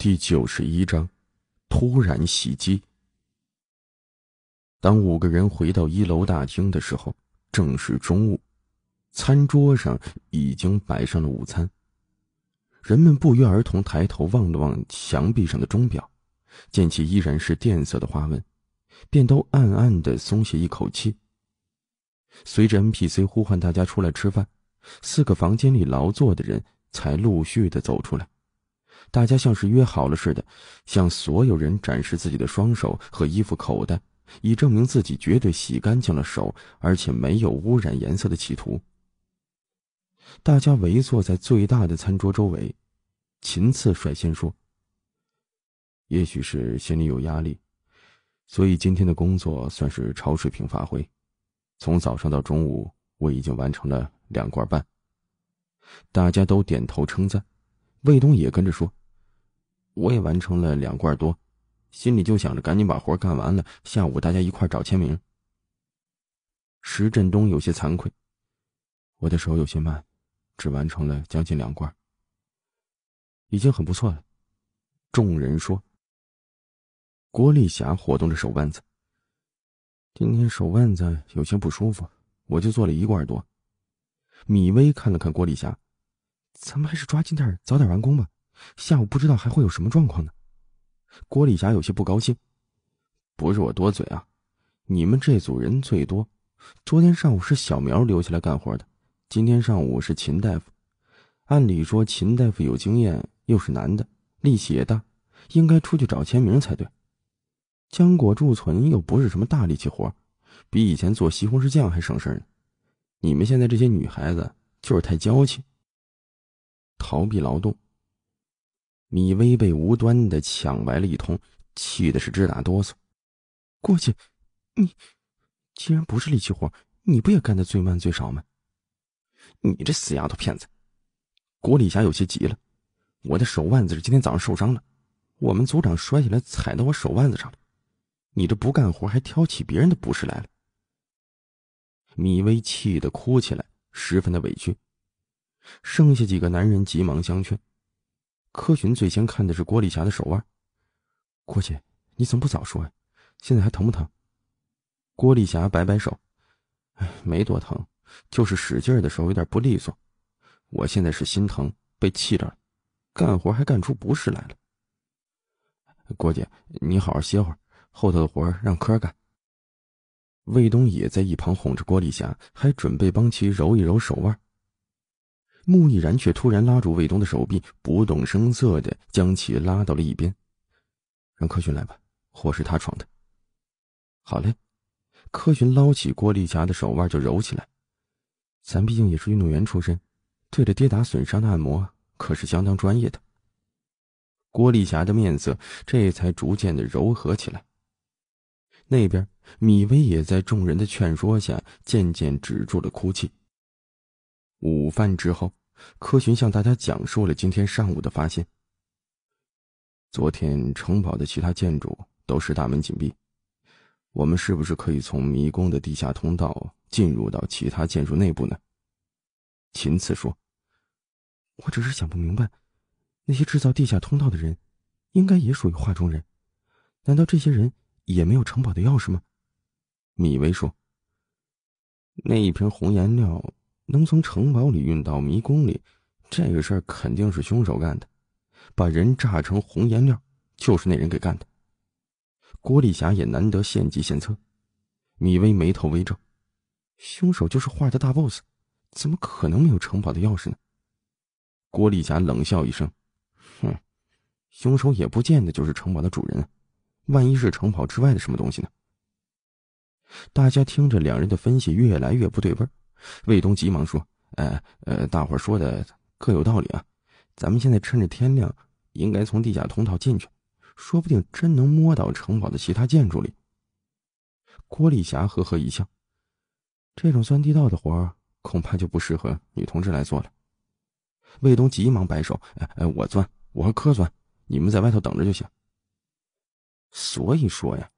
第九十一章，突然袭击。当五个人回到一楼大厅的时候，正是中午，餐桌上已经摆上了午餐。人们不约而同抬头望了望墙壁上的钟表，见其依然是电色的花纹，便都暗暗的松懈一口气。随着 NPC 呼唤大家出来吃饭，四个房间里劳作的人才陆续的走出来。大家像是约好了似的，向所有人展示自己的双手和衣服口袋，以证明自己绝对洗干净了手，而且没有污染颜色的企图。大家围坐在最大的餐桌周围，秦次率先说：“也许是心里有压力，所以今天的工作算是超水平发挥。从早上到中午，我已经完成了两罐半。”大家都点头称赞，卫东也跟着说。我也完成了两罐多，心里就想着赶紧把活干完了，下午大家一块找签名。石振东有些惭愧，我的手有些慢，只完成了将近两罐，已经很不错了。众人说。郭丽霞活动着手腕子，今天手腕子有些不舒服，我就做了一罐多。米薇看了看郭丽霞，咱们还是抓紧点早点完工吧。下午不知道还会有什么状况呢？郭丽霞有些不高兴。不是我多嘴啊，你们这组人最多。昨天上午是小苗留下来干活的，今天上午是秦大夫。按理说，秦大夫有经验，又是男的，力气也大，应该出去找签名才对。浆果贮存又不是什么大力气活，比以前做西红柿酱还省事呢。你们现在这些女孩子就是太娇气，逃避劳动。米薇被无端的抢白了一通，气的是直打哆嗦。过去，你既然不是力气活，你不也干的最慢最少吗？你这死丫头片子！郭丽霞有些急了。我的手腕子是今天早上受伤了，我们组长摔下来踩到我手腕子上了。你这不干活还挑起别人的不是来了。米薇气得哭起来，十分的委屈。剩下几个男人急忙相劝。柯寻最先看的是郭丽霞的手腕，郭姐，你怎么不早说？呀、现在还疼不疼？郭丽霞摆摆手，哎，没多疼，就是使劲的时候有点不利索。我现在是心疼，被气着了，干活还干出不是来了。郭姐，你好好歇会儿，后头的活让科干。卫东也在一旁哄着郭丽霞，还准备帮其揉一揉手腕。穆逸然却突然拉住卫东的手臂，不动声色的将其拉到了一边，让柯寻来吧，祸是他闯的。好嘞，柯寻捞起郭丽霞的手腕就揉起来，咱毕竟也是运动员出身，对着跌打损伤的按摩可是相当专业的。郭丽霞的面色这才逐渐的柔和起来。那边米薇也在众人的劝说下渐渐止住了哭泣。午饭之后。柯寻向大家讲述了今天上午的发现。昨天城堡的其他建筑都是大门紧闭，我们是不是可以从迷宫的地下通道进入到其他建筑内部呢？秦慈说：“我只是想不明白，那些制造地下通道的人，应该也属于画中人。难道这些人也没有城堡的钥匙吗？”米薇说：“那一瓶红颜料。”能从城堡里运到迷宫里，这个事儿肯定是凶手干的。把人炸成红颜料，就是那人给干的。郭丽霞也难得献计献策。米薇眉头微皱，凶手就是画的大 boss，怎么可能没有城堡的钥匙呢？郭丽霞冷笑一声：“哼，凶手也不见得就是城堡的主人，万一是城堡之外的什么东西呢？”大家听着两人的分析，越来越不对味儿。卫东急忙说：“呃呃，大伙说的各有道理啊，咱们现在趁着天亮，应该从地下通道进去，说不定真能摸到城堡的其他建筑里。”郭丽霞呵呵一笑：“这种钻地道的活儿，恐怕就不适合女同志来做了。”卫东急忙摆手：“哎哎，我钻，我和柯钻，你们在外头等着就行。”所以说呀，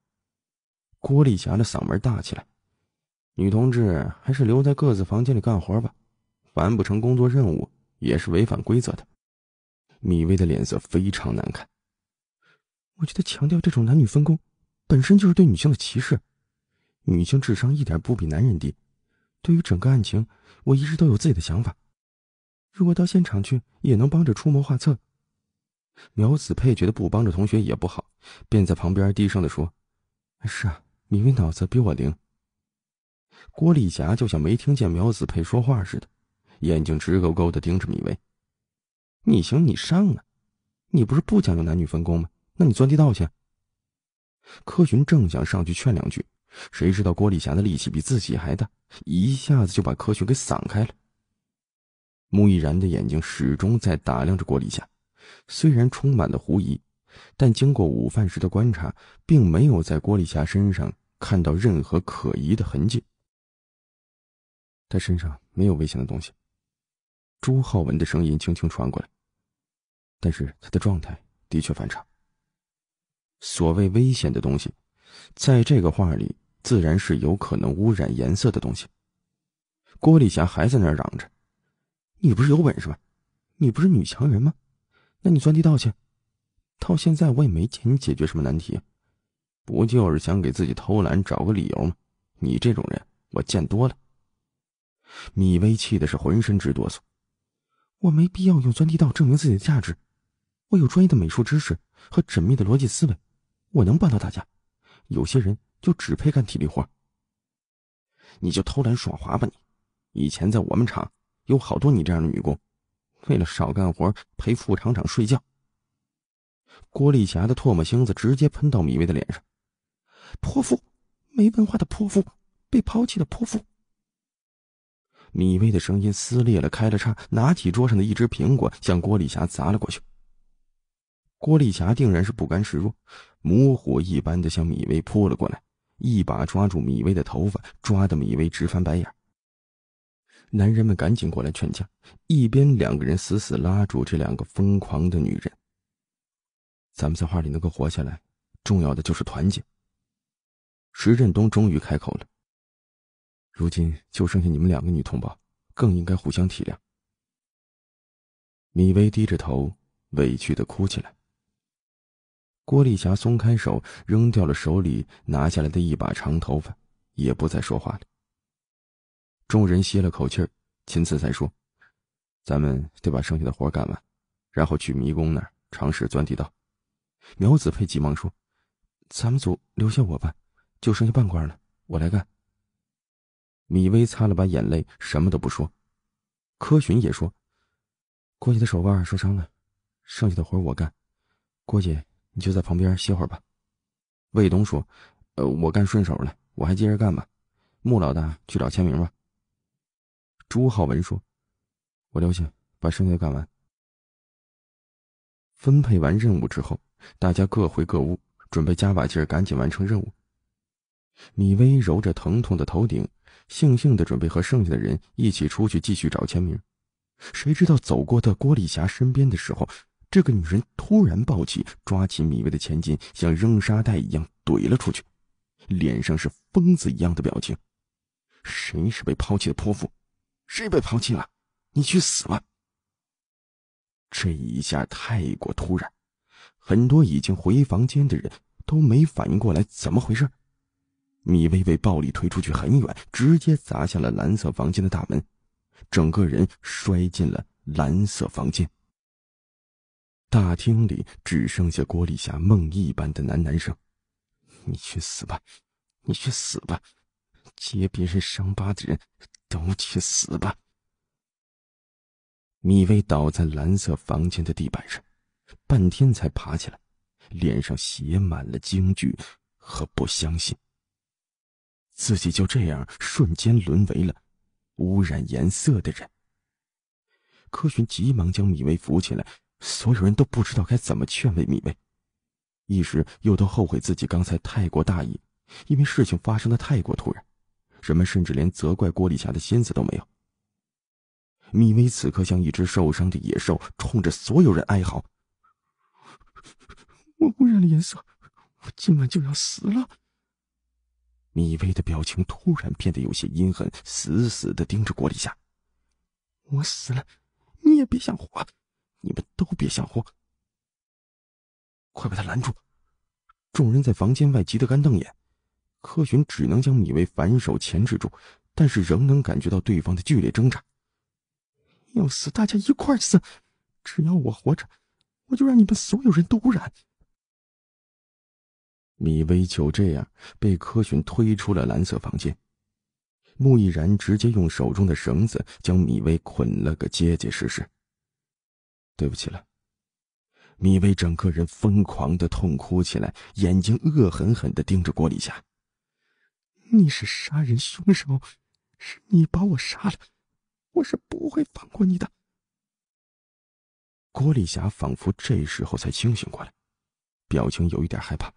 郭丽霞的嗓门大起来。女同志还是留在各自房间里干活吧，完不成工作任务也是违反规则的。米薇的脸色非常难看。我觉得强调这种男女分工，本身就是对女性的歧视。女性智商一点不比男人低。对于整个案情，我一直都有自己的想法。如果到现场去，也能帮着出谋划策。苗子佩觉得不帮着同学也不好，便在旁边低声的说：“是啊，米薇脑子比我灵。”郭丽霞就像没听见苗子佩说话似的，眼睛直勾勾的盯着米薇。你行你上啊！你不是不讲究男女分工吗？那你钻地道去。”柯寻正想上去劝两句，谁知道郭丽霞的力气比自己还大，一下子就把柯寻给搡开了。穆亦然的眼睛始终在打量着郭丽霞，虽然充满了狐疑，但经过午饭时的观察，并没有在郭丽霞身上看到任何可疑的痕迹。他身上没有危险的东西。朱浩文的声音轻轻传过来。但是他的状态的确反常。所谓危险的东西，在这个画里，自然是有可能污染颜色的东西。郭丽霞还在那儿嚷着：“你不是有本事吗？你不是女强人吗？那你钻地道去！到现在我也没见你解决什么难题，不就是想给自己偷懒找个理由吗？你这种人我见多了。”米薇气的是浑身直哆嗦，我没必要用钻地道证明自己的价值。我有专业的美术知识和缜密的逻辑思维，我能帮到大家。有些人就只配干体力活，你就偷懒耍滑吧你！以前在我们厂有好多你这样的女工，为了少干活陪副厂长睡觉。郭丽霞的唾沫星子直接喷到米薇的脸上，泼妇，没文化的泼妇，被抛弃的泼妇。米薇的声音撕裂了，开了叉，拿起桌上的一只苹果，向郭丽霞砸了过去。郭丽霞定然是不甘示弱，魔火一般的向米薇扑了过来，一把抓住米薇的头发，抓得米薇直翻白眼。男人们赶紧过来劝架，一边两个人死死拉住这两个疯狂的女人。咱们在画里能够活下来，重要的就是团结。石振东终于开口了。如今就剩下你们两个女同胞，更应该互相体谅。米薇低着头，委屈的哭起来。郭丽霞松开手，扔掉了手里拿下来的一把长头发，也不再说话了。众人歇了口气儿，其次再说，咱们得把剩下的活干完，然后去迷宫那儿尝试钻地道。苗子佩急忙说：“咱们组留下我吧，就剩下半罐了，我来干。”米薇擦了把眼泪，什么都不说。柯寻也说：“郭姐的手腕受伤了，剩下的活我干。郭姐，你就在旁边歇会儿吧。”卫东说：“呃，我干顺手了，我还接着干吧。”穆老大去找签名吧。朱浩文说：“我留下，把剩下的干完。”分配完任务之后，大家各回各屋，准备加把劲儿，赶紧完成任务。米薇揉着疼痛的头顶。悻悻地准备和剩下的人一起出去继续找签名，谁知道走过的郭丽霞身边的时候，这个女人突然抱起，抓起米薇的钱金，像扔沙袋一样怼了出去，脸上是疯子一样的表情。谁是被抛弃的泼妇？谁被抛弃了？你去死吧！这一下太过突然，很多已经回房间的人都没反应过来怎么回事。米薇被暴力推出去很远，直接砸向了蓝色房间的大门，整个人摔进了蓝色房间。大厅里只剩下郭丽霞梦一般的喃喃声：“你去死吧，你去死吧，揭别人伤疤的人，都去死吧。”米薇倒在蓝色房间的地板上，半天才爬起来，脸上写满了惊惧和不相信。自己就这样瞬间沦为了污染颜色的人。柯寻急忙将米薇扶起来，所有人都不知道该怎么劝慰米薇，一时又都后悔自己刚才太过大意，因为事情发生的太过突然，人们甚至连责怪郭丽霞的心思都没有。米薇此刻像一只受伤的野兽，冲着所有人哀嚎：“我污染了颜色，我今晚就要死了。”米薇的表情突然变得有些阴狠，死死的盯着郭丽霞：“我死了，你也别想活，你们都别想活！快把他拦住！”众人在房间外急得干瞪眼，柯寻只能将米薇反手钳制住，但是仍能感觉到对方的剧烈挣扎。要死，大家一块死！只要我活着，我就让你们所有人都污染！米薇就这样被柯寻推出了蓝色房间，木易然直接用手中的绳子将米薇捆了个结结实实。对不起了，米薇整个人疯狂的痛哭起来，眼睛恶狠狠的盯着郭丽霞：“你是杀人凶手，是你把我杀了，我是不会放过你的。”郭丽霞仿佛这时候才清醒过来，表情有一点害怕。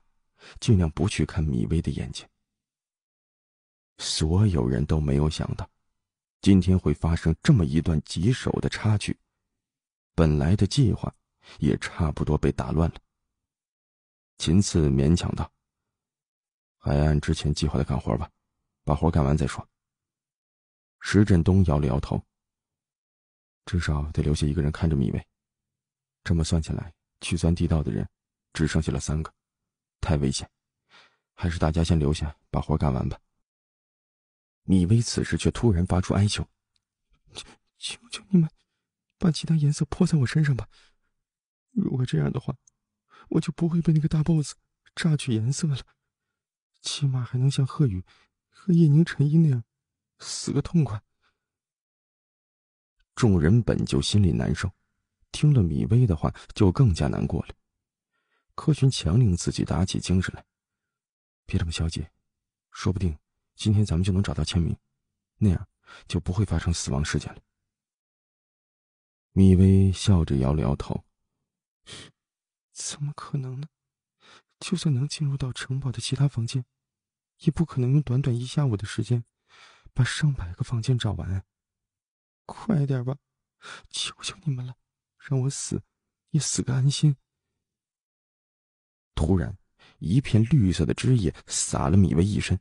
尽量不去看米薇的眼睛。所有人都没有想到，今天会发生这么一段棘手的插曲，本来的计划也差不多被打乱了。秦次勉强道：“还按之前计划的干活吧，把活干完再说。”石振东摇了摇头：“至少得留下一个人看着米薇。”这么算起来，去钻地道的人只剩下了三个。太危险，还是大家先留下，把活干完吧。米薇此时却突然发出哀求：“求求你们，把其他颜色泼在我身上吧！如果这样的话，我就不会被那个大 BOSS 榨取颜色了，起码还能像贺宇和叶宁、陈一那样死个痛快。”众人本就心里难受，听了米薇的话，就更加难过了。柯寻强令自己打起精神来，别这么消极，说不定今天咱们就能找到签名，那样就不会发生死亡事件了。米薇笑着摇了摇头：“怎么可能呢？就算能进入到城堡的其他房间，也不可能用短短一下午的时间把上百个房间找完。快点吧，求求你们了，让我死也死个安心。”突然，一片绿色的枝叶洒了米薇一身。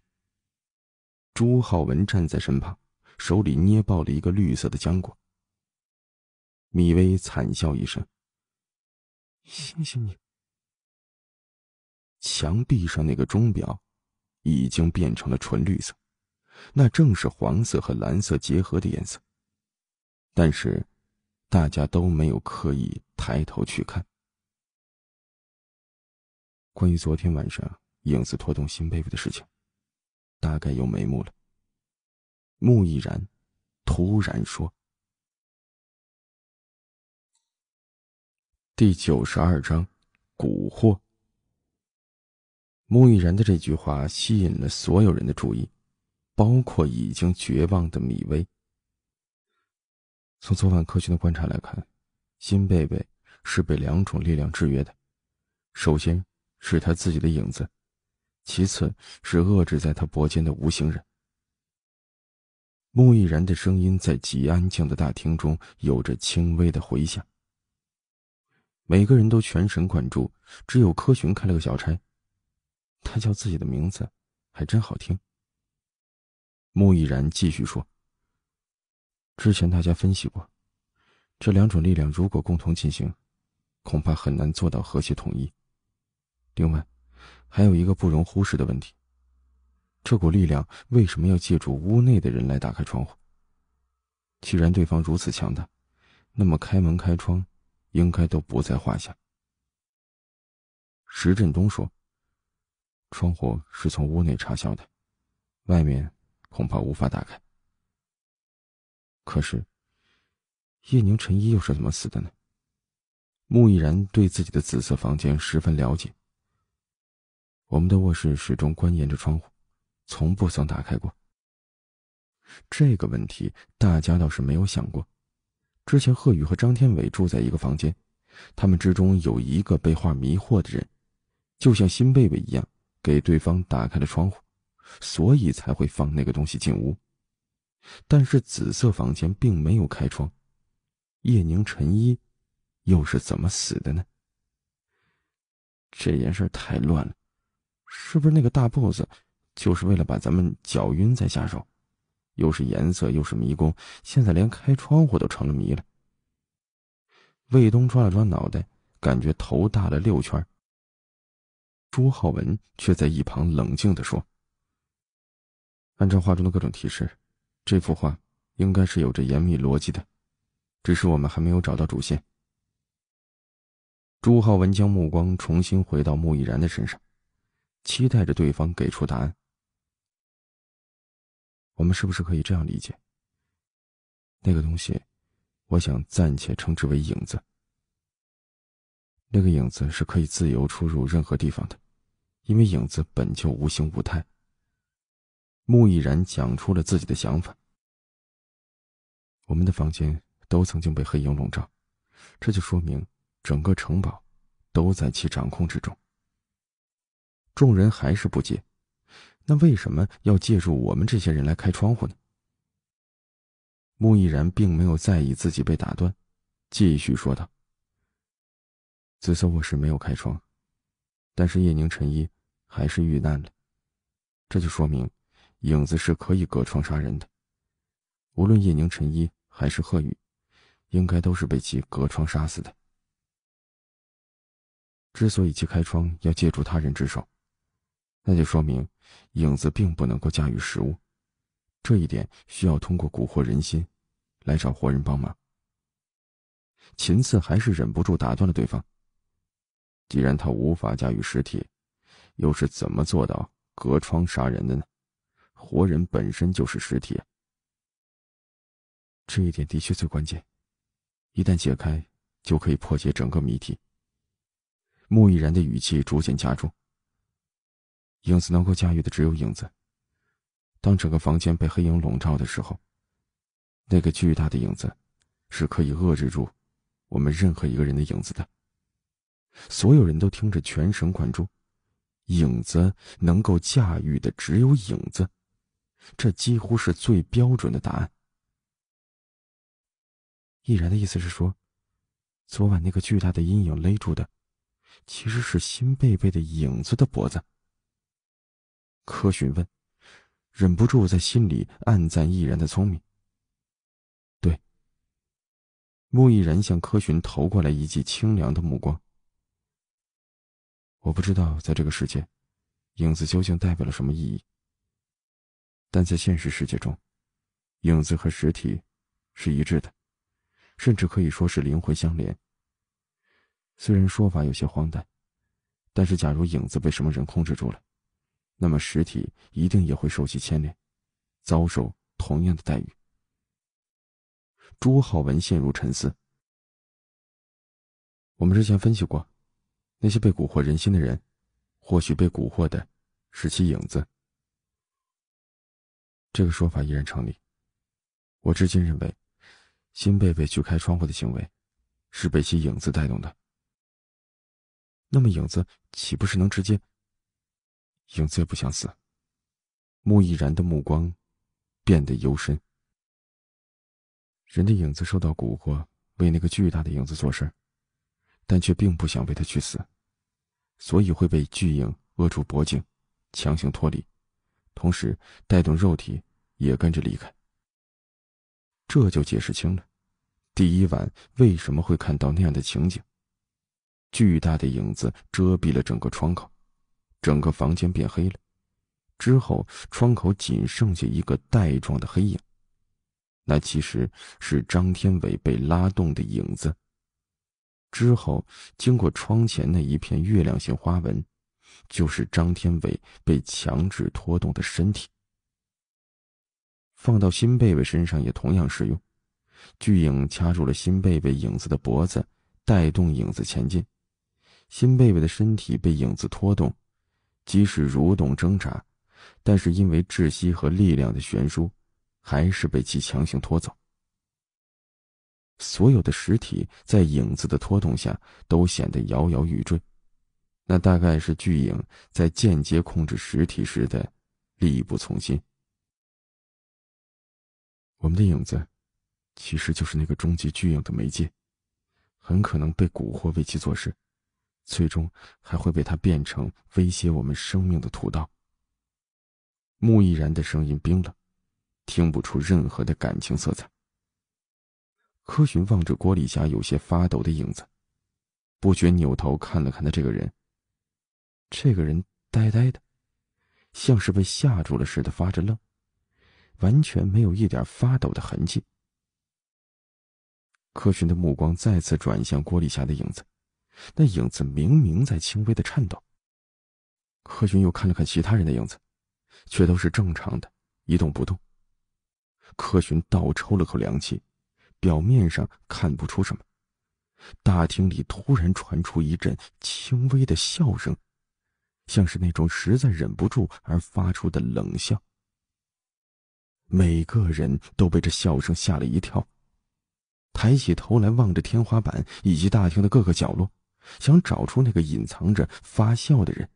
朱浩文站在身旁，手里捏爆了一个绿色的浆果。米薇惨笑一声：“谢谢你。”墙壁上那个钟表已经变成了纯绿色，那正是黄色和蓝色结合的颜色，但是大家都没有刻意抬头去看。关于昨天晚上影子拖动新贝贝的事情，大概有眉目了。木易然突然说：“第九十二章，蛊惑。”木易然的这句话吸引了所有人的注意，包括已经绝望的米薇。从昨晚科学的观察来看，新贝贝是被两种力量制约的，首先。是他自己的影子，其次是遏制在他脖间的无形人。木亦然的声音在极安静的大厅中有着轻微的回响。每个人都全神贯注，只有柯寻开了个小差。他叫自己的名字，还真好听。木亦然继续说：“之前大家分析过，这两种力量如果共同进行，恐怕很难做到和谐统一。”另外，还有一个不容忽视的问题：这股力量为什么要借助屋内的人来打开窗户？既然对方如此强大，那么开门开窗应该都不在话下。石振东说：“窗户是从屋内插销的，外面恐怕无法打开。”可是，叶宁、陈一又是怎么死的呢？木亦然对自己的紫色房间十分了解。我们的卧室始终关严着窗户，从不曾打开过。这个问题大家倒是没有想过。之前贺宇和张天伟住在一个房间，他们之中有一个被画迷惑的人，就像新贝贝一样，给对方打开了窗户，所以才会放那个东西进屋。但是紫色房间并没有开窗，叶宁陈一又是怎么死的呢？这件事太乱了。是不是那个大 boss 就是为了把咱们搅晕再下手？又是颜色，又是迷宫，现在连开窗户都成了谜了。卫东抓了抓脑袋，感觉头大了六圈。朱浩文却在一旁冷静地说：“按照画中的各种提示，这幅画应该是有着严密逻辑的，只是我们还没有找到主线。”朱浩文将目光重新回到穆亦然的身上。期待着对方给出答案。我们是不是可以这样理解？那个东西，我想暂且称之为影子。那个影子是可以自由出入任何地方的，因为影子本就无形无态。木已然讲出了自己的想法。我们的房间都曾经被黑影笼罩，这就说明整个城堡都在其掌控之中。众人还是不解，那为什么要借助我们这些人来开窗户呢？木亦然并没有在意自己被打断，继续说道：“紫色卧室没有开窗，但是叶宁陈一还是遇难了，这就说明影子是可以隔窗杀人的。无论叶宁陈一还是贺宇，应该都是被其隔窗杀死的。之所以其开窗要借助他人之手。”那就说明，影子并不能够驾驭食物，这一点需要通过蛊惑人心，来找活人帮忙。秦刺还是忍不住打断了对方。既然他无法驾驭尸体，又是怎么做到隔窗杀人的呢？活人本身就是尸体，这一点的确最关键，一旦解开，就可以破解整个谜题。木易然的语气逐渐加重。影子能够驾驭的只有影子。当整个房间被黑影笼罩的时候，那个巨大的影子是可以遏制住我们任何一个人的影子的。所有人都听着，全神贯注。影子能够驾驭的只有影子，这几乎是最标准的答案。毅然的意思是说，昨晚那个巨大的阴影勒住的其实是新贝贝的影子的脖子。柯询问，忍不住在心里暗赞易然的聪明。对。穆易然向柯询投过来一记清凉的目光。我不知道在这个世界，影子究竟代表了什么意义。但在现实世界中，影子和实体是一致的，甚至可以说是灵魂相连。虽然说法有些荒诞，但是假如影子被什么人控制住了。那么实体一定也会受其牵连，遭受同样的待遇。朱浩文陷入沉思。我们之前分析过，那些被蛊惑人心的人，或许被蛊惑的，是其影子。这个说法依然成立。我至今认为，辛贝贝去开窗户的行为，是被其影子带动的。那么影子岂不是能直接？影子也不想死。穆亦然的目光变得幽深。人的影子受到蛊惑，为那个巨大的影子做事，但却并不想为他去死，所以会被巨影扼住脖颈，强行脱离，同时带动肉体也跟着离开。这就解释清了，第一晚为什么会看到那样的情景：巨大的影子遮蔽了整个窗口。整个房间变黑了，之后窗口仅剩下一个带状的黑影，那其实是张天伟被拉动的影子。之后经过窗前那一片月亮形花纹，就是张天伟被强制拖动的身体。放到新贝贝身上也同样适用，巨影掐住了新贝贝影子的脖子，带动影子前进，新贝贝的身体被影子拖动。即使蠕动挣扎，但是因为窒息和力量的悬殊，还是被其强行拖走。所有的实体在影子的拖动下都显得摇摇欲坠，那大概是巨影在间接控制实体时的力不从心。我们的影子，其实就是那个终极巨影的媒介，很可能被蛊惑为其做事。最终还会被他变成威胁我们生命的屠刀。木易然的声音冰冷，听不出任何的感情色彩。柯寻望着郭丽霞有些发抖的影子，不觉扭头看了看他这个人。这个人呆呆的，像是被吓住了似的发着愣，完全没有一点发抖的痕迹。柯寻的目光再次转向郭丽霞的影子。那影子明明在轻微的颤抖。柯寻又看了看其他人的影子，却都是正常的，一动不动。柯寻倒抽了口凉气，表面上看不出什么。大厅里突然传出一阵轻微的笑声，像是那种实在忍不住而发出的冷笑。每个人都被这笑声吓了一跳，抬起头来望着天花板以及大厅的各个角落。想找出那个隐藏着发笑的人。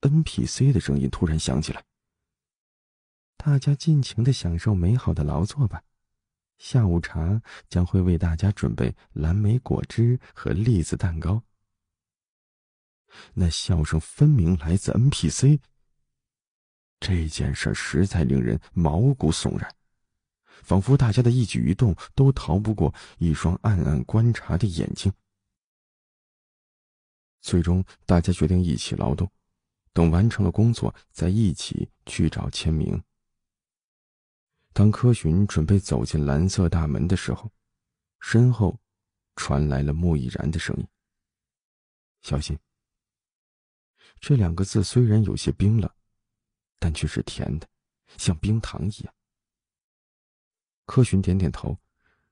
NPC 的声音突然响起来：“大家尽情的享受美好的劳作吧，下午茶将会为大家准备蓝莓果汁和栗子蛋糕。”那笑声分明来自 NPC。这件事实在令人毛骨悚然。仿佛大家的一举一动都逃不过一双暗暗观察的眼睛。最终，大家决定一起劳动，等完成了工作，再一起去找签名。当柯寻准备走进蓝色大门的时候，身后传来了穆亦然的声音：“小心。”这两个字虽然有些冰冷，但却是甜的，像冰糖一样。柯寻点点头，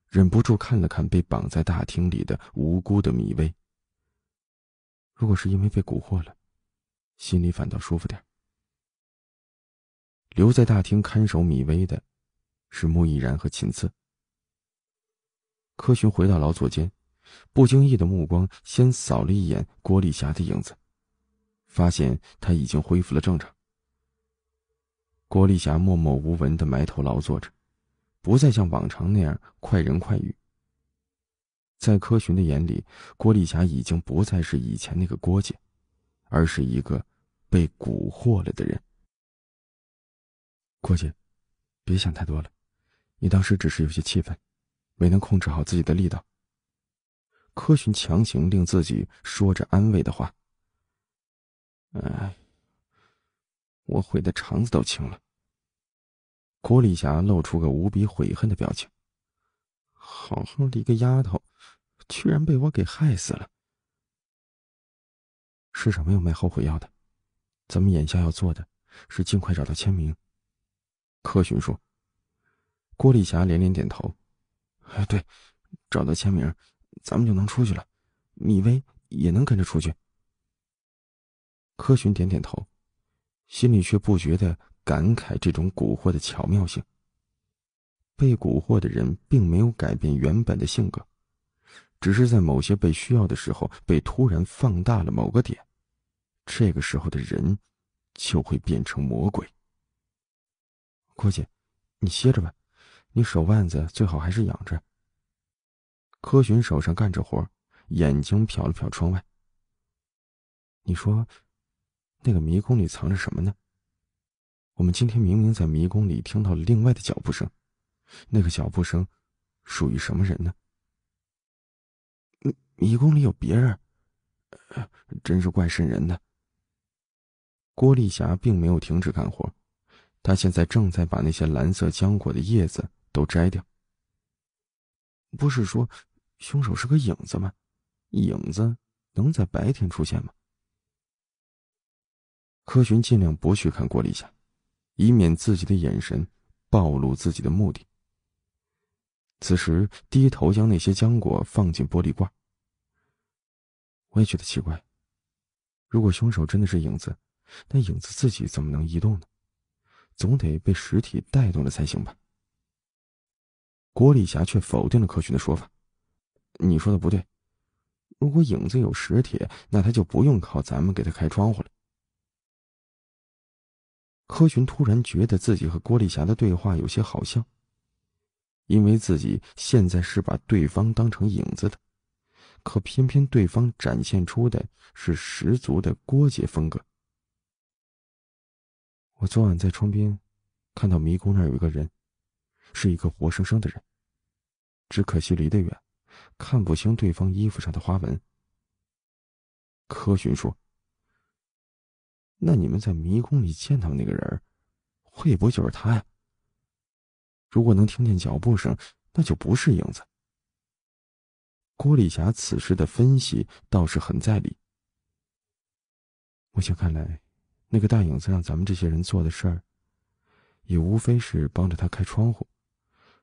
忍不住看了看被绑在大厅里的无辜的米薇。如果是因为被蛊惑了，心里反倒舒服点留在大厅看守米薇的是穆亦然和秦次。柯寻回到老左间，不经意的目光先扫了一眼郭丽霞的影子，发现她已经恢复了正常。郭丽霞默默无闻的埋头劳作着。不再像往常那样快人快语。在柯寻的眼里，郭丽霞已经不再是以前那个郭姐，而是一个被蛊惑了的人。郭姐，别想太多了，你当时只是有些气愤，没能控制好自己的力道。柯寻强行令自己说着安慰的话：“哎，我悔得肠子都青了。”郭丽霞露出个无比悔恨的表情。好好的一个丫头，居然被我给害死了。世上没有卖后悔药的，咱们眼下要做的是尽快找到签名。柯巡说。郭丽霞连连点头：“哎，对，找到签名，咱们就能出去了，米薇也能跟着出去。”柯巡点点头，心里却不觉得。感慨这种蛊惑的巧妙性。被蛊惑的人并没有改变原本的性格，只是在某些被需要的时候被突然放大了某个点，这个时候的人就会变成魔鬼。郭姐，你歇着吧，你手腕子最好还是养着。柯寻手上干着活，眼睛瞟了瞟窗外。你说，那个迷宫里藏着什么呢？我们今天明明在迷宫里听到了另外的脚步声，那个脚步声属于什么人呢？迷宫里有别人，真是怪瘆人的。郭丽霞并没有停止干活，她现在正在把那些蓝色浆果的叶子都摘掉。不是说凶手是个影子吗？影子能在白天出现吗？柯寻尽量不去看郭丽霞。以免自己的眼神暴露自己的目的。此时低头将那些浆果放进玻璃罐。我也觉得奇怪，如果凶手真的是影子，那影子自己怎么能移动呢？总得被实体带动了才行吧。郭丽霞却否定了柯寻的说法：“你说的不对，如果影子有实体，那他就不用靠咱们给他开窗户了。”柯寻突然觉得自己和郭丽霞的对话有些好像，因为自己现在是把对方当成影子的，可偏偏对方展现出的是十足的郭姐风格。我昨晚在窗边看到迷宫那儿有一个人，是一个活生生的人，只可惜离得远，看不清对方衣服上的花纹。柯寻说。那你们在迷宫里见到那个人，会不会就是他呀？如果能听见脚步声，那就不是影子。郭丽霞此时的分析倒是很在理。目前看来，那个大影子让咱们这些人做的事儿，也无非是帮着他开窗户，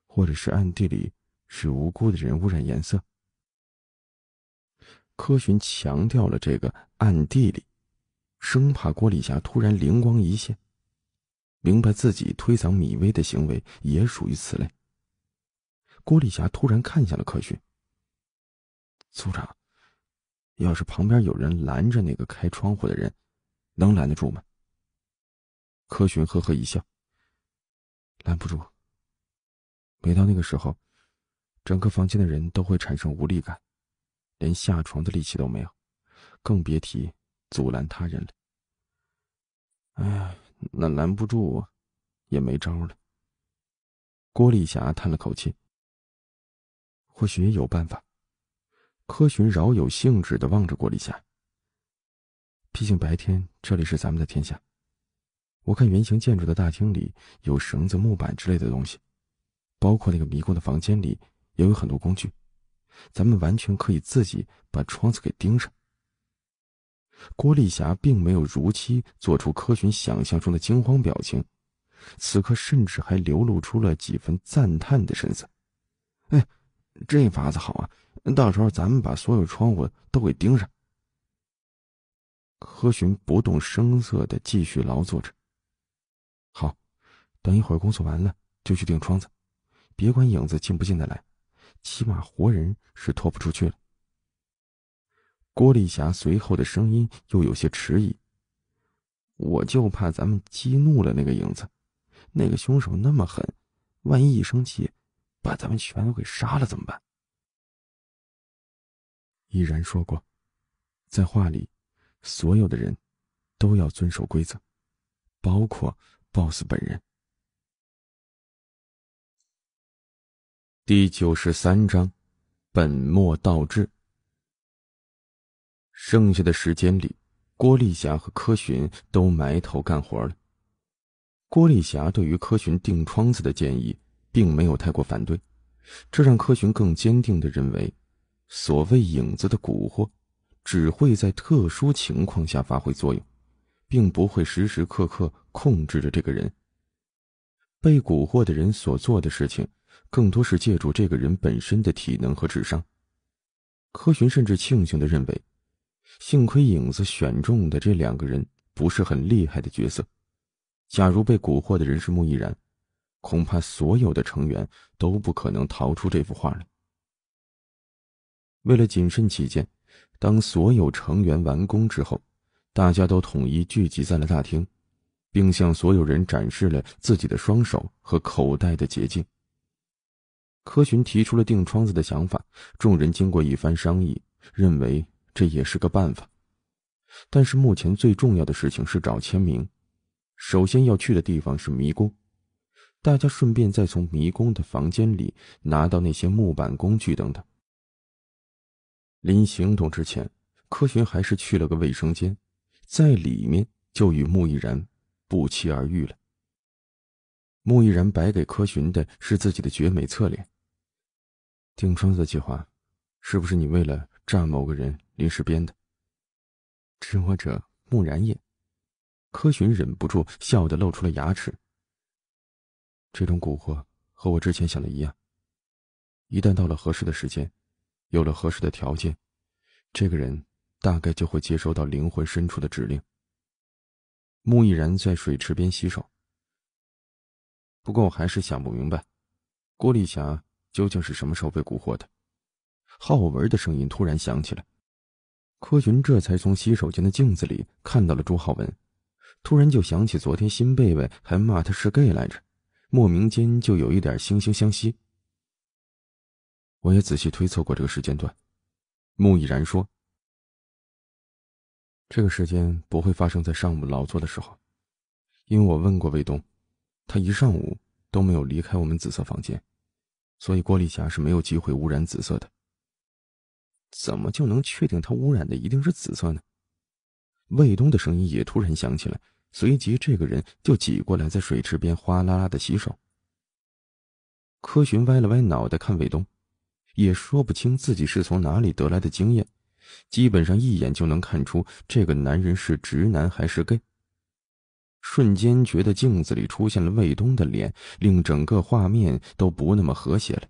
或者是暗地里使无辜的人污染颜色。柯寻强调了这个暗地里。生怕郭丽霞突然灵光一现，明白自己推搡米薇的行为也属于此类。郭丽霞突然看向了柯寻，组长，要是旁边有人拦着那个开窗户的人，能拦得住吗？柯寻呵呵一笑，拦不住。每到那个时候，整个房间的人都会产生无力感，连下床的力气都没有，更别提。阻拦他人了，哎，那拦不住，也没招了。郭丽霞叹了口气。或许也有办法。柯寻饶有兴致的望着郭丽霞。毕竟白天这里是咱们的天下，我看圆形建筑的大厅里有绳子、木板之类的东西，包括那个迷宫的房间里也有很多工具，咱们完全可以自己把窗子给钉上。郭丽霞并没有如期做出柯寻想象中的惊慌表情，此刻甚至还流露出了几分赞叹的神色。哎，这法子好啊！到时候咱们把所有窗户都给盯上。柯寻不动声色的继续劳作着。好，等一会儿工作完了就去钉窗子，别管影子进不进得来，起码活人是拖不出去了。郭丽霞随后的声音又有些迟疑：“我就怕咱们激怒了那个影子，那个凶手那么狠，万一一生气，把咱们全都给杀了怎么办？”依然说过，在画里，所有的人都要遵守规则，包括 BOSS 本人。第九十三章：本末倒置。剩下的时间里，郭丽霞和柯寻都埋头干活了。郭丽霞对于柯寻钉窗子的建议，并没有太过反对，这让柯寻更坚定地认为，所谓影子的蛊惑，只会在特殊情况下发挥作用，并不会时时刻刻控制着这个人。被蛊惑的人所做的事情，更多是借助这个人本身的体能和智商。柯寻甚至庆幸地认为。幸亏影子选中的这两个人不是很厉害的角色，假如被蛊惑的人是木易然，恐怕所有的成员都不可能逃出这幅画了。为了谨慎起见，当所有成员完工之后，大家都统一聚集在了大厅，并向所有人展示了自己的双手和口袋的洁净。柯寻提出了钉窗子的想法，众人经过一番商议，认为。这也是个办法，但是目前最重要的事情是找签名。首先要去的地方是迷宫，大家顺便再从迷宫的房间里拿到那些木板、工具等等。临行动之前，柯寻还是去了个卫生间，在里面就与木易然不期而遇了。木易然摆给柯寻的是自己的绝美侧脸。订窗子计划，是不是你为了炸某个人？临时编的。知我者，木然也。柯寻忍不住笑得露出了牙齿。这种蛊惑和我之前想的一样。一旦到了合适的时间，有了合适的条件，这个人大概就会接收到灵魂深处的指令。木亦然在水池边洗手。不过我还是想不明白，郭丽霞究竟是什么时候被蛊惑的？浩文的声音突然响起来。柯云这才从洗手间的镜子里看到了朱浩文，突然就想起昨天新贝贝还骂他是 gay 来着，莫名间就有一点惺惺相惜。我也仔细推测过这个时间段，穆亦然说，这个时间不会发生在上午劳作的时候，因为我问过卫东，他一上午都没有离开我们紫色房间，所以郭丽霞是没有机会污染紫色的。怎么就能确定他污染的一定是紫色呢？卫东的声音也突然响起来，随即这个人就挤过来，在水池边哗啦啦的洗手。柯寻歪了歪脑袋看卫东，也说不清自己是从哪里得来的经验，基本上一眼就能看出这个男人是直男还是 gay。瞬间觉得镜子里出现了卫东的脸，令整个画面都不那么和谐了。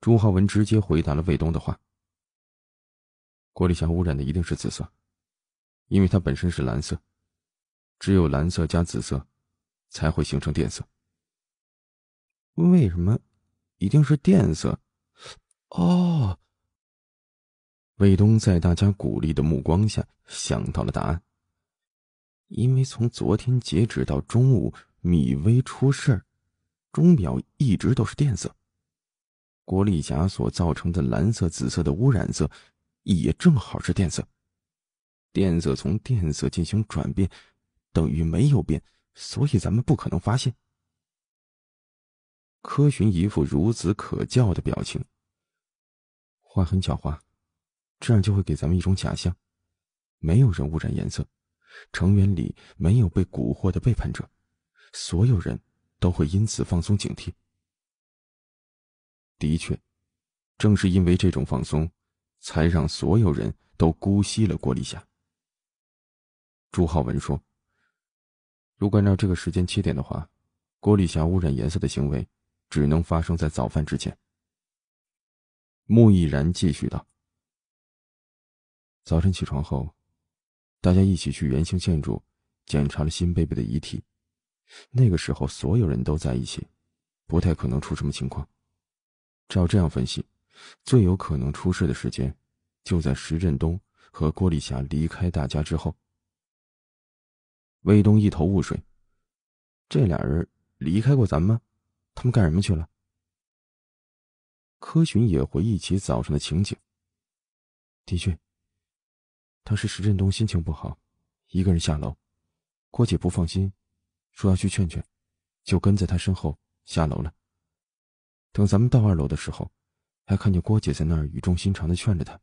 朱浩文直接回答了卫东的话：“郭立强污染的一定是紫色，因为它本身是蓝色，只有蓝色加紫色才会形成电色。为什么一定是电色？哦！”卫东在大家鼓励的目光下想到了答案：“因为从昨天截止到中午，米薇出事儿，钟表一直都是电色。”郭丽霞所造成的蓝色、紫色的污染色，也正好是电色。电色从电色进行转变，等于没有变，所以咱们不可能发现。柯寻一副孺子可教的表情，话很狡猾，这样就会给咱们一种假象：没有人污染颜色，成员里没有被蛊惑的背叛者，所有人都会因此放松警惕。的确，正是因为这种放松，才让所有人都姑息了郭丽霞。朱浩文说：“如果按照这个时间切点的话，郭丽霞污染颜色的行为只能发生在早饭之前。”穆易然继续道：“早晨起床后，大家一起去圆形建筑检查了新贝贝的遗体。那个时候所有人都在一起，不太可能出什么情况。”照这样分析，最有可能出事的时间，就在石振东和郭丽霞离开大家之后。卫东一头雾水，这俩人离开过咱们？他们干什么去了？柯寻也回忆起早上的情景。的确，当时石振东心情不好，一个人下楼，郭姐不放心，说要去劝劝，就跟在他身后下楼了。等咱们到二楼的时候，还看见郭姐在那儿语重心长的劝着他。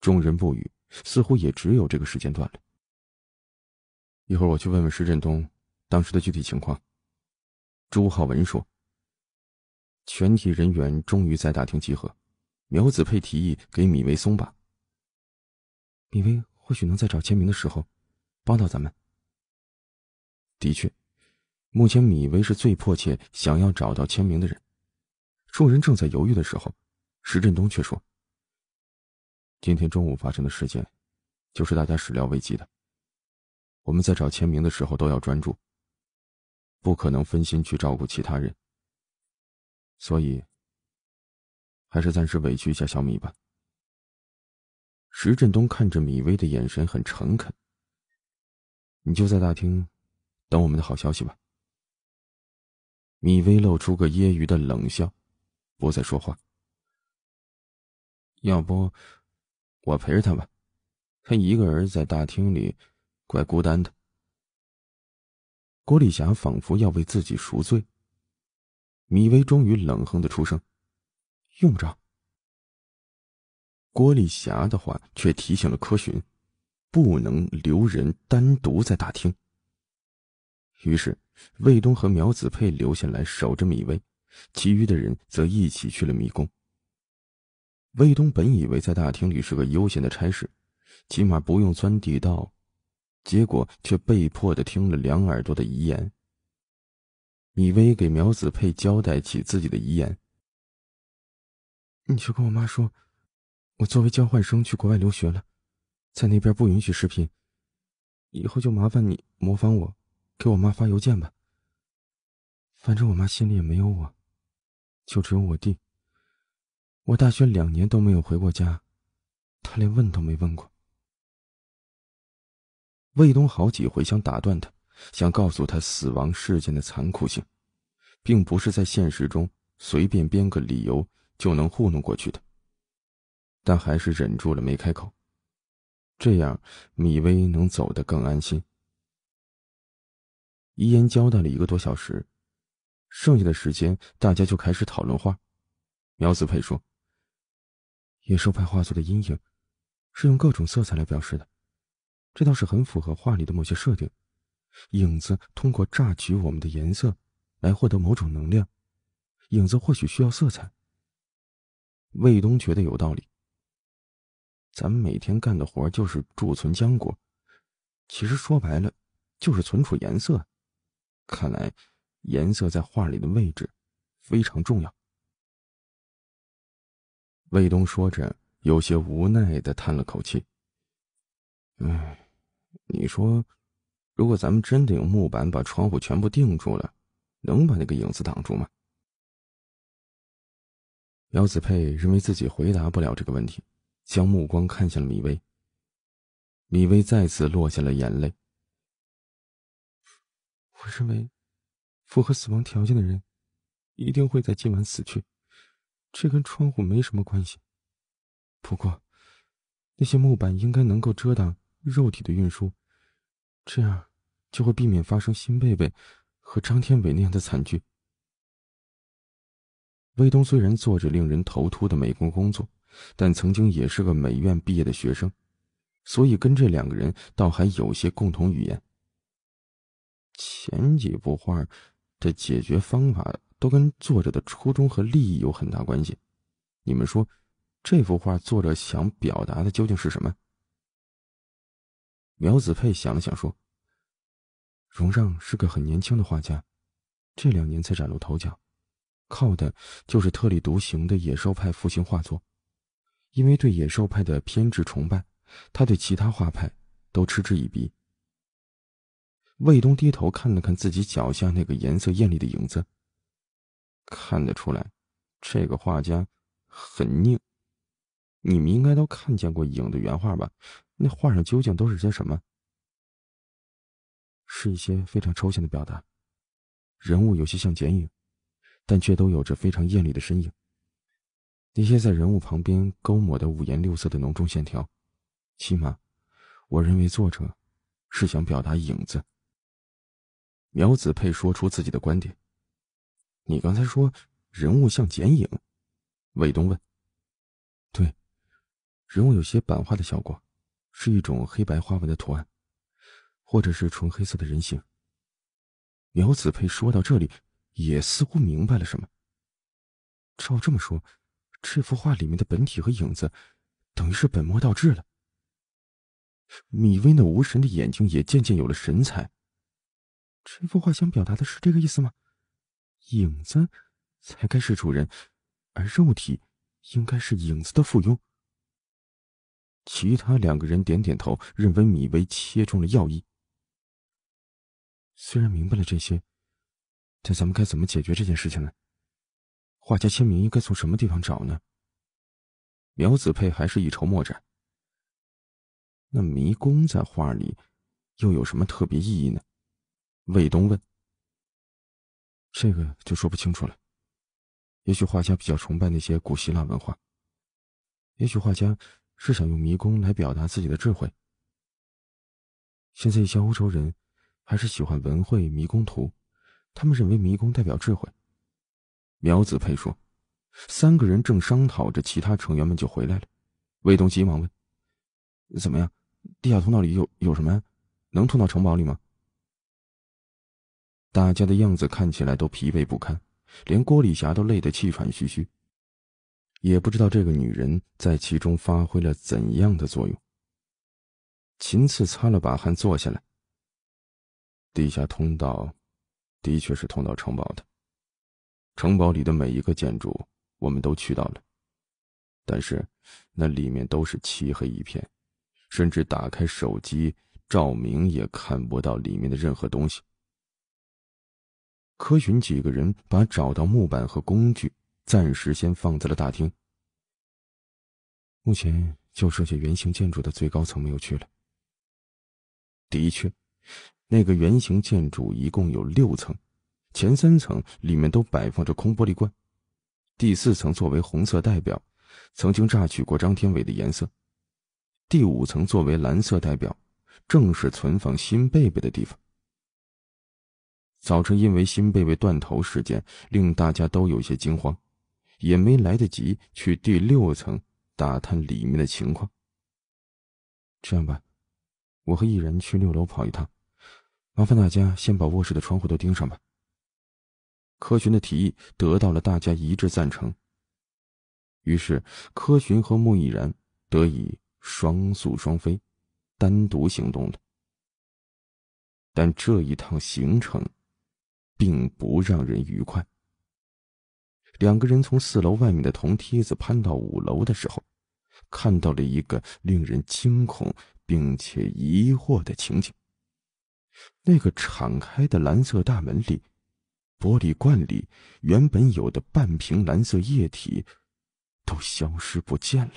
众人不语，似乎也只有这个时间段了。一会儿我去问问石振东当时的具体情况。朱浩文说。全体人员终于在大厅集合。苗子佩提议给米维松吧，米维或许能在找签名的时候帮到咱们。的确。目前，米薇是最迫切想要找到签名的人。众人正在犹豫的时候，石振东却说：“今天中午发生的事件，就是大家始料未及的。我们在找签名的时候都要专注，不可能分心去照顾其他人，所以还是暂时委屈一下小米吧。”石振东看着米薇的眼神很诚恳：“你就在大厅等我们的好消息吧。”米薇露出个揶揄的冷笑，不再说话。要不，我陪着他吧，他一个人在大厅里，怪孤单的。郭丽霞仿佛要为自己赎罪。米薇终于冷哼的出声：“用不着。”郭丽霞的话却提醒了柯寻，不能留人单独在大厅。于是。卫东和苗子佩留下来守着米薇，其余的人则一起去了迷宫。卫东本以为在大厅里是个悠闲的差事，起码不用钻地道，结果却被迫的听了两耳朵的遗言。米薇给苗子佩交代起自己的遗言：“你去跟我妈说，我作为交换生去国外留学了，在那边不允许视频，以后就麻烦你模仿我。”给我妈发邮件吧，反正我妈心里也没有我，就只有我弟。我大学两年都没有回过家，他连问都没问过。卫东好几回想打断他，想告诉他死亡事件的残酷性，并不是在现实中随便编个理由就能糊弄过去的，但还是忍住了没开口，这样米薇能走得更安心。遗言交代了一个多小时，剩下的时间大家就开始讨论画。苗子佩说：“野兽派画作的阴影是用各种色彩来表示的，这倒是很符合画里的某些设定。影子通过榨取我们的颜色来获得某种能量，影子或许需要色彩。”卫东觉得有道理。咱们每天干的活就是贮存浆果，其实说白了就是存储颜色。看来，颜色在画里的位置非常重要。卫东说着，有些无奈的叹了口气：“哎，你说，如果咱们真的用木板把窗户全部定住了，能把那个影子挡住吗？”姚子佩认为自己回答不了这个问题，将目光看向了米薇。米薇再次落下了眼泪。我认为，符合死亡条件的人一定会在今晚死去，这跟窗户没什么关系。不过，那些木板应该能够遮挡肉体的运输，这样就会避免发生辛贝贝和张天伟那样的惨剧。卫东虽然做着令人头秃的美工工作，但曾经也是个美院毕业的学生，所以跟这两个人倒还有些共同语言。前几幅画的解决方法都跟作者的初衷和利益有很大关系。你们说，这幅画作者想表达的究竟是什么？苗子佩想了想说：“荣让是个很年轻的画家，这两年才崭露头角，靠的就是特立独行的野兽派复兴画作。因为对野兽派的偏执崇拜，他对其他画派都嗤之以鼻。”卫东低头看了看自己脚下那个颜色艳丽的影子。看得出来，这个画家很拧。你们应该都看见过影的原画吧？那画上究竟都是些什么？是一些非常抽象的表达。人物有些像剪影，但却都有着非常艳丽的身影。那些在人物旁边勾抹的五颜六色的浓重线条，起码，我认为作者是想表达影子。苗子佩说出自己的观点：“你刚才说人物像剪影。”卫东问：“对，人物有些版画的效果，是一种黑白花纹的图案，或者是纯黑色的人形。”苗子佩说到这里，也似乎明白了什么。照这么说，这幅画里面的本体和影子，等于是本末倒置了。米薇那无神的眼睛也渐渐有了神采。这幅画想表达的是这个意思吗？影子才该是主人，而肉体应该是影子的附庸。其他两个人点点头，认为米维切中了要义。虽然明白了这些，但咱们该怎么解决这件事情呢？画家签名应该从什么地方找呢？苗子佩还是一筹莫展。那迷宫在画里又有什么特别意义呢？卫东问：“这个就说不清楚了，也许画家比较崇拜那些古希腊文化，也许画家是想用迷宫来表达自己的智慧。现在一些欧洲人还是喜欢文绘迷宫图，他们认为迷宫代表智慧。”苗子佩说：“三个人正商讨着，其他成员们就回来了。”卫东急忙问：“怎么样？地下通道里有有什么呀？能通到城堡里吗？”大家的样子看起来都疲惫不堪，连郭丽霞都累得气喘吁吁。也不知道这个女人在其中发挥了怎样的作用。秦次擦了把汗，坐下来。地下通道的确是通到城堡的，城堡里的每一个建筑我们都去到了，但是那里面都是漆黑一片，甚至打开手机照明也看不到里面的任何东西。柯寻几个人把找到木板和工具暂时先放在了大厅。目前就剩下圆形建筑的最高层没有去了。的确，那个圆形建筑一共有六层，前三层里面都摆放着空玻璃罐，第四层作为红色代表，曾经榨取过张天伟的颜色，第五层作为蓝色代表，正是存放新贝贝的地方。早晨，因为新贝贝断头事件，令大家都有些惊慌，也没来得及去第六层打探里面的情况。这样吧，我和易然去六楼跑一趟，麻烦大家先把卧室的窗户都盯上吧。柯寻的提议得到了大家一致赞成。于是，柯寻和穆易然得以双宿双飞，单独行动了。但这一趟行程。并不让人愉快。两个人从四楼外面的铜梯子攀到五楼的时候，看到了一个令人惊恐并且疑惑的情景：那个敞开的蓝色大门里，玻璃罐里原本有的半瓶蓝色液体，都消失不见了，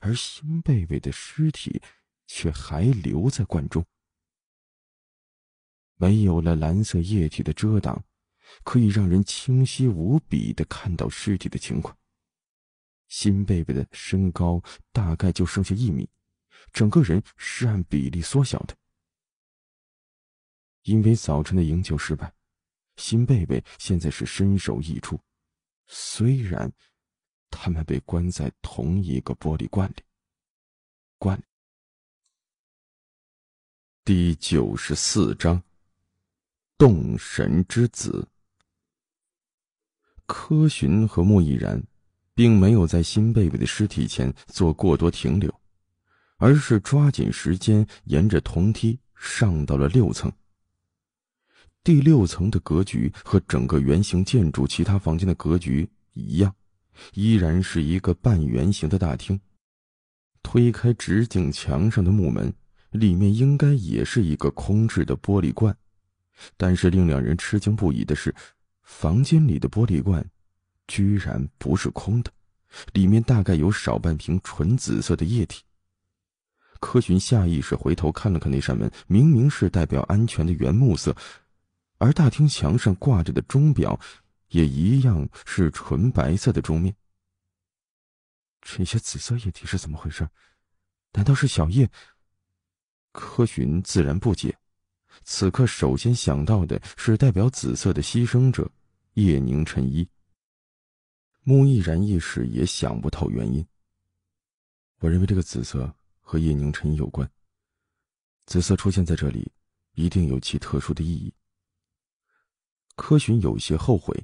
而新贝贝的尸体却还留在罐中。没有了蓝色液体的遮挡，可以让人清晰无比的看到尸体的情况。新贝贝的身高大概就剩下一米，整个人是按比例缩小的。因为早晨的营救失败，新贝贝现在是身首异处。虽然他们被关在同一个玻璃罐里，罐。第九十四章。动神之子。柯寻和莫毅然，并没有在新贝贝的尸体前做过多停留，而是抓紧时间沿着铜梯上到了六层。第六层的格局和整个圆形建筑其他房间的格局一样，依然是一个半圆形的大厅。推开直径墙上的木门，里面应该也是一个空置的玻璃罐。但是令两人吃惊不已的是，房间里的玻璃罐居然不是空的，里面大概有少半瓶纯紫色的液体。柯寻下意识回头看了看那扇门，明明是代表安全的原木色，而大厅墙上挂着的钟表也一样是纯白色的钟面。这些紫色液体是怎么回事？难道是小叶？柯寻自然不解。此刻首先想到的是代表紫色的牺牲者叶宁晨衣。木亦然一时也想不透原因。我认为这个紫色和叶宁晨有关，紫色出现在这里，一定有其特殊的意义。柯寻有些后悔，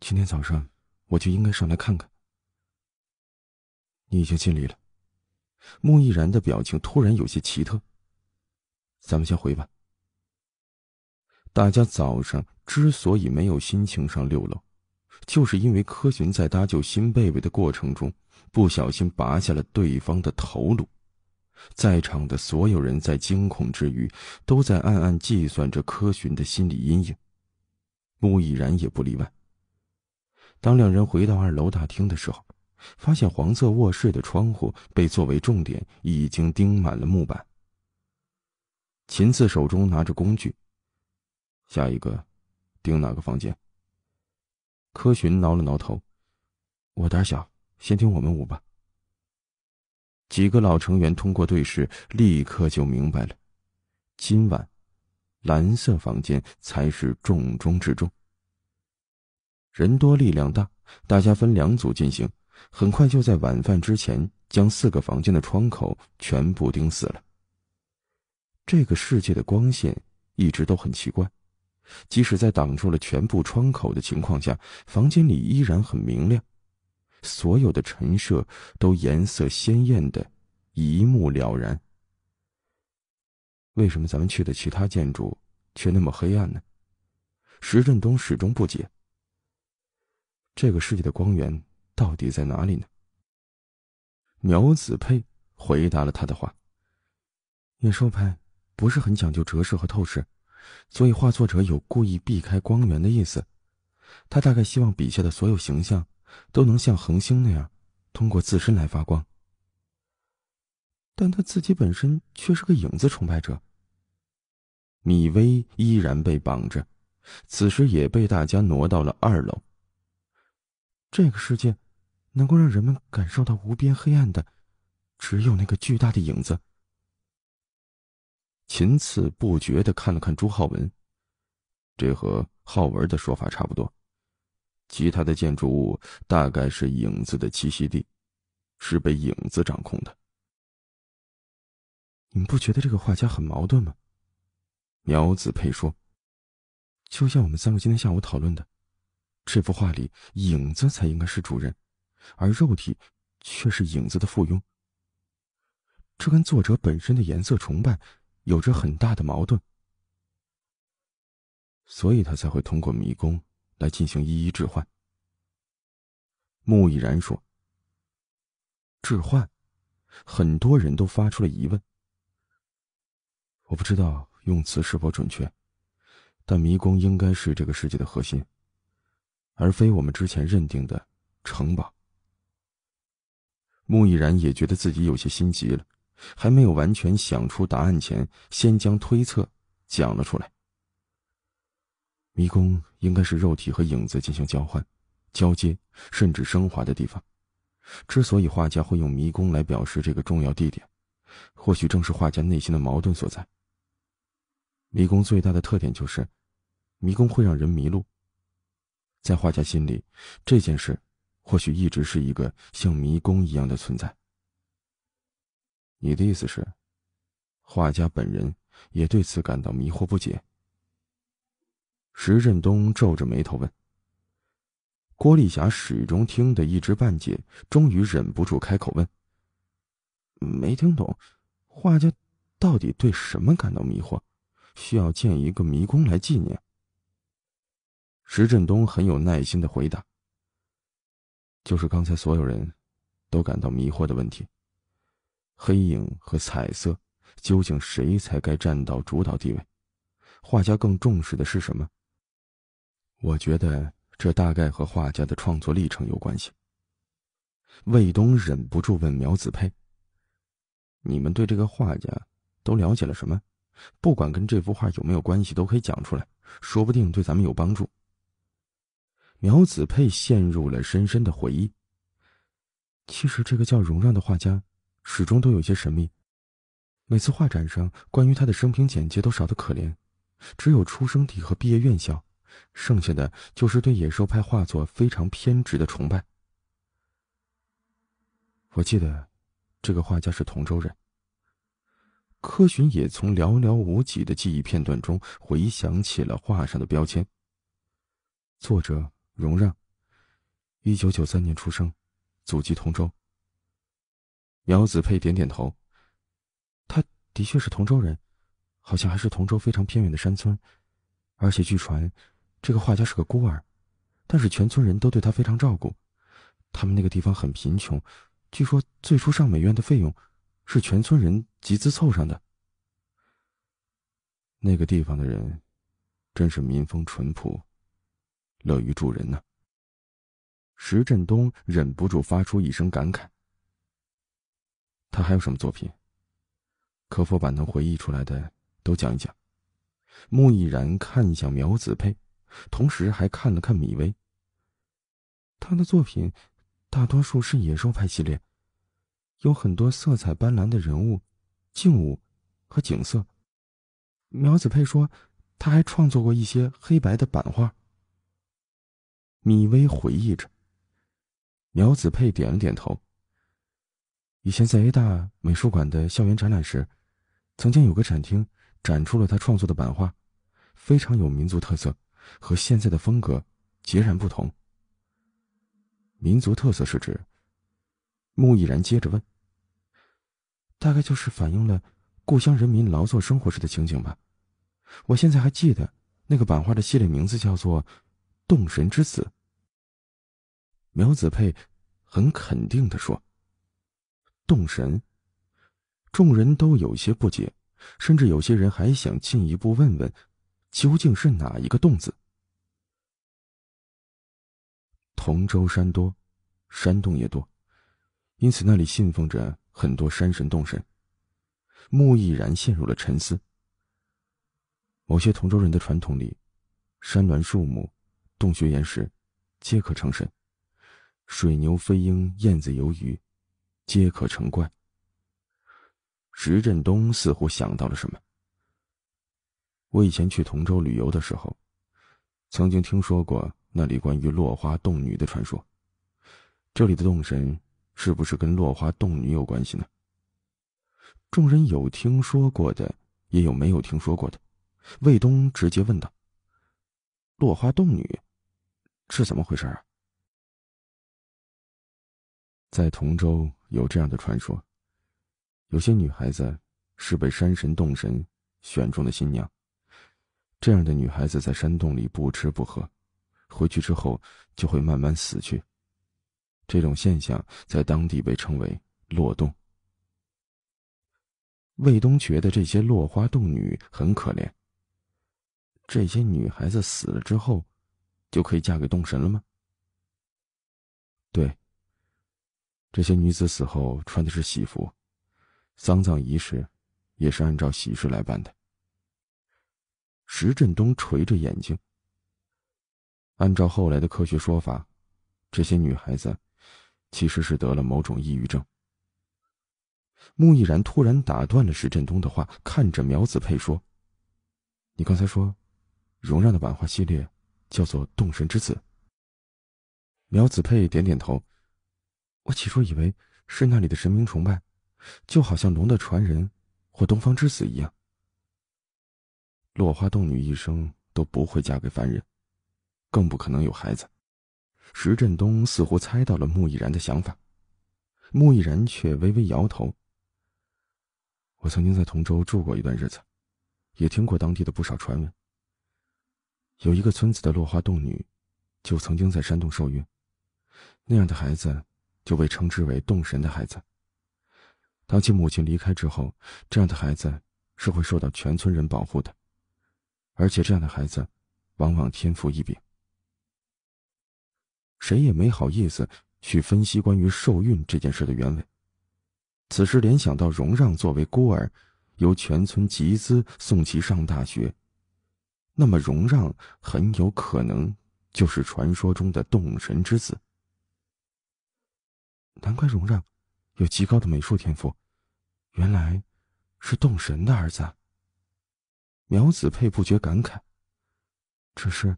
今天早上我就应该上来看看。你已经尽力了。木亦然的表情突然有些奇特。咱们先回吧。大家早上之所以没有心情上六楼，就是因为柯寻在搭救新贝贝的过程中，不小心拔下了对方的头颅。在场的所有人在惊恐之余，都在暗暗计算着柯寻的心理阴影。穆已然也不例外。当两人回到二楼大厅的时候，发现黄色卧室的窗户被作为重点，已经钉满了木板。秦次手中拿着工具。下一个，盯哪个房间？柯寻挠了挠头，我胆小，先盯我们屋吧。几个老成员通过对视，立刻就明白了，今晚蓝色房间才是重中之重。人多力量大，大家分两组进行，很快就在晚饭之前将四个房间的窗口全部盯死了。这个世界的光线一直都很奇怪，即使在挡住了全部窗口的情况下，房间里依然很明亮，所有的陈设都颜色鲜艳的，一目了然。为什么咱们去的其他建筑却那么黑暗呢？石振东始终不解，这个世界的光源到底在哪里呢？苗子佩回答了他的话：“野兽派。”不是很讲究折射和透视，所以画作者有故意避开光源的意思。他大概希望笔下的所有形象都能像恒星那样通过自身来发光，但他自己本身却是个影子崇拜者。米薇依然被绑着，此时也被大家挪到了二楼。这个世界能够让人们感受到无边黑暗的，只有那个巨大的影子。秦刺不觉的看了看朱浩文，这和浩文的说法差不多。其他的建筑物大概是影子的栖息地，是被影子掌控的。你们不觉得这个画家很矛盾吗？苗子佩说：“就像我们三个今天下午讨论的，这幅画里影子才应该是主人，而肉体却是影子的附庸。这跟作者本身的颜色崇拜。”有着很大的矛盾，所以他才会通过迷宫来进行一一置换。木已然说：“置换，很多人都发出了疑问。我不知道用词是否准确，但迷宫应该是这个世界的核心，而非我们之前认定的城堡。”木已然也觉得自己有些心急了。还没有完全想出答案前，先将推测讲了出来。迷宫应该是肉体和影子进行交换、交接，甚至升华的地方。之所以画家会用迷宫来表示这个重要地点，或许正是画家内心的矛盾所在。迷宫最大的特点就是，迷宫会让人迷路。在画家心里，这件事或许一直是一个像迷宫一样的存在。你的意思是，画家本人也对此感到迷惑不解。石振东皱着眉头问：“郭丽霞始终听得一知半解，终于忍不住开口问：‘没听懂，画家到底对什么感到迷惑？需要建一个迷宫来纪念？’”石振东很有耐心的回答：“就是刚才所有人都感到迷惑的问题。”黑影和彩色，究竟谁才该占到主导地位？画家更重视的是什么？我觉得这大概和画家的创作历程有关系。卫东忍不住问苗子佩：“你们对这个画家都了解了什么？不管跟这幅画有没有关系，都可以讲出来，说不定对咱们有帮助。”苗子佩陷入了深深的回忆。其实，这个叫荣让的画家。始终都有些神秘，每次画展上，关于他的生平简介都少得可怜，只有出生地和毕业院校，剩下的就是对野兽派画作非常偏执的崇拜。我记得，这个画家是同州人。柯巡也从寥寥无几的记忆片段中回想起了画上的标签。作者荣让，一九九三年出生，祖籍同州。苗子佩点点头，他的确是同州人，好像还是同州非常偏远的山村。而且据传，这个画家是个孤儿，但是全村人都对他非常照顾。他们那个地方很贫穷，据说最初上美院的费用，是全村人集资凑上的。那个地方的人，真是民风淳朴，乐于助人呢。石振东忍不住发出一声感慨。他还有什么作品？可否把能回忆出来的都讲一讲？木易然看向苗子佩，同时还看了看米薇。他的作品大多数是野兽派系列，有很多色彩斑斓的人物、静物和景色。苗子佩说，他还创作过一些黑白的版画。米薇回忆着，苗子佩点了点头。以前在 A 大美术馆的校园展览时，曾经有个展厅展出了他创作的版画，非常有民族特色，和现在的风格截然不同。民族特色是指？木易然接着问：“大概就是反映了故乡人民劳作生活时的情景吧？我现在还记得那个版画的系列名字叫做《洞神之子》。”苗子佩很肯定地说。洞神。众人都有些不解，甚至有些人还想进一步问问，究竟是哪一个“洞”字？同州山多，山洞也多，因此那里信奉着很多山神、洞神。木易然陷入了沉思。某些同州人的传统里，山峦、树木、洞穴、岩石，皆可成神；水牛、飞鹰、燕子、游鱼。皆可成怪。石振东似乎想到了什么。我以前去同州旅游的时候，曾经听说过那里关于落花洞女的传说。这里的洞神是不是跟落花洞女有关系呢？众人有听说过的，也有没有听说过的。卫东直接问道：“落花洞女，是怎么回事啊？”在同州有这样的传说，有些女孩子是被山神、洞神选中的新娘。这样的女孩子在山洞里不吃不喝，回去之后就会慢慢死去。这种现象在当地被称为“落洞”。魏东觉得这些落花洞女很可怜。这些女孩子死了之后，就可以嫁给洞神了吗？对。这些女子死后穿的是喜服，丧葬仪式也是按照喜事来办的。石振东垂着眼睛。按照后来的科学说法，这些女孩子其实是得了某种抑郁症。穆亦然突然打断了石振东的话，看着苗子佩说：“你刚才说，荣让的版画系列叫做《动神之子》。”苗子佩点点头。我起初以为是那里的神明崇拜，就好像龙的传人或东方之子一样。落花洞女一生都不会嫁给凡人，更不可能有孩子。石振东似乎猜到了穆亦然的想法，穆亦然却微微摇头。我曾经在同州住过一段日子，也听过当地的不少传闻。有一个村子的落花洞女，就曾经在山洞受孕，那样的孩子。就被称之为洞神的孩子。当其母亲离开之后，这样的孩子是会受到全村人保护的，而且这样的孩子往往天赋异禀。谁也没好意思去分析关于受孕这件事的原委。此时联想到荣让作为孤儿，由全村集资送其上大学，那么荣让很有可能就是传说中的洞神之子。难怪荣让有极高的美术天赋，原来，是动神的儿子。苗子佩不觉感慨。只是，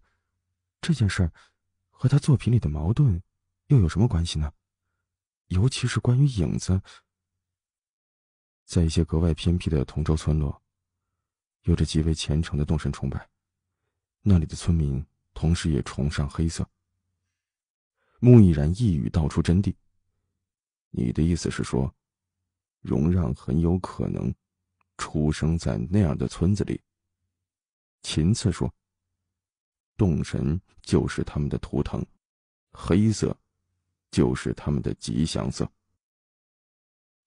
这件事儿和他作品里的矛盾又有什么关系呢？尤其是关于影子，在一些格外偏僻的同州村落，有着极为虔诚的动神崇拜，那里的村民同时也崇尚黑色。木亦然一语道出真谛。你的意思是说，荣让很有可能出生在那样的村子里。秦策说：“洞神就是他们的图腾，黑色就是他们的吉祥色。”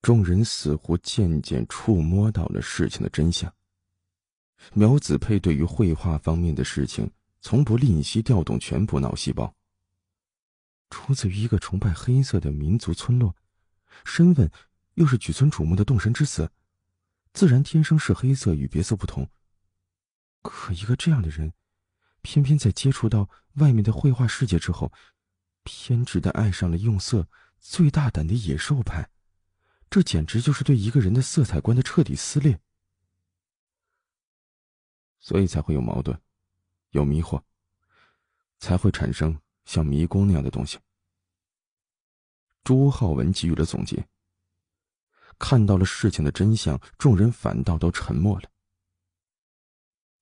众人似乎渐渐触摸到了事情的真相。苗子佩对于绘画方面的事情从不吝惜调动全部脑细胞。出自于一个崇拜黑色的民族村落。身份，又是举村瞩目的动神之子，自然天生是黑色，与别色不同。可一个这样的人，偏偏在接触到外面的绘画世界之后，偏执的爱上了用色最大胆的野兽派，这简直就是对一个人的色彩观的彻底撕裂。所以才会有矛盾，有迷惑，才会产生像迷宫那样的东西。朱浩文给予了总结。看到了事情的真相，众人反倒都沉默了。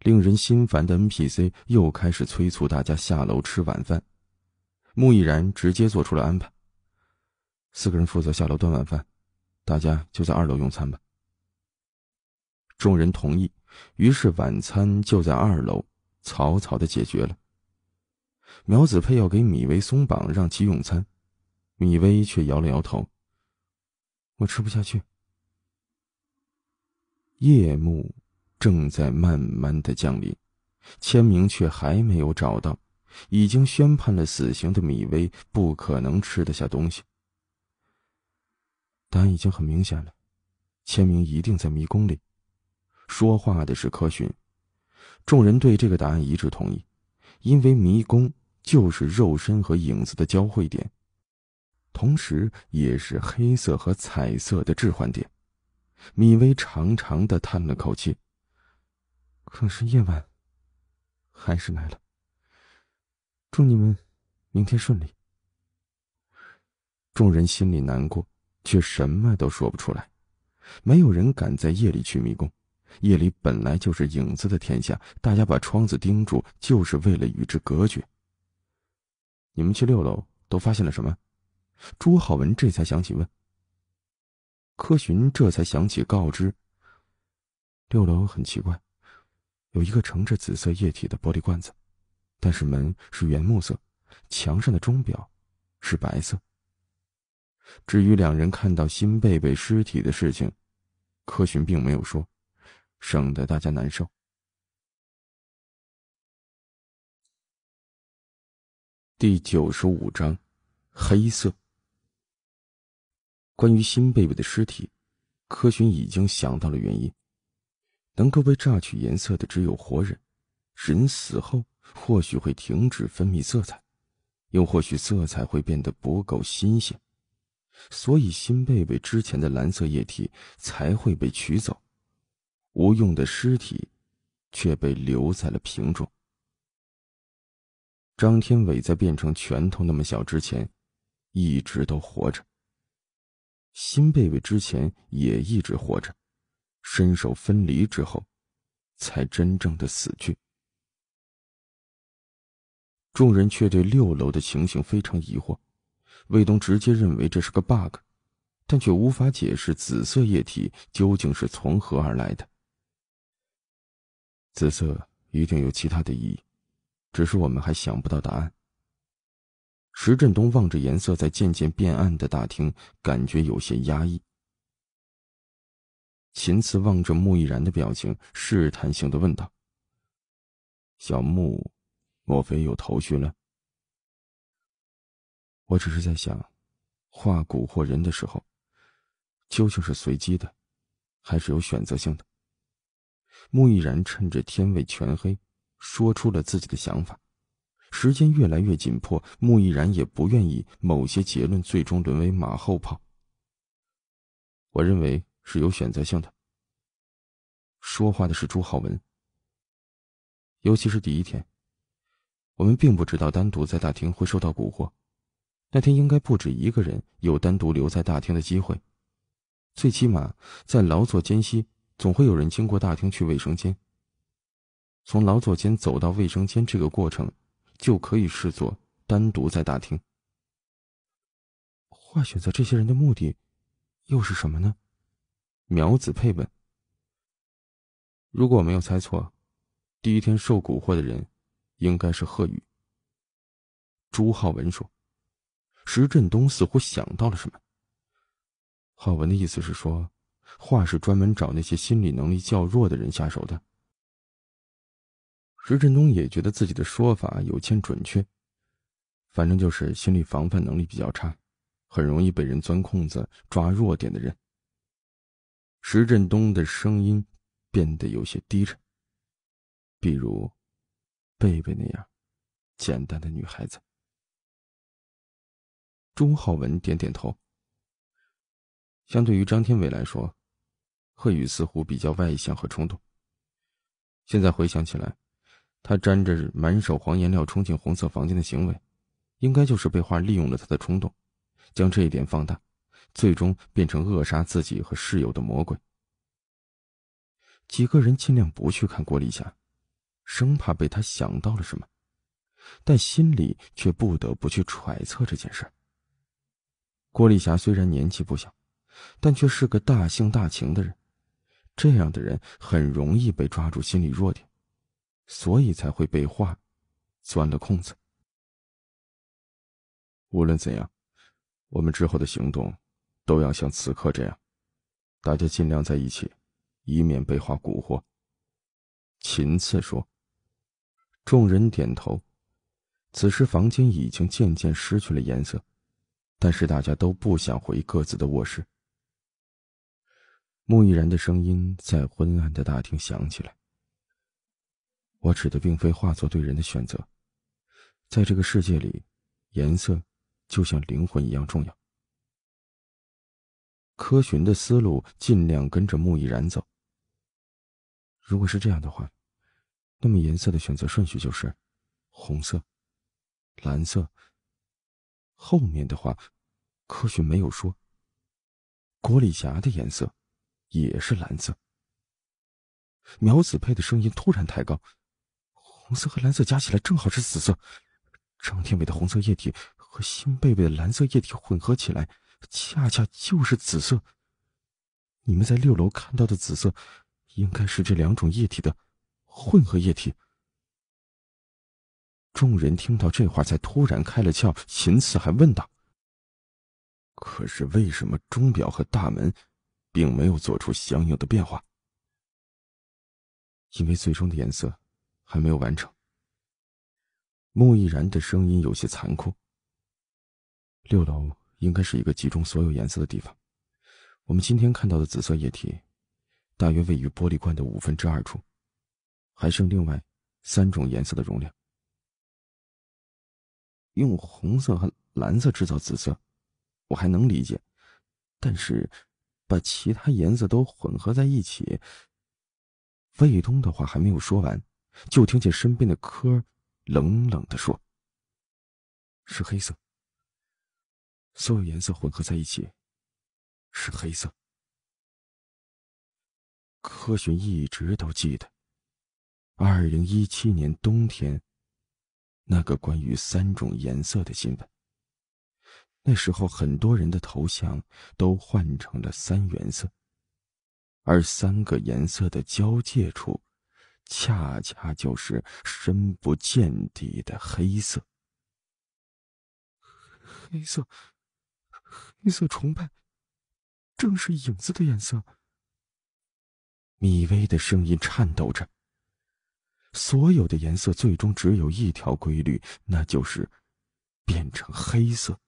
令人心烦的 NPC 又开始催促大家下楼吃晚饭。木易然直接做出了安排：四个人负责下楼端晚饭，大家就在二楼用餐吧。众人同意，于是晚餐就在二楼草草的解决了。苗子佩要给米维松绑，让其用餐。米薇却摇了摇头。我吃不下去。夜幕正在慢慢的降临，签名却还没有找到。已经宣判了死刑的米薇不可能吃得下东西。答案已经很明显了，签名一定在迷宫里。说话的是柯寻，众人对这个答案一致同意，因为迷宫就是肉身和影子的交汇点。同时，也是黑色和彩色的置换点。米薇长长的叹了口气。可是夜晚，还是来了。祝你们明天顺利。众人心里难过，却什么都说不出来。没有人敢在夜里去迷宫，夜里本来就是影子的天下。大家把窗子盯住，就是为了与之隔绝。你们去六楼都发现了什么？朱浩文这才想起问。柯寻这才想起告知。六楼很奇怪，有一个盛着紫色液体的玻璃罐子，但是门是原木色，墙上的钟表是白色。至于两人看到新贝贝尸体的事情，柯寻并没有说，省得大家难受。第九十五章，黑色。关于新贝贝的尸体，柯寻已经想到了原因。能够被榨取颜色的只有活人，人死后或许会停止分泌色彩，又或许色彩会变得不够新鲜，所以新贝贝之前的蓝色液体才会被取走，无用的尸体却被留在了瓶中。张天伟在变成拳头那么小之前，一直都活着。新贝贝之前也一直活着，身手分离之后，才真正的死去。众人却对六楼的情形非常疑惑，卫东直接认为这是个 bug，但却无法解释紫色液体究竟是从何而来的。紫色一定有其他的意义，只是我们还想不到答案。石振东望着颜色在渐渐变暗的大厅，感觉有些压抑。秦辞望着穆亦然的表情，试探性的问道：“小穆，莫非有头绪了？”我只是在想，画蛊惑人的时候，究竟是随机的，还是有选择性的？穆亦然趁着天未全黑，说出了自己的想法。时间越来越紧迫，穆毅然也不愿意某些结论最终沦为马后炮。我认为是有选择性的。说话的是朱浩文。尤其是第一天，我们并不知道单独在大厅会受到蛊惑。那天应该不止一个人有单独留在大厅的机会，最起码在劳作间隙，总会有人经过大厅去卫生间。从劳作间走到卫生间这个过程。就可以视作单独在大厅。画选择这些人的目的，又是什么呢？苗子佩问。如果我没有猜错，第一天受蛊惑的人，应该是贺宇。朱浩文说。石振东似乎想到了什么。浩文的意思是说，画是专门找那些心理能力较弱的人下手的。石振东也觉得自己的说法有欠准确，反正就是心理防范能力比较差，很容易被人钻空子、抓弱点的人。石振东的声音变得有些低沉。比如贝贝那样简单的女孩子。钟浩文点点头。相对于张天伟来说，贺宇似乎比较外向和冲动。现在回想起来。他沾着满手黄颜料冲进红色房间的行为，应该就是被画利用了他的冲动，将这一点放大，最终变成扼杀自己和室友的魔鬼。几个人尽量不去看郭丽霞，生怕被她想到了什么，但心里却不得不去揣测这件事。郭丽霞虽然年纪不小，但却是个大性大情的人，这样的人很容易被抓住心理弱点。所以才会被画钻了空子。无论怎样，我们之后的行动都要像此刻这样，大家尽量在一起，以免被画蛊惑。”秦次说。众人点头。此时房间已经渐渐失去了颜色，但是大家都不想回各自的卧室。木易然的声音在昏暗的大厅响起来。我指的并非画作对人的选择，在这个世界里，颜色就像灵魂一样重要。柯寻的思路尽量跟着木已然走。如果是这样的话，那么颜色的选择顺序就是：红色、蓝色。后面的话，科寻没有说。郭丽霞的颜色也是蓝色。苗子佩的声音突然抬高。红色和蓝色加起来正好是紫色。张天伟的红色液体和辛贝贝的蓝色液体混合起来，恰恰就是紫色。你们在六楼看到的紫色，应该是这两种液体的混合液体。众人听到这话，才突然开了窍。秦四还问道：“可是为什么钟表和大门，并没有做出相应的变化？”因为最终的颜色。还没有完成。穆易然的声音有些残酷。六楼应该是一个集中所有颜色的地方。我们今天看到的紫色液体，大约位于玻璃罐的五分之二处，还剩另外三种颜色的容量。用红色和蓝色制造紫色，我还能理解，但是把其他颜色都混合在一起，卫东的话还没有说完。就听见身边的柯冷冷地说：“是黑色。所有颜色混合在一起，是黑色。”柯寻一直都记得，二零一七年冬天，那个关于三种颜色的新闻。那时候，很多人的头像都换成了三原色，而三个颜色的交界处。恰恰就是深不见底的黑色。黑色，黑色崇拜，正是影子的颜色。米薇的声音颤抖着。所有的颜色最终只有一条规律，那就是变成黑色。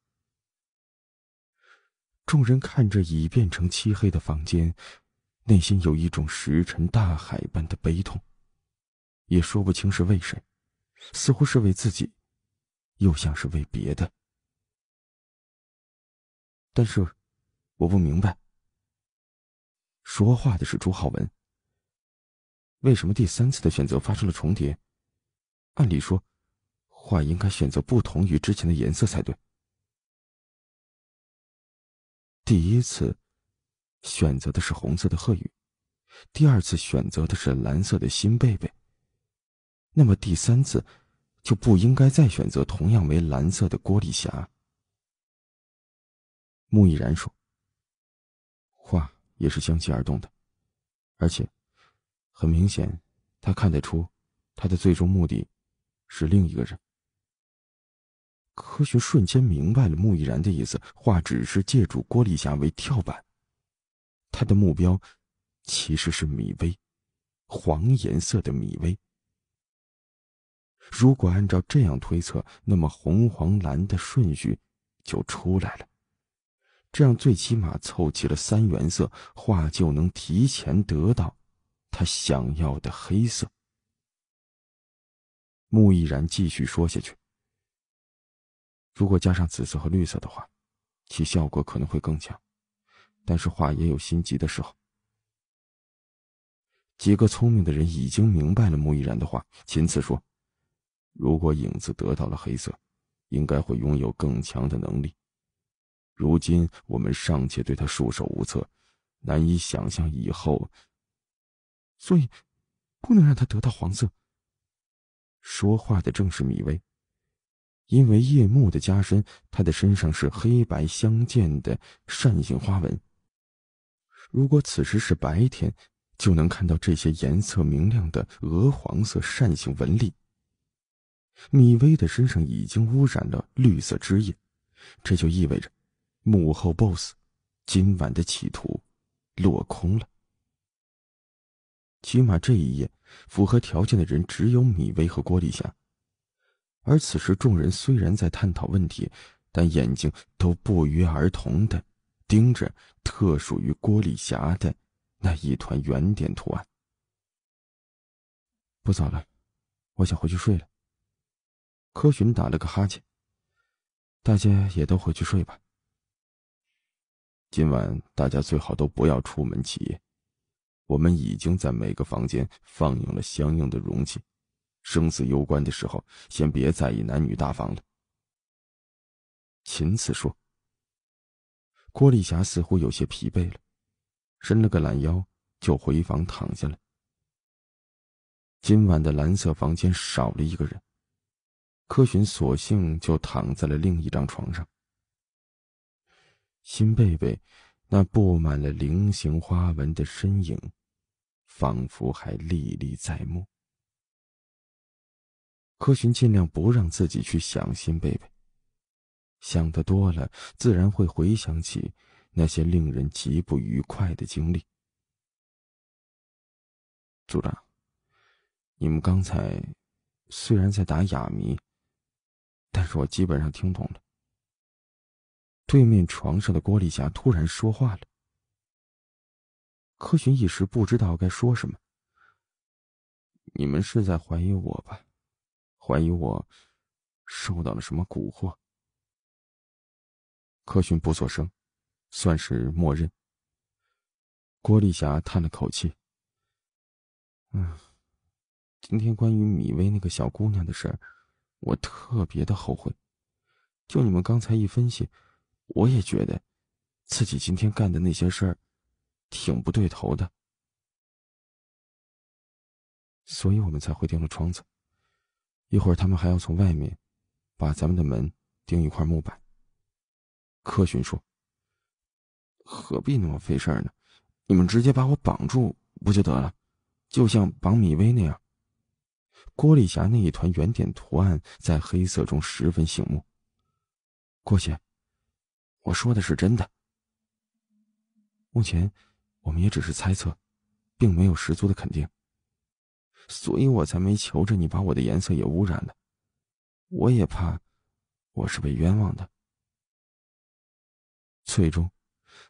众人看着已变成漆黑的房间，内心有一种石沉大海般的悲痛。也说不清是为谁，似乎是为自己，又像是为别的。但是我不明白，说话的是朱浩文。为什么第三次的选择发生了重叠？按理说，话应该选择不同于之前的颜色才对。第一次选择的是红色的贺宇，第二次选择的是蓝色的新贝贝。那么第三次就不应该再选择同样为蓝色的郭丽霞。木亦然说：“画也是相继而动的，而且很明显，他看得出他的最终目的是另一个人。”科学瞬间明白了木亦然的意思，画只是借助郭丽霞为跳板，他的目标其实是米薇，黄颜色的米薇。如果按照这样推测，那么红、黄、蓝的顺序就出来了。这样最起码凑齐了三原色，画就能提前得到他想要的黑色。木易然继续说下去：“如果加上紫色和绿色的话，其效果可能会更强。但是画也有心急的时候。”几个聪明的人已经明白了木易然的话，秦辞说。如果影子得到了黑色，应该会拥有更强的能力。如今我们尚且对他束手无策，难以想象以后。所以，不能让他得到黄色。说话的正是米薇，因为夜幕的加深，他的身上是黑白相间的扇形花纹。如果此时是白天，就能看到这些颜色明亮的鹅黄色扇形纹理。米薇的身上已经污染了绿色汁液，这就意味着幕后 boss 今晚的企图落空了。起码这一夜符合条件的人只有米薇和郭丽霞。而此时，众人虽然在探讨问题，但眼睛都不约而同的盯着特属于郭丽霞的那一团圆点图案。不早了，我想回去睡了。柯寻打了个哈欠，大家也都回去睡吧。今晚大家最好都不要出门起夜。我们已经在每个房间放映了相应的容器，生死攸关的时候，先别在意男女大房了。秦次说。郭丽霞似乎有些疲惫了，伸了个懒腰就回房躺下了。今晚的蓝色房间少了一个人。柯寻索性就躺在了另一张床上。新贝贝那布满了菱形花纹的身影，仿佛还历历在目。柯寻尽量不让自己去想新贝贝，想的多了，自然会回想起那些令人极不愉快的经历。组长，你们刚才虽然在打哑谜。但是我基本上听懂了。对面床上的郭丽霞突然说话了。柯寻一时不知道该说什么。你们是在怀疑我吧？怀疑我受到了什么蛊惑？柯寻不作声，算是默认。郭丽霞叹了口气：“嗯，今天关于米薇那个小姑娘的事儿。”我特别的后悔，就你们刚才一分析，我也觉得自己今天干的那些事儿挺不对头的，所以我们才会盯了窗子。一会儿他们还要从外面把咱们的门钉一块木板。柯寻说：“何必那么费事儿呢？你们直接把我绑住不就得了？就像绑米薇那样。”郭丽霞那一团圆点图案在黑色中十分醒目。郭姐，我说的是真的。目前我们也只是猜测，并没有十足的肯定，所以我才没求着你把我的颜色也污染了。我也怕我是被冤枉的。最终，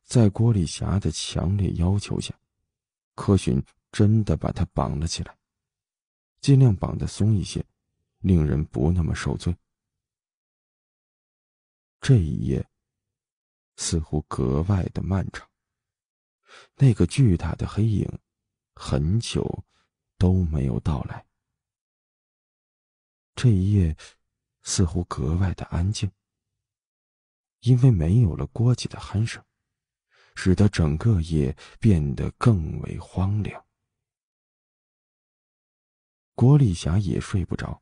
在郭丽霞的强烈要求下，柯巡真的把她绑了起来。尽量绑得松一些，令人不那么受罪。这一夜似乎格外的漫长，那个巨大的黑影很久都没有到来。这一夜似乎格外的安静，因为没有了郭姐的鼾声，使得整个夜变得更为荒凉。郭丽霞也睡不着，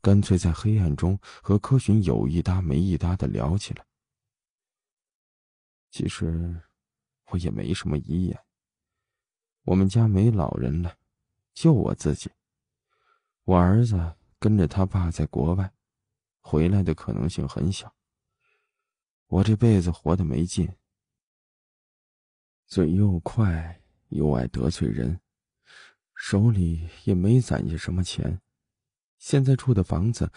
干脆在黑暗中和柯寻有一搭没一搭的聊起来。其实，我也没什么遗言。我们家没老人了，就我自己。我儿子跟着他爸在国外，回来的可能性很小。我这辈子活的没劲，嘴又快又爱得罪人。手里也没攒下什么钱，现在住的房子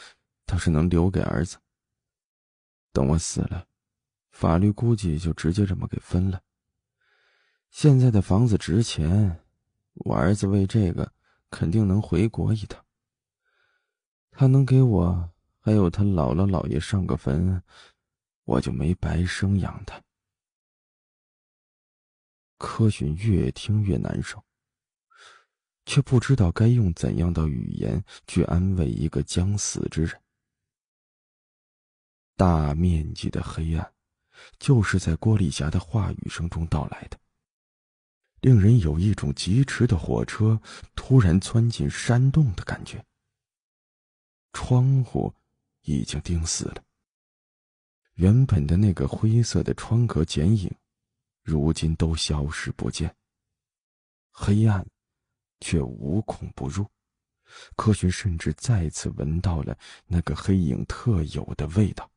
倒是能留给儿子。等我死了，法律估计就直接这么给分了。现在的房子值钱，我儿子为这个肯定能回国一趟。他能给我还有他姥姥姥爷上个坟，我就没白生养他。柯允越听越难受。却不知道该用怎样的语言去安慰一个将死之人。大面积的黑暗，就是在郭丽霞的话语声中到来的，令人有一种疾驰的火车突然窜进山洞的感觉。窗户已经钉死了，原本的那个灰色的窗格剪影，如今都消失不见。黑暗。却无孔不入。柯寻甚至再次闻到了那个黑影特有的味道。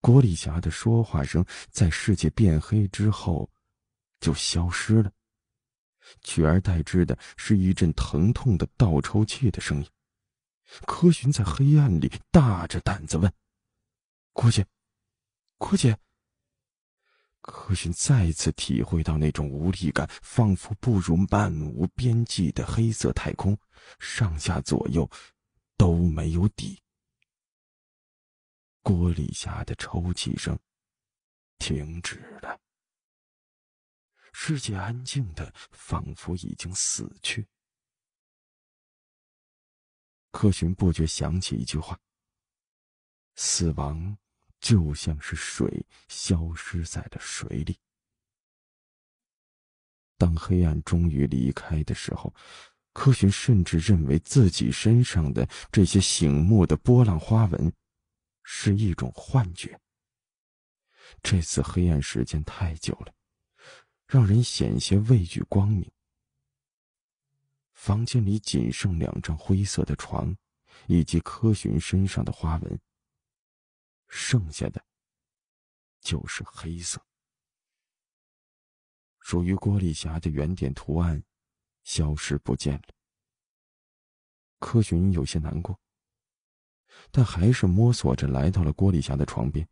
郭丽霞的说话声在世界变黑之后就消失了，取而代之的是一阵疼痛的倒抽气的声音。柯寻在黑暗里大着胆子问：“郭姐，郭姐。”柯寻再次体会到那种无力感，仿佛步入漫无边际的黑色太空，上下左右都没有底。郭丽霞的抽泣声停止了，世界安静的仿佛已经死去。柯寻不觉想起一句话：“死亡。”就像是水消失在了水里。当黑暗终于离开的时候，柯寻甚至认为自己身上的这些醒目的波浪花纹是一种幻觉。这次黑暗时间太久了，让人险些畏惧光明。房间里仅剩两张灰色的床，以及柯寻身上的花纹。剩下的就是黑色，属于郭丽霞的圆点图案消失不见了。柯寻有些难过，但还是摸索着来到了郭丽霞的床边。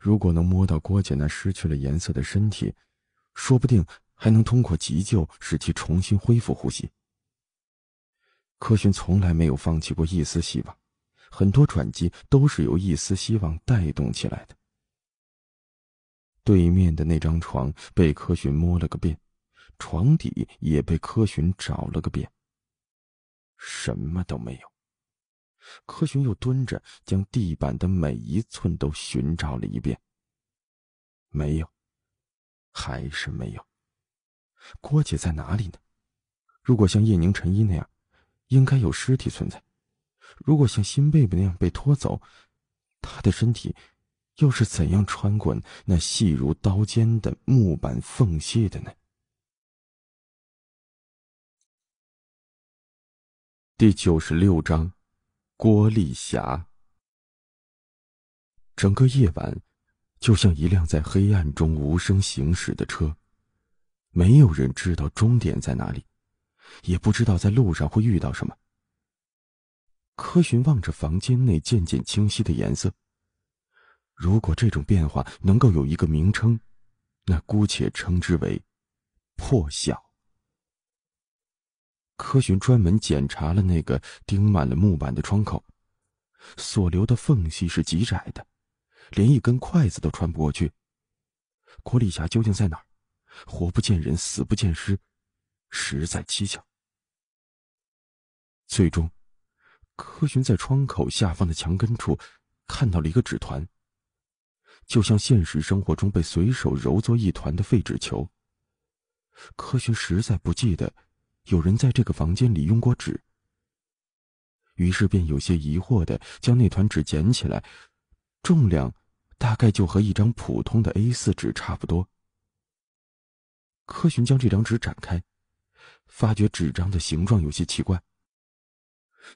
如果能摸到郭姐那失去了颜色的身体，说不定还能通过急救使其重新恢复呼吸。柯寻从来没有放弃过一丝希望。很多转机都是由一丝希望带动起来的。对面的那张床被柯寻摸了个遍，床底也被柯寻找了个遍，什么都没有。柯寻又蹲着将地板的每一寸都寻找了一遍，没有，还是没有。郭姐在哪里呢？如果像叶宁、陈一那样，应该有尸体存在。如果像新贝贝那样被拖走，他的身体又是怎样穿过那细如刀尖的木板缝隙的呢？第九十六章，郭丽霞。整个夜晚，就像一辆在黑暗中无声行驶的车，没有人知道终点在哪里，也不知道在路上会遇到什么。柯寻望着房间内渐渐清晰的颜色。如果这种变化能够有一个名称，那姑且称之为“破晓”。柯寻专门检查了那个钉满了木板的窗口，所留的缝隙是极窄的，连一根筷子都穿不过去。郭丽霞究竟在哪儿？活不见人，死不见尸，实在蹊跷。最终。柯寻在窗口下方的墙根处，看到了一个纸团，就像现实生活中被随手揉作一团的废纸球。柯寻实在不记得有人在这个房间里用过纸，于是便有些疑惑的将那团纸捡起来，重量大概就和一张普通的 A 四纸差不多。柯寻将这张纸展开，发觉纸张的形状有些奇怪。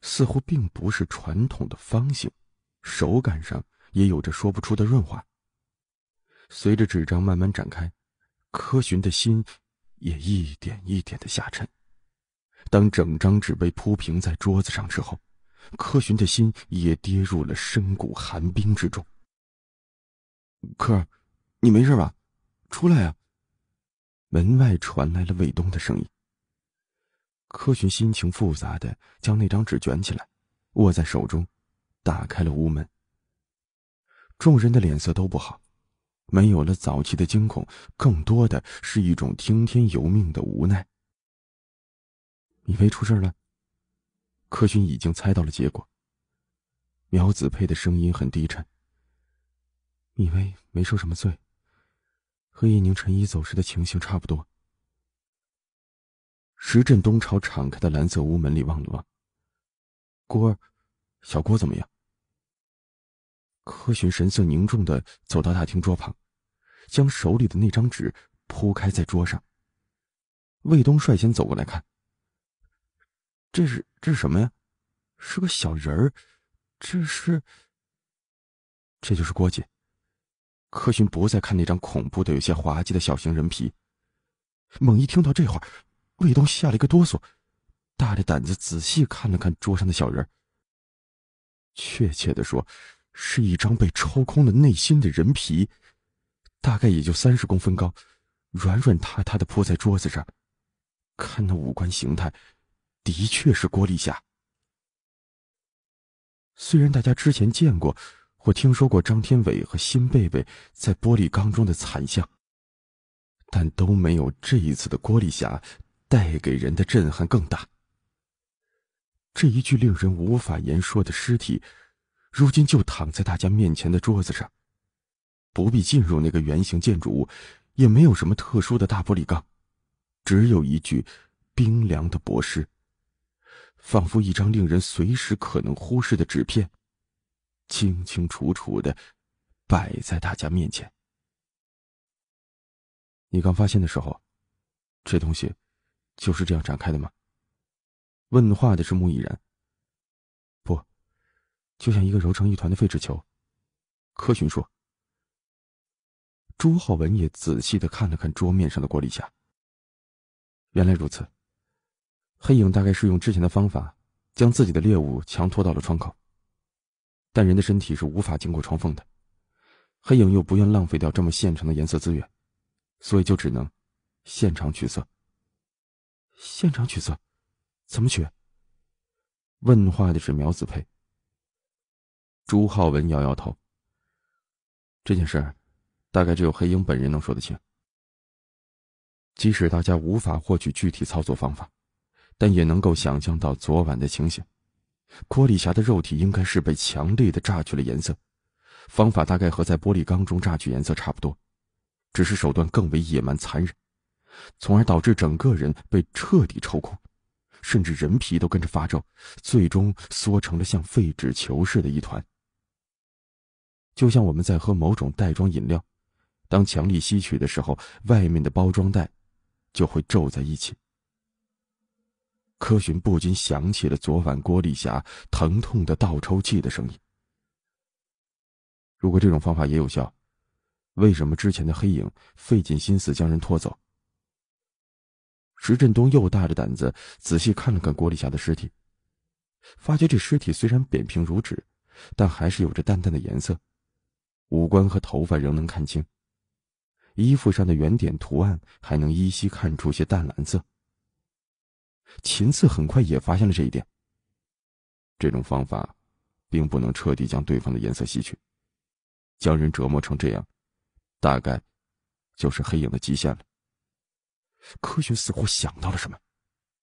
似乎并不是传统的方形，手感上也有着说不出的润滑。随着纸张慢慢展开，柯寻的心也一点一点的下沉。当整张纸被铺平在桌子上之后，柯寻的心也跌入了深谷寒冰之中。柯儿，你没事吧？出来啊！门外传来了卫东的声音。柯寻心情复杂的将那张纸卷起来，握在手中，打开了屋门。众人的脸色都不好，没有了早期的惊恐，更多的是一种听天由命的无奈。米薇出事了，柯寻已经猜到了结果。苗子佩的声音很低沉：“米薇没受什么罪，和叶宁、陈一走时的情形差不多。”石振东朝敞开的蓝色屋门里望了望。郭儿，小郭怎么样？柯寻神色凝重的走到大厅桌旁，将手里的那张纸铺开在桌上。卫东率先走过来看。这是这是什么呀？是个小人儿，这是，这就是郭姐。柯寻不再看那张恐怖的、有些滑稽的小型人皮，猛一听到这话。卫东吓了一个哆嗦，大着胆子仔细看了看桌上的小人确切的说，是一张被抽空了内心的人皮，大概也就三十公分高，软软塌塌的铺在桌子上。看那五官形态，的确是郭丽霞。虽然大家之前见过或听说过张天伟和辛贝贝在玻璃缸中的惨相，但都没有这一次的郭丽霞。带给人的震撼更大。这一具令人无法言说的尸体，如今就躺在大家面前的桌子上，不必进入那个圆形建筑物，也没有什么特殊的大玻璃缸，只有一具冰凉的薄尸，仿佛一张令人随时可能忽视的纸片，清清楚楚的摆在大家面前。你刚发现的时候，这东西。就是这样展开的吗？问话的是木已然。不，就像一个揉成一团的废纸球，柯寻说。朱浩文也仔细的看了看桌面上的玻璃夹。原来如此。黑影大概是用之前的方法，将自己的猎物强拖到了窗口。但人的身体是无法经过窗缝的，黑影又不愿浪费掉这么现成的颜色资源，所以就只能现场取色。现场取色，怎么取？问话的是苗子佩。朱浩文摇摇头。这件事，大概只有黑鹰本人能说得清。即使大家无法获取具体操作方法，但也能够想象到昨晚的情形。郭丽霞的肉体应该是被强力的榨去了颜色，方法大概和在玻璃缸中榨取颜色差不多，只是手段更为野蛮残忍。从而导致整个人被彻底抽空，甚至人皮都跟着发皱，最终缩成了像废纸球似的一团。就像我们在喝某种袋装饮料，当强力吸取的时候，外面的包装袋就会皱在一起。柯寻不禁想起了昨晚郭丽霞疼痛的倒抽气的声音。如果这种方法也有效，为什么之前的黑影费尽心思将人拖走？石振东又大着胆子仔细看了看郭丽霞的尸体，发觉这尸体虽然扁平如纸，但还是有着淡淡的颜色，五官和头发仍能看清，衣服上的圆点图案还能依稀看出些淡蓝色。秦四很快也发现了这一点。这种方法，并不能彻底将对方的颜色吸取，将人折磨成这样，大概就是黑影的极限了。科学似乎想到了什么，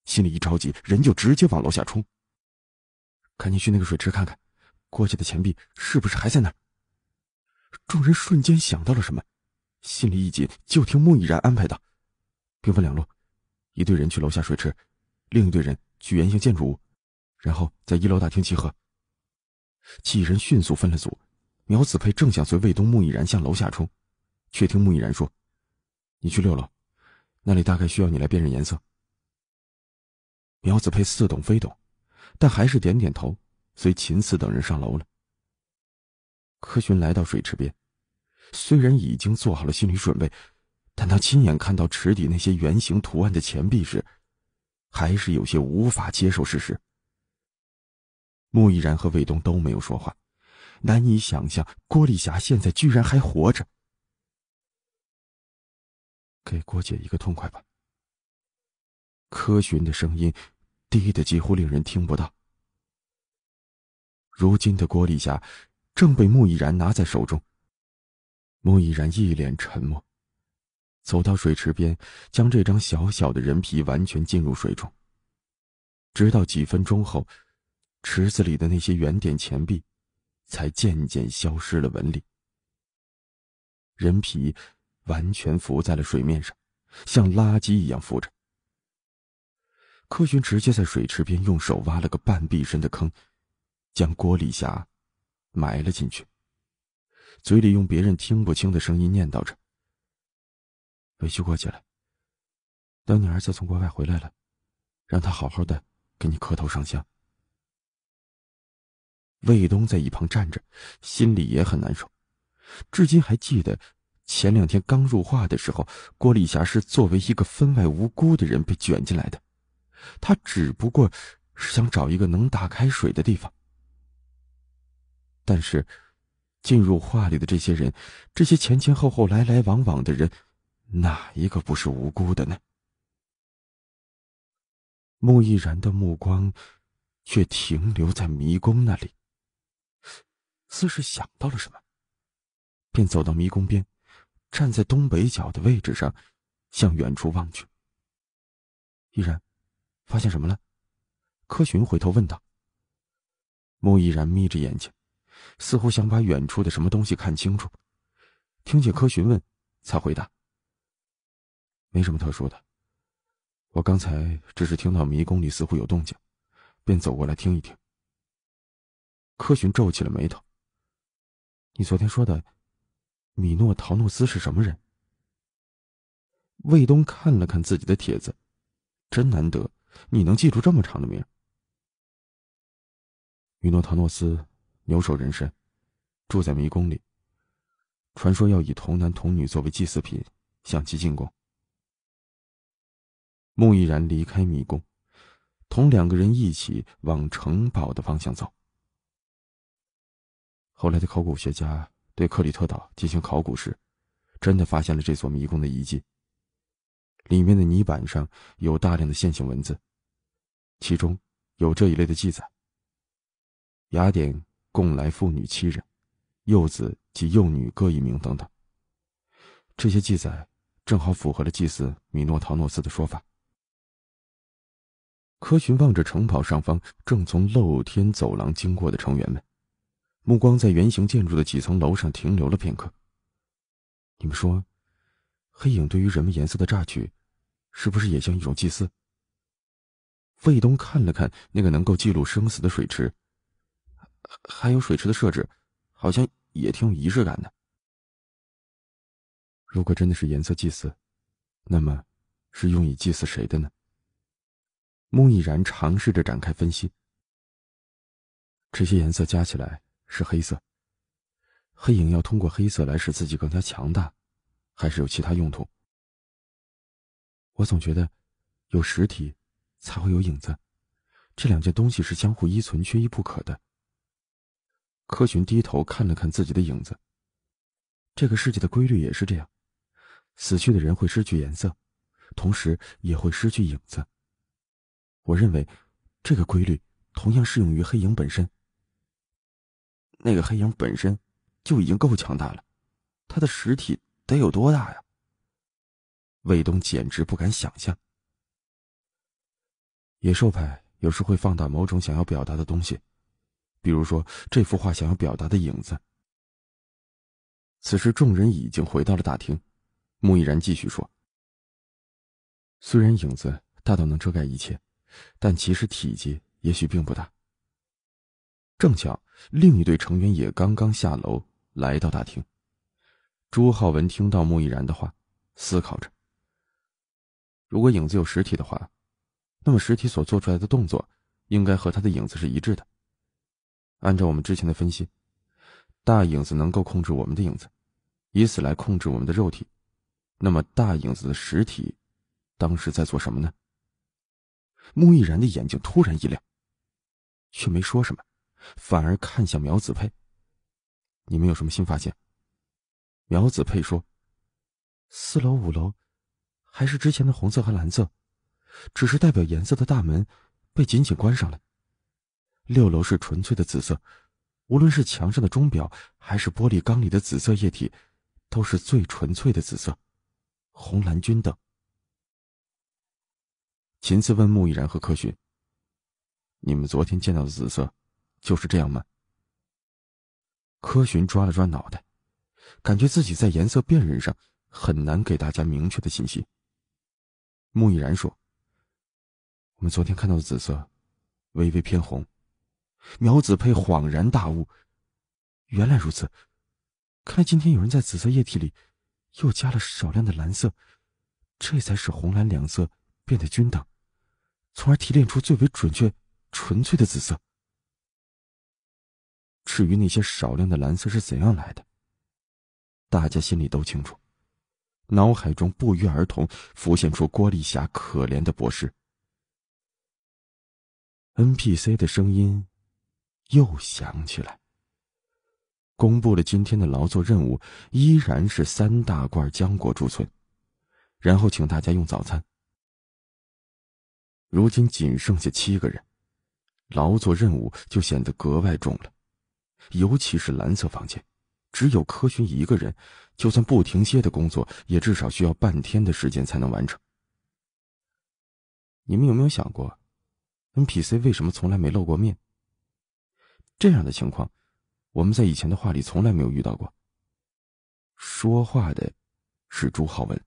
心里一着急，人就直接往楼下冲。赶紧去那个水池看看，过去的钱币是不是还在那儿？众人瞬间想到了什么，心里一紧，就听穆已然安排道：“兵分两路，一队人去楼下水池，另一队人去圆形建筑物，然后在一楼大厅集合。”几人迅速分了组。苗子佩正想随卫东、穆已然向楼下冲，却听穆已然说：“你去六楼。”那里大概需要你来辨认颜色。苗子佩似懂非懂，但还是点点头，随秦四等人上楼了。柯寻来到水池边，虽然已经做好了心理准备，但当亲眼看到池底那些圆形图案的钱币时，还是有些无法接受事实。穆依然和卫东都没有说话，难以想象郭丽霞现在居然还活着。给郭姐一个痛快吧。柯寻的声音低得几乎令人听不到。如今的郭丽霞正被穆已然拿在手中。穆已然一脸沉默，走到水池边，将这张小小的人皮完全浸入水中。直到几分钟后，池子里的那些圆点钱币才渐渐消失了纹理。人皮。完全浮在了水面上，像垃圾一样浮着。柯寻直接在水池边用手挖了个半臂深的坑，将郭丽霞埋了进去，嘴里用别人听不清的声音念叨着：“委屈过去了。等你儿子从国外回来了，让他好好的给你磕头上香。”卫东在一旁站着，心里也很难受，至今还记得。前两天刚入画的时候，郭丽霞是作为一个分外无辜的人被卷进来的。她只不过是想找一个能打开水的地方。但是，进入画里的这些人，这些前前后后来来往往的人，哪一个不是无辜的呢？木易然的目光却停留在迷宫那里，似是想到了什么，便走到迷宫边。站在东北角的位置上，向远处望去。依然，发现什么了？柯寻回头问道。穆依然眯着眼睛，似乎想把远处的什么东西看清楚，听见柯寻问，才回答：“没什么特殊的，我刚才只是听到迷宫里似乎有动静，便走过来听一听。”柯寻皱起了眉头：“你昨天说的。”米诺陶诺斯是什么人？卫东看了看自己的帖子，真难得，你能记住这么长的名。米诺陶诺斯，牛首人身，住在迷宫里。传说要以童男童女作为祭祀品向其进贡。木易然离开迷宫，同两个人一起往城堡的方向走。后来的考古学家。对克里特岛进行考古时，真的发现了这座迷宫的遗迹。里面的泥板上有大量的线性文字，其中有这一类的记载：“雅典供来妇女七人，幼子及幼女各一名”等等。这些记载正好符合了祭司米诺陶诺斯的说法。科寻望着城堡上方，正从露天走廊经过的成员们。目光在圆形建筑的几层楼上停留了片刻。你们说，黑影对于人们颜色的榨取，是不是也像一种祭祀？卫东看了看那个能够记录生死的水池，还有水池的设置，好像也挺有仪式感的。如果真的是颜色祭祀，那么是用以祭祀谁的呢？木亦然尝试着展开分析，这些颜色加起来。是黑色。黑影要通过黑色来使自己更加强大，还是有其他用途？我总觉得，有实体才会有影子，这两件东西是相互依存、缺一不可的。柯寻低头看了看自己的影子，这个世界的规律也是这样：死去的人会失去颜色，同时也会失去影子。我认为，这个规律同样适用于黑影本身。那个黑影本身就已经够强大了，他的实体得有多大呀？卫东简直不敢想象。野兽派有时会放大某种想要表达的东西，比如说这幅画想要表达的影子。此时，众人已经回到了大厅。木易然继续说：“虽然影子大到能遮盖一切，但其实体积也许并不大。正巧。”另一队成员也刚刚下楼来到大厅。朱浩文听到穆易然的话，思考着：如果影子有实体的话，那么实体所做出来的动作应该和他的影子是一致的。按照我们之前的分析，大影子能够控制我们的影子，以此来控制我们的肉体。那么大影子的实体当时在做什么呢？穆易然的眼睛突然一亮，却没说什么。反而看向苗子佩。你们有什么新发现？苗子佩说：“四楼、五楼，还是之前的红色和蓝色，只是代表颜色的大门被紧紧关上了。六楼是纯粹的紫色，无论是墙上的钟表，还是玻璃缸里的紫色液体，都是最纯粹的紫色，红、蓝、军等。”秦思问穆亦然和柯巡：“你们昨天见到的紫色？”就是这样吗？柯寻抓了抓脑袋，感觉自己在颜色辨认上很难给大家明确的信息。穆已然说：“我们昨天看到的紫色，微微偏红。”苗子佩恍然大悟：“原来如此！看来今天有人在紫色液体里又加了少量的蓝色，这才使红蓝两色变得均等，从而提炼出最为准确、纯粹的紫色。”至于那些少量的蓝色是怎样来的，大家心里都清楚，脑海中不约而同浮现出郭丽霞可怜的博士。NPC 的声音又响起来，公布了今天的劳作任务依然是三大罐浆果贮存，然后请大家用早餐。如今仅剩下七个人，劳作任务就显得格外重了。尤其是蓝色房间，只有柯寻一个人，就算不停歇的工作，也至少需要半天的时间才能完成。你们有没有想过，NPC 为什么从来没露过面？这样的情况，我们在以前的话里从来没有遇到过。说话的是朱浩文。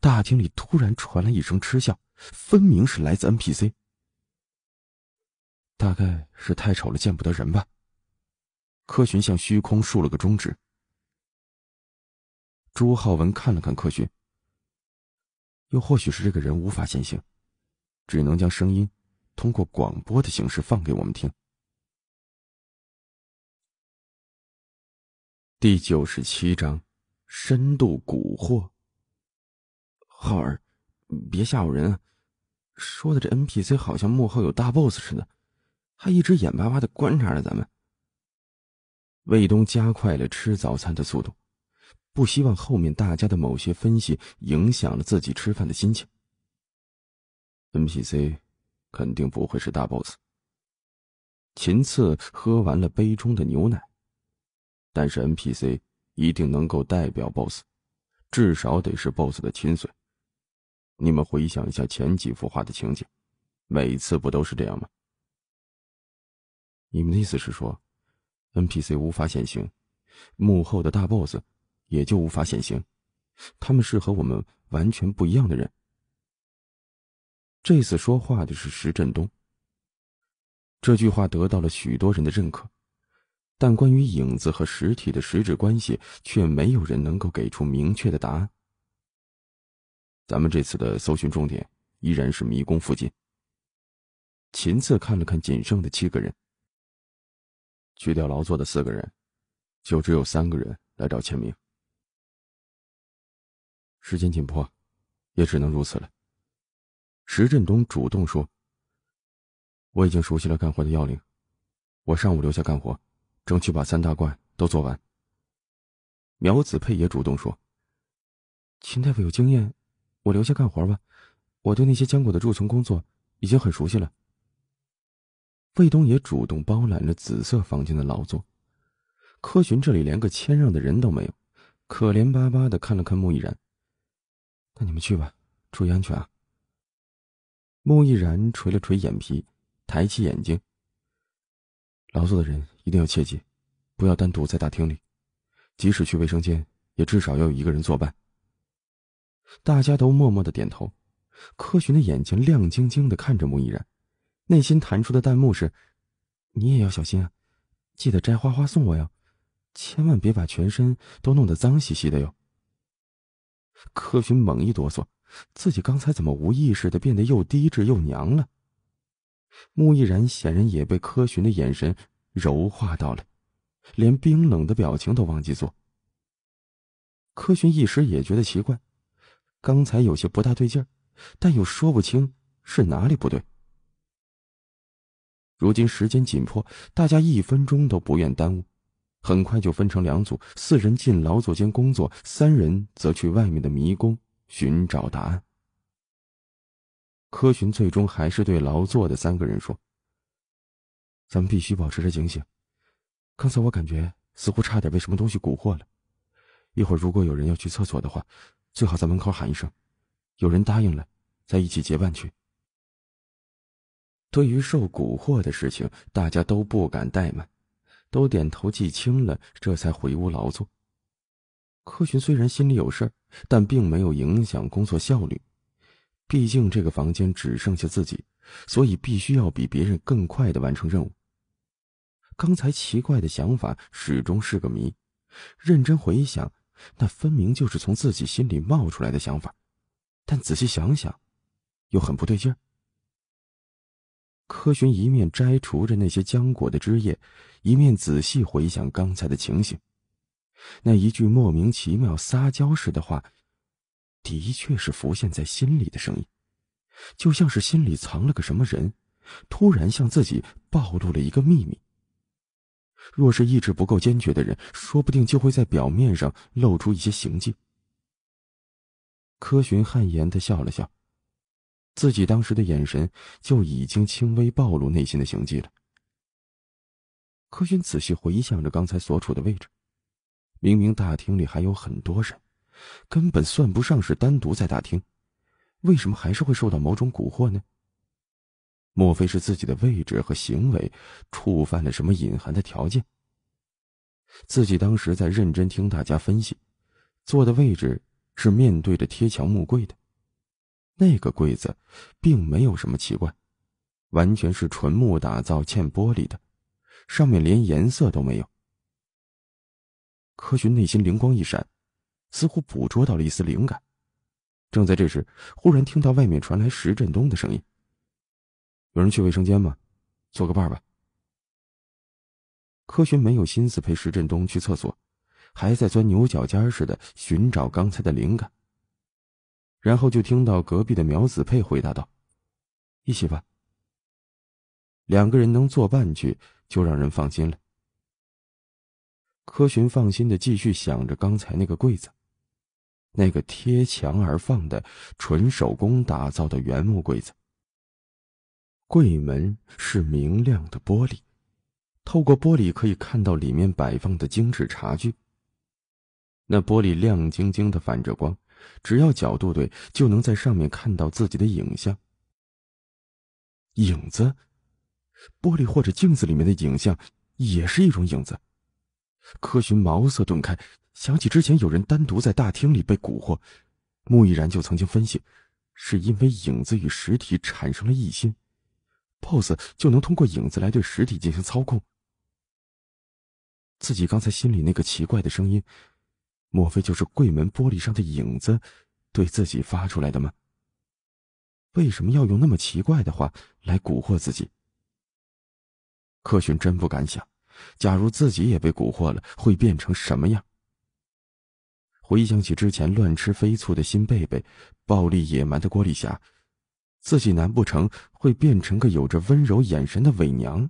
大厅里突然传来一声嗤笑，分明是来自 NPC。大概是太丑了，见不得人吧。柯寻向虚空竖了个中指。朱浩文看了看柯寻，又或许是这个人无法现形，只能将声音通过广播的形式放给我们听。第九十七章：深度蛊惑。浩儿，别吓唬人啊！说的这 NPC 好像幕后有大 BOSS 似的，还一直眼巴巴的观察着咱们。卫东加快了吃早餐的速度，不希望后面大家的某些分析影响了自己吃饭的心情。NPC 肯定不会是大 BOSS。秦次喝完了杯中的牛奶，但是 NPC 一定能够代表 BOSS，至少得是 BOSS 的亲孙。你们回想一下前几幅画的情景，每一次不都是这样吗？你们的意思是说？NPC 无法显形，幕后的大 BOSS 也就无法显形。他们是和我们完全不一样的人。这次说话的是石振东。这句话得到了许多人的认可，但关于影子和实体的实质关系，却没有人能够给出明确的答案。咱们这次的搜寻重点依然是迷宫附近。秦策看了看仅剩的七个人。去掉劳作的四个人，就只有三个人来找签名。时间紧迫，也只能如此了。石振东主动说：“我已经熟悉了干活的要领，我上午留下干活，争取把三大罐都做完。”苗子佩也主动说：“秦大夫有经验，我留下干活吧，我对那些坚果的贮存工作已经很熟悉了。”卫东也主动包揽了紫色房间的劳作，柯寻这里连个谦让的人都没有，可怜巴巴的看了看穆易然。那你们去吧，注意安全啊。穆易然垂了垂眼皮，抬起眼睛。劳作的人一定要切记，不要单独在大厅里，即使去卫生间，也至少要有一个人作伴。大家都默默的点头，柯寻的眼睛亮晶晶的看着穆易然。内心弹出的弹幕是：“你也要小心啊，记得摘花花送我呀，千万别把全身都弄得脏兮兮的哟。”柯寻猛一哆嗦，自己刚才怎么无意识的变得又低智又娘了？木亦然显然也被柯寻的眼神柔化到了，连冰冷的表情都忘记做。柯寻一时也觉得奇怪，刚才有些不大对劲儿，但又说不清是哪里不对。如今时间紧迫，大家一分钟都不愿耽误，很快就分成两组：四人进劳作间工作，三人则去外面的迷宫寻找答案。柯寻最终还是对劳作的三个人说：“咱们必须保持着警醒，刚才我感觉似乎差点被什么东西蛊惑了。一会儿如果有人要去厕所的话，最好在门口喊一声，有人答应了，再一起结伴去。”对于受蛊惑的事情，大家都不敢怠慢，都点头记清了，这才回屋劳作。柯寻虽然心里有事儿，但并没有影响工作效率。毕竟这个房间只剩下自己，所以必须要比别人更快的完成任务。刚才奇怪的想法始终是个谜，认真回想，那分明就是从自己心里冒出来的想法，但仔细想想，又很不对劲儿。柯寻一面摘除着那些浆果的汁液，一面仔细回想刚才的情形。那一句莫名其妙撒娇似的话，的确是浮现在心里的声音，就像是心里藏了个什么人，突然向自己暴露了一个秘密。若是意志不够坚决的人，说不定就会在表面上露出一些行迹。柯寻汗颜的笑了笑。自己当时的眼神就已经轻微暴露内心的行迹了。柯勋仔细回想着刚才所处的位置，明明大厅里还有很多人，根本算不上是单独在大厅，为什么还是会受到某种蛊惑呢？莫非是自己的位置和行为触犯了什么隐含的条件？自己当时在认真听大家分析，坐的位置是面对着贴墙木柜的。那个柜子，并没有什么奇怪，完全是纯木打造、嵌玻璃的，上面连颜色都没有。柯寻内心灵光一闪，似乎捕捉到了一丝灵感。正在这时，忽然听到外面传来石振东的声音：“有人去卫生间吗？做个伴吧。”柯寻没有心思陪石振东去厕所，还在钻牛角尖似的寻找刚才的灵感。然后就听到隔壁的苗子佩回答道：“一起吧。”两个人能做半句，就让人放心了。柯寻放心的继续想着刚才那个柜子，那个贴墙而放的纯手工打造的原木柜子。柜门是明亮的玻璃，透过玻璃可以看到里面摆放的精致茶具。那玻璃亮晶晶的，反着光。只要角度对，就能在上面看到自己的影像。影子，玻璃或者镜子里面的影像，也是一种影子。柯寻茅塞顿开，想起之前有人单独在大厅里被蛊惑，木易然就曾经分析，是因为影子与实体产生了异心，boss 就能通过影子来对实体进行操控。自己刚才心里那个奇怪的声音。莫非就是柜门玻璃上的影子，对自己发出来的吗？为什么要用那么奇怪的话来蛊惑自己？克逊真不敢想，假如自己也被蛊惑了，会变成什么样？回想起之前乱吃飞醋的新贝贝，暴力野蛮的郭丽霞，自己难不成会变成个有着温柔眼神的伪娘？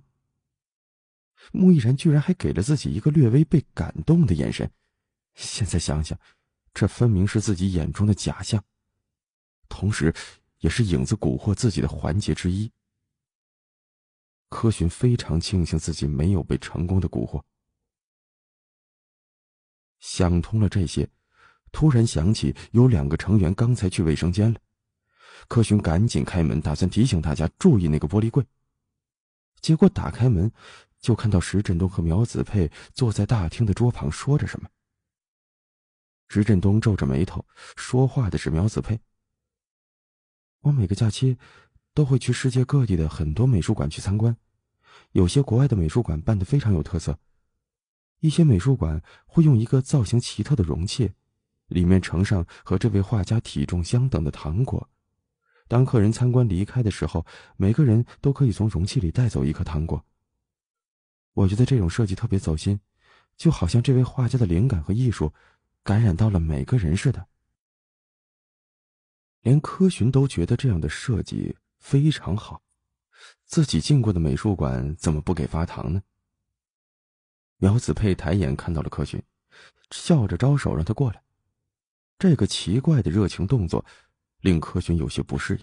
穆易然居然还给了自己一个略微被感动的眼神。现在想想，这分明是自己眼中的假象，同时，也是影子蛊惑自己的环节之一。柯寻非常庆幸自己没有被成功的蛊惑。想通了这些，突然想起有两个成员刚才去卫生间了，柯寻赶紧开门，打算提醒大家注意那个玻璃柜。结果打开门，就看到石振东和苗子佩坐在大厅的桌旁说着什么。石振东皱着眉头，说话的是苗子佩。我每个假期都会去世界各地的很多美术馆去参观，有些国外的美术馆办的非常有特色。一些美术馆会用一个造型奇特的容器，里面盛上和这位画家体重相等的糖果。当客人参观离开的时候，每个人都可以从容器里带走一颗糖果。我觉得这种设计特别走心，就好像这位画家的灵感和艺术。感染到了每个人似的，连柯寻都觉得这样的设计非常好。自己进过的美术馆怎么不给发糖呢？苗子佩抬眼看到了柯寻，笑着招手让他过来。这个奇怪的热情动作，令柯寻有些不适应。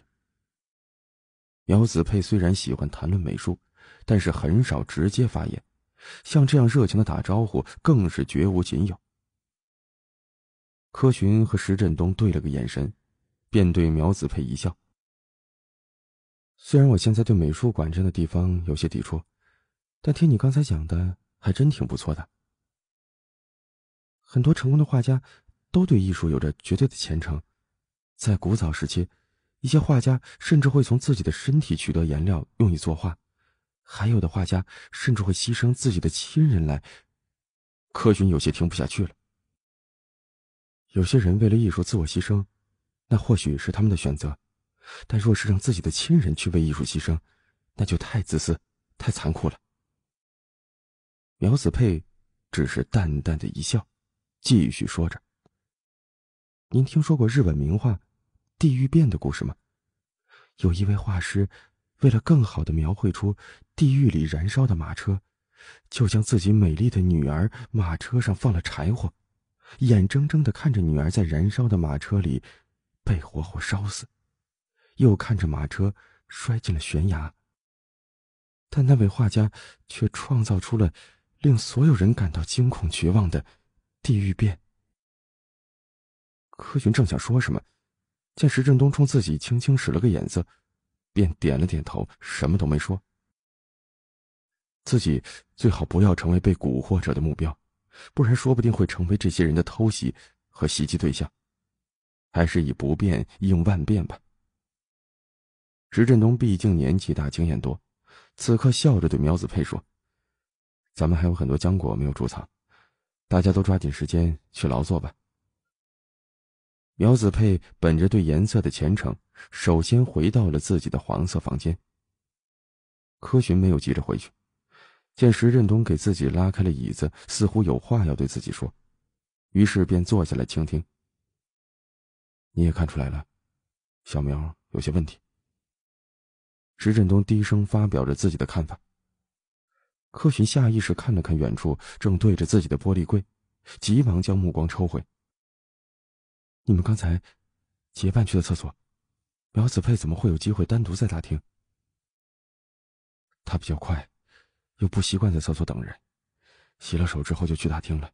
苗子佩虽然喜欢谈论美术，但是很少直接发言，像这样热情的打招呼更是绝无仅有。柯寻和石振东对了个眼神，便对苗子佩一笑。虽然我现在对美术馆这样的地方有些抵触，但听你刚才讲的还真挺不错的。很多成功的画家，都对艺术有着绝对的虔诚。在古早时期，一些画家甚至会从自己的身体取得颜料用以作画，还有的画家甚至会牺牲自己的亲人来。柯寻有些听不下去了。有些人为了艺术自我牺牲，那或许是他们的选择；但若是让自己的亲人去为艺术牺牲，那就太自私、太残酷了。苗子佩只是淡淡的一笑，继续说着：“您听说过日本名画《地狱变》的故事吗？有一位画师，为了更好的描绘出地狱里燃烧的马车，就将自己美丽的女儿马车上放了柴火。”眼睁睁的看着女儿在燃烧的马车里被活活烧死，又看着马车摔进了悬崖。但那位画家却创造出了令所有人感到惊恐绝望的《地狱变》。柯寻正想说什么，见石振东冲自己轻轻使了个眼色，便点了点头，什么都没说。自己最好不要成为被蛊惑者的目标。不然，说不定会成为这些人的偷袭和袭击对象。还是以不变应万变吧。石振东毕竟年纪大，经验多，此刻笑着对苗子佩说：“咱们还有很多浆果没有贮藏，大家都抓紧时间去劳作吧。”苗子佩本着对颜色的虔诚，首先回到了自己的黄色房间。柯寻没有急着回去。见石振东给自己拉开了椅子，似乎有话要对自己说，于是便坐下来倾听。你也看出来了，小苗有些问题。石振东低声发表着自己的看法。柯寻下意识看了看远处正对着自己的玻璃柜，急忙将目光抽回。你们刚才结伴去的厕所，苗子佩怎么会有机会单独在大厅？他比较快。又不习惯在厕所等人，洗了手之后就去大厅了。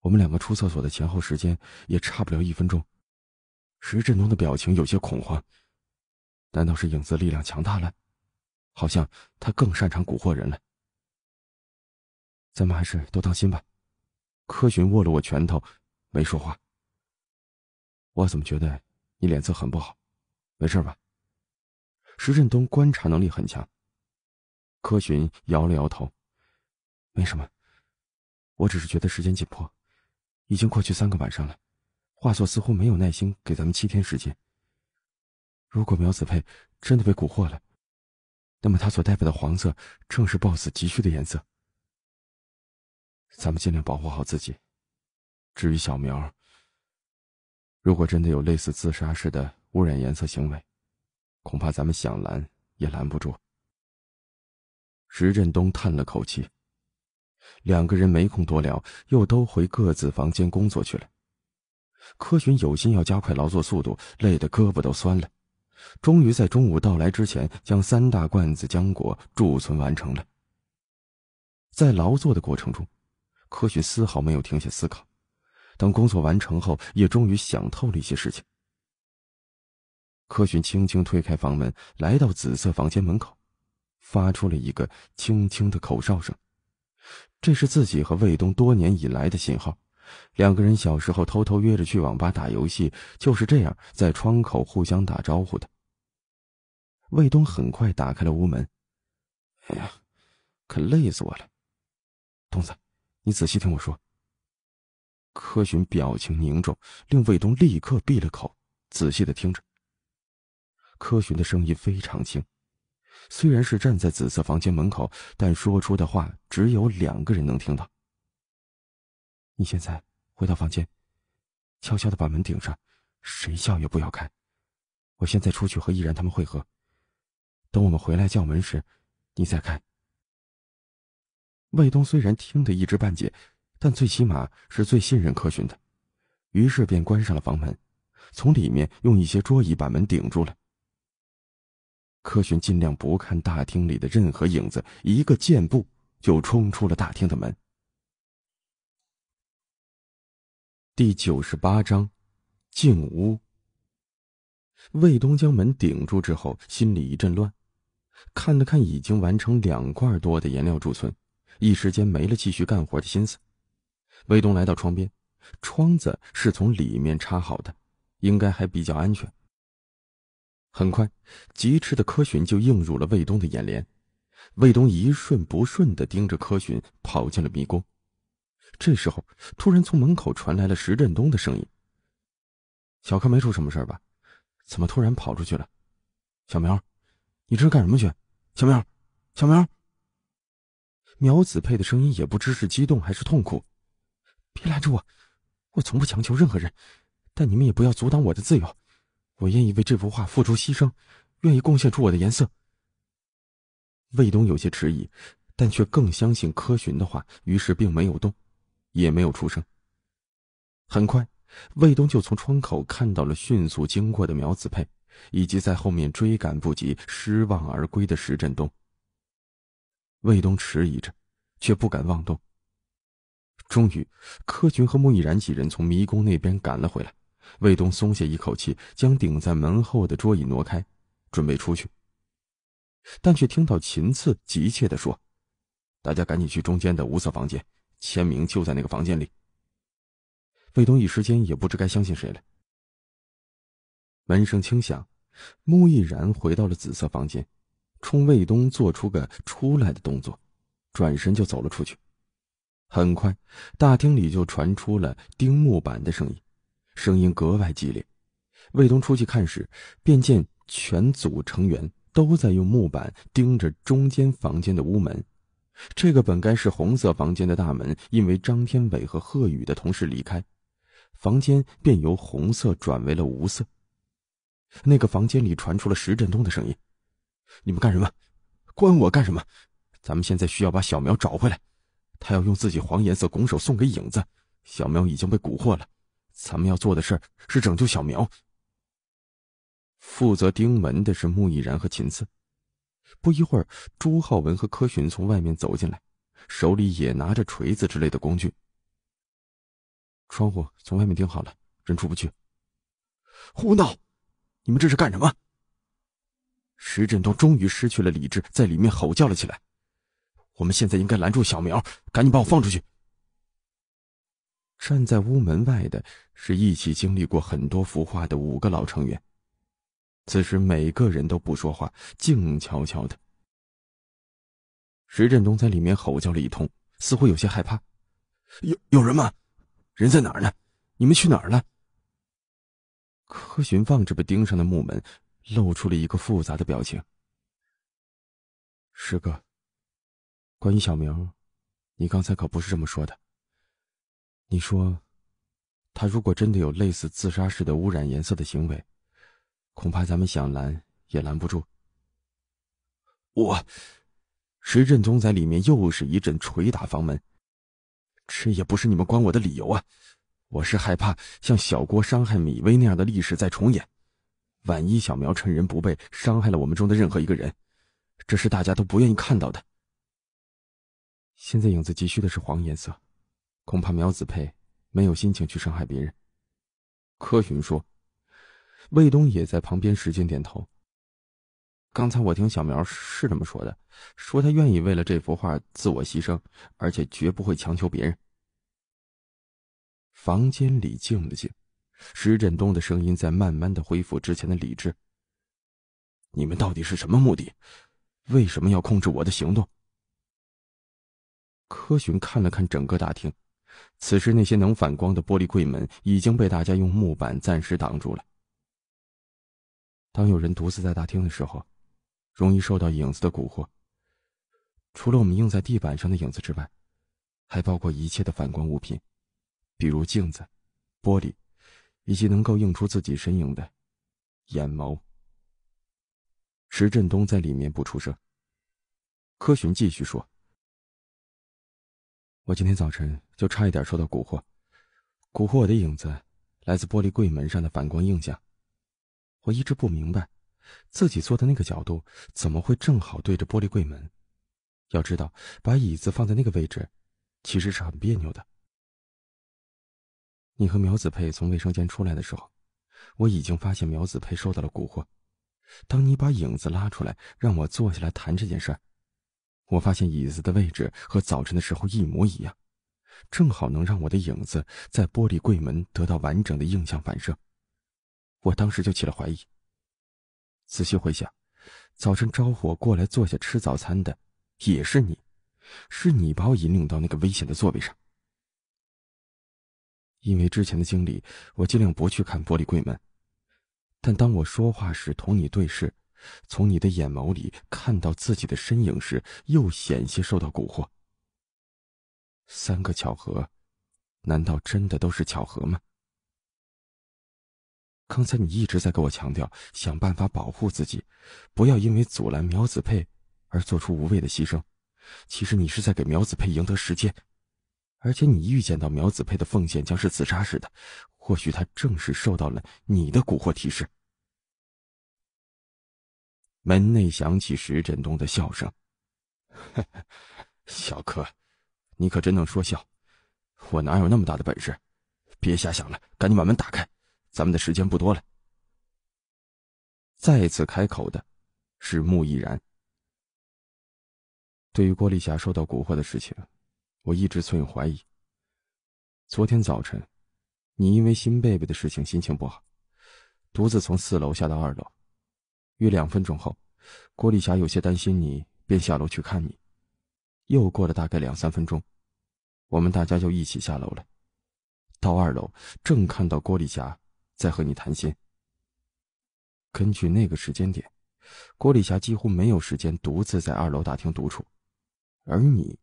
我们两个出厕所的前后时间也差不了一分钟。石振东的表情有些恐慌，难道是影子力量强大了？好像他更擅长蛊惑人了。咱们还是都当心吧。柯寻握了握拳头，没说话。我怎么觉得你脸色很不好？没事吧？石振东观察能力很强。柯寻摇了摇头，没什么，我只是觉得时间紧迫，已经过去三个晚上了，画作似乎没有耐心给咱们七天时间。如果苗子佩真的被蛊惑了，那么他所代表的黄色正是 BOSS 急需的颜色。咱们尽量保护好自己。至于小苗，如果真的有类似自杀式的污染颜色行为，恐怕咱们想拦也拦不住。石振东叹了口气。两个人没空多聊，又都回各自房间工作去了。柯寻有心要加快劳作速度，累得胳膊都酸了。终于在中午到来之前，将三大罐子浆果贮存完成了。在劳作的过程中，柯寻丝毫没有停下思考。等工作完成后，也终于想透了一些事情。柯寻轻轻推开房门，来到紫色房间门口。发出了一个轻轻的口哨声，这是自己和卫东多年以来的信号。两个人小时候偷偷约着去网吧打游戏，就是这样在窗口互相打招呼的。卫东很快打开了屋门，哎呀，可累死我了！东子，你仔细听我说。柯寻表情凝重，令卫东立刻闭了口，仔细的听着。柯寻的声音非常轻。虽然是站在紫色房间门口，但说出的话只有两个人能听到。你现在回到房间，悄悄的把门顶上，谁叫也不要开。我现在出去和逸然他们会合，等我们回来叫门时，你再开。卫东虽然听得一知半解，但最起码是最信任柯寻的，于是便关上了房门，从里面用一些桌椅把门顶住了。柯寻尽量不看大厅里的任何影子，一个箭步就冲出了大厅的门。第九十八章，进屋。卫东将门顶住之后，心里一阵乱，看了看已经完成两罐多的颜料贮存，一时间没了继续干活的心思。卫东来到窗边，窗子是从里面插好的，应该还比较安全。很快，疾驰的柯寻就映入了卫东的眼帘。卫东一瞬不瞬地盯着柯寻跑进了迷宫。这时候，突然从门口传来了石振东的声音：“小柯没出什么事吧？怎么突然跑出去了？”“小苗，你这是干什么去？”“小苗，小苗。”苗子佩的声音也不知是激动还是痛苦：“别拦着我！我从不强求任何人，但你们也不要阻挡我的自由。”我愿意为这幅画付出牺牲，愿意贡献出我的颜色。卫东有些迟疑，但却更相信柯寻的话，于是并没有动，也没有出声。很快，卫东就从窗口看到了迅速经过的苗子佩，以及在后面追赶不及、失望而归的石振东。卫东迟疑着，却不敢妄动。终于，柯巡和穆易然几人从迷宫那边赶了回来。卫东松下一口气，将顶在门后的桌椅挪开，准备出去，但却听到秦次急切的说：“大家赶紧去中间的无色房间，签名就在那个房间里。”卫东一时间也不知该相信谁了。门声轻响，木亦然回到了紫色房间，冲卫东做出个出来的动作，转身就走了出去。很快，大厅里就传出了钉木板的声音。声音格外激烈，卫东出去看时，便见全组成员都在用木板盯着中间房间的屋门。这个本该是红色房间的大门，因为张天伟和贺宇的同事离开，房间便由红色转为了无色。那个房间里传出了石振东的声音：“你们干什么？关我干什么？咱们现在需要把小苗找回来。他要用自己黄颜色拱手送给影子。小苗已经被蛊惑了。”咱们要做的事儿是拯救小苗。负责钉门的是穆亦然和秦次。不一会儿，朱浩文和柯寻从外面走进来，手里也拿着锤子之类的工具。窗户从外面钉好了，人出不去。胡闹！你们这是干什么？石振东终于失去了理智，在里面吼叫了起来：“我们现在应该拦住小苗，赶紧把我放出去。”站在屋门外的是一起经历过很多幅画的五个老成员，此时每个人都不说话，静悄悄的。石振东在里面吼叫了一通，似乎有些害怕：“有有人吗？人在哪儿呢？你们去哪儿了？”柯寻放着被盯上的木门，露出了一个复杂的表情：“师哥，关于小明，你刚才可不是这么说的。”你说，他如果真的有类似自杀式的污染颜色的行为，恐怕咱们想拦也拦不住。我，石振宗在里面又是一阵捶打房门，这也不是你们关我的理由啊！我是害怕像小郭伤害米薇那样的历史再重演，万一小苗趁人不备伤害了我们中的任何一个人，这是大家都不愿意看到的。现在影子急需的是黄颜色。恐怕苗子佩没有心情去伤害别人，柯寻说，卫东也在旁边使劲点头。刚才我听小苗是这么说的，说他愿意为了这幅画自我牺牲，而且绝不会强求别人。房间里静了静，石振东的声音在慢慢的恢复之前的理智。你们到底是什么目的？为什么要控制我的行动？柯寻看了看整个大厅。此时，那些能反光的玻璃柜门已经被大家用木板暂时挡住了。当有人独自在大厅的时候，容易受到影子的蛊惑。除了我们映在地板上的影子之外，还包括一切的反光物品，比如镜子、玻璃，以及能够映出自己身影的眼眸。石振东在里面不出声。柯寻继续说。我今天早晨就差一点受到蛊惑，蛊惑我的影子来自玻璃柜门上的反光映像。我一直不明白，自己坐的那个角度怎么会正好对着玻璃柜门。要知道，把椅子放在那个位置，其实是很别扭的。你和苗子佩从卫生间出来的时候，我已经发现苗子佩受到了蛊惑。当你把影子拉出来，让我坐下来谈这件事儿。我发现椅子的位置和早晨的时候一模一样，正好能让我的影子在玻璃柜门得到完整的映像反射。我当时就起了怀疑。仔细回想，早晨招呼我过来坐下吃早餐的也是你，是你把我引领到那个危险的座位上。因为之前的经历，我尽量不去看玻璃柜门，但当我说话时，同你对视。从你的眼眸里看到自己的身影时，又险些受到蛊惑。三个巧合，难道真的都是巧合吗？刚才你一直在给我强调，想办法保护自己，不要因为阻拦苗子佩而做出无谓的牺牲。其实你是在给苗子佩赢得时间，而且你预见到苗子佩的奉献将是自杀式的。或许他正是受到了你的蛊惑提示。门内响起石振东的笑声：“ 小柯，你可真能说笑，我哪有那么大的本事？别瞎想了，赶紧把门打开，咱们的时间不多了。”再次开口的是穆亦然。对于郭丽霞受到蛊惑的事情，我一直存有怀疑。昨天早晨，你因为辛贝贝的事情心情不好，独自从四楼下到二楼。约两分钟后，郭丽霞有些担心你，便下楼去看你。又过了大概两三分钟，我们大家就一起下楼了。到二楼，正看到郭丽霞在和你谈心。根据那个时间点，郭丽霞几乎没有时间独自在二楼大厅独处，而你，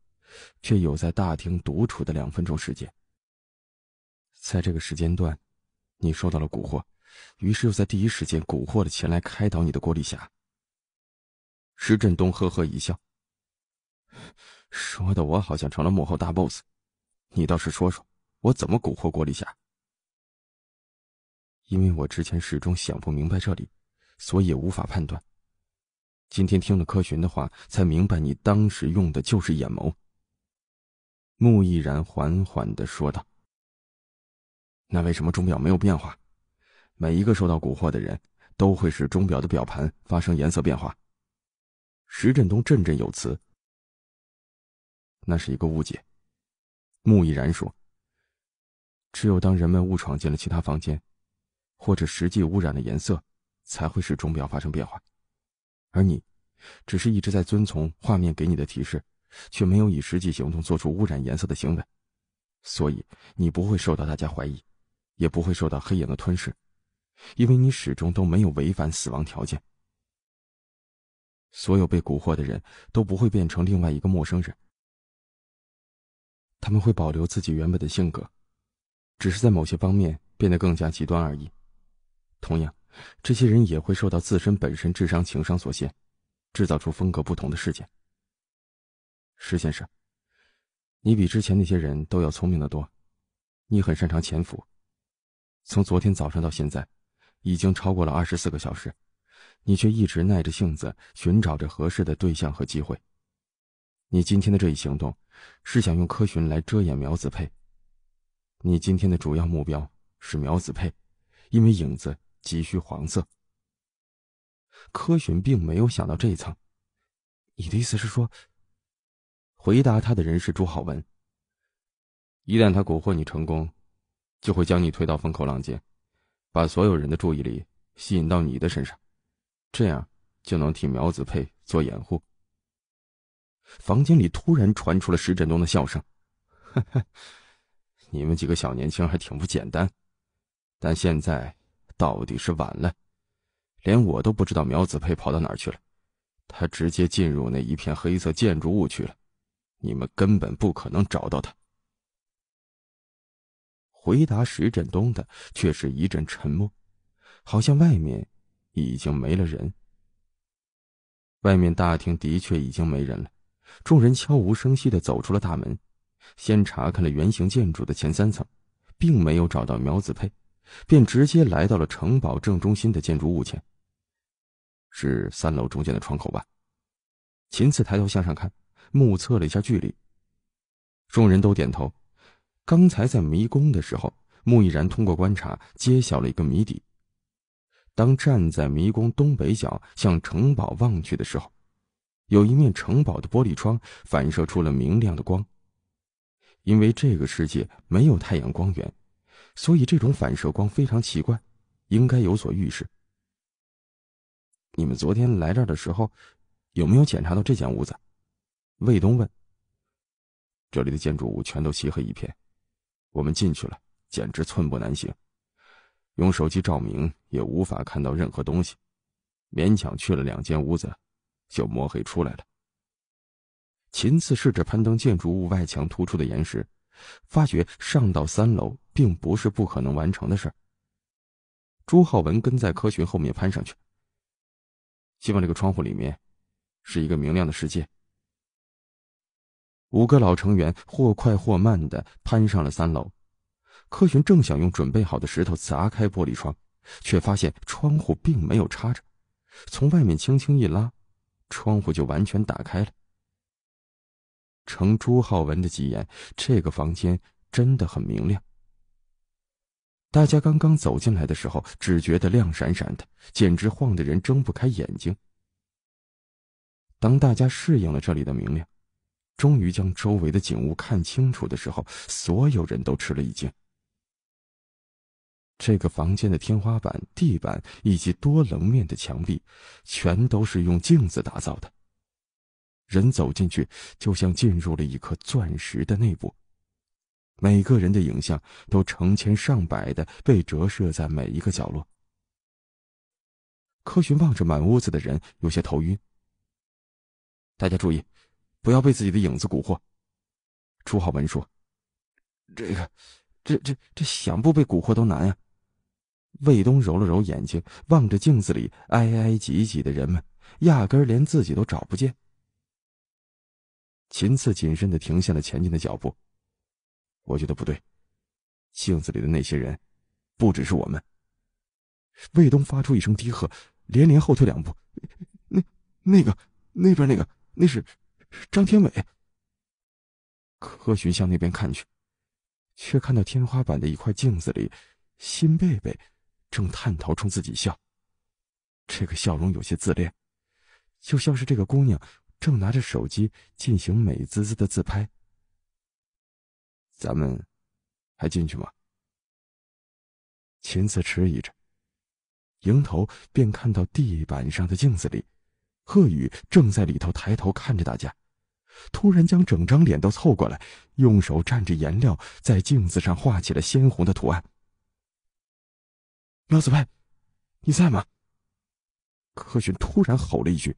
却有在大厅独处的两分钟时间。在这个时间段，你受到了蛊惑。于是又在第一时间蛊惑了前来开导你的郭丽霞。石振东呵呵一笑，说的我好像成了幕后大 boss，你倒是说说，我怎么蛊惑郭丽霞？因为我之前始终想不明白这里，所以无法判断。今天听了柯寻的话，才明白你当时用的就是眼眸。木亦然缓缓的说道：“那为什么钟表没有变化？”每一个受到蛊惑的人，都会使钟表的表盘发生颜色变化。石振东振振有词：“那是一个误解。”木已然说：“只有当人们误闯进了其他房间，或者实际污染了颜色，才会使钟表发生变化。而你，只是一直在遵从画面给你的提示，却没有以实际行动做出污染颜色的行为，所以你不会受到大家怀疑，也不会受到黑影的吞噬。”因为你始终都没有违反死亡条件，所有被蛊惑的人都不会变成另外一个陌生人，他们会保留自己原本的性格，只是在某些方面变得更加极端而已。同样，这些人也会受到自身本身智商、情商所限，制造出风格不同的事件。石先生，你比之前那些人都要聪明得多，你很擅长潜伏，从昨天早上到现在。已经超过了二十四个小时，你却一直耐着性子寻找着合适的对象和机会。你今天的这一行动，是想用柯寻来遮掩苗子佩。你今天的主要目标是苗子佩，因为影子急需黄色。柯寻并没有想到这一层。你的意思是说，回答他的人是朱浩文。一旦他蛊惑你成功，就会将你推到风口浪尖。把所有人的注意力吸引到你的身上，这样就能替苗子佩做掩护。房间里突然传出了石振东的笑声：“哈哈，你们几个小年轻还挺不简单。但现在到底是晚了，连我都不知道苗子佩跑到哪儿去了。他直接进入那一片黑色建筑物去了，你们根本不可能找到他。”回答石振东的却是一阵沉默，好像外面已经没了人。外面大厅的确已经没人了，众人悄无声息的走出了大门，先查看了圆形建筑的前三层，并没有找到苗子佩，便直接来到了城堡正中心的建筑物前。是三楼中间的窗口吧？秦次抬头向上看，目测了一下距离，众人都点头。刚才在迷宫的时候，穆易然通过观察揭晓了一个谜底。当站在迷宫东北角向城堡望去的时候，有一面城堡的玻璃窗反射出了明亮的光。因为这个世界没有太阳光源，所以这种反射光非常奇怪，应该有所预示。你们昨天来这儿的时候，有没有检查到这间屋子？卫东问。这里的建筑物全都漆黑一片。我们进去了，简直寸步难行。用手机照明也无法看到任何东西，勉强去了两间屋子，就摸黑出来了。秦次试着攀登建筑物外墙突出的岩石，发觉上到三楼并不是不可能完成的事儿。朱浩文跟在科学后面攀上去，希望这个窗户里面是一个明亮的世界。五个老成员或快或慢的攀上了三楼，柯寻正想用准备好的石头砸开玻璃窗，却发现窗户并没有插着，从外面轻轻一拉，窗户就完全打开了。程朱浩文的几眼，这个房间真的很明亮。大家刚刚走进来的时候，只觉得亮闪闪的，简直晃得人睁不开眼睛。当大家适应了这里的明亮。终于将周围的景物看清楚的时候，所有人都吃了一惊。这个房间的天花板、地板以及多棱面的墙壁，全都是用镜子打造的。人走进去，就像进入了一颗钻石的内部。每个人的影像都成千上百的被折射在每一个角落。柯寻望着满屋子的人，有些头晕。大家注意。不要被自己的影子蛊惑。”楚浩文说，“这个，这这这想不被蛊惑都难呀！”卫东揉了揉眼睛，望着镜子里挨挨挤挤的人们，压根儿连自己都找不见。秦次谨慎的停下了前进的脚步，“我觉得不对，镜子里的那些人，不只是我们。”卫东发出一声低喝，连连后退两步，“那、那个、那边那个，那是……”张天伟。柯寻向那边看去，却看到天花板的一块镜子里，新贝贝正探头冲自己笑。这个笑容有些自恋，就像是这个姑娘正拿着手机进行美滋滋的自拍。咱们还进去吗？秦子迟疑着，迎头便看到地板上的镜子里，贺宇正在里头抬头看着大家。突然将整张脸都凑过来，用手蘸着颜料在镜子上画起了鲜红的图案。苗子佩，你在吗？柯寻突然吼了一句。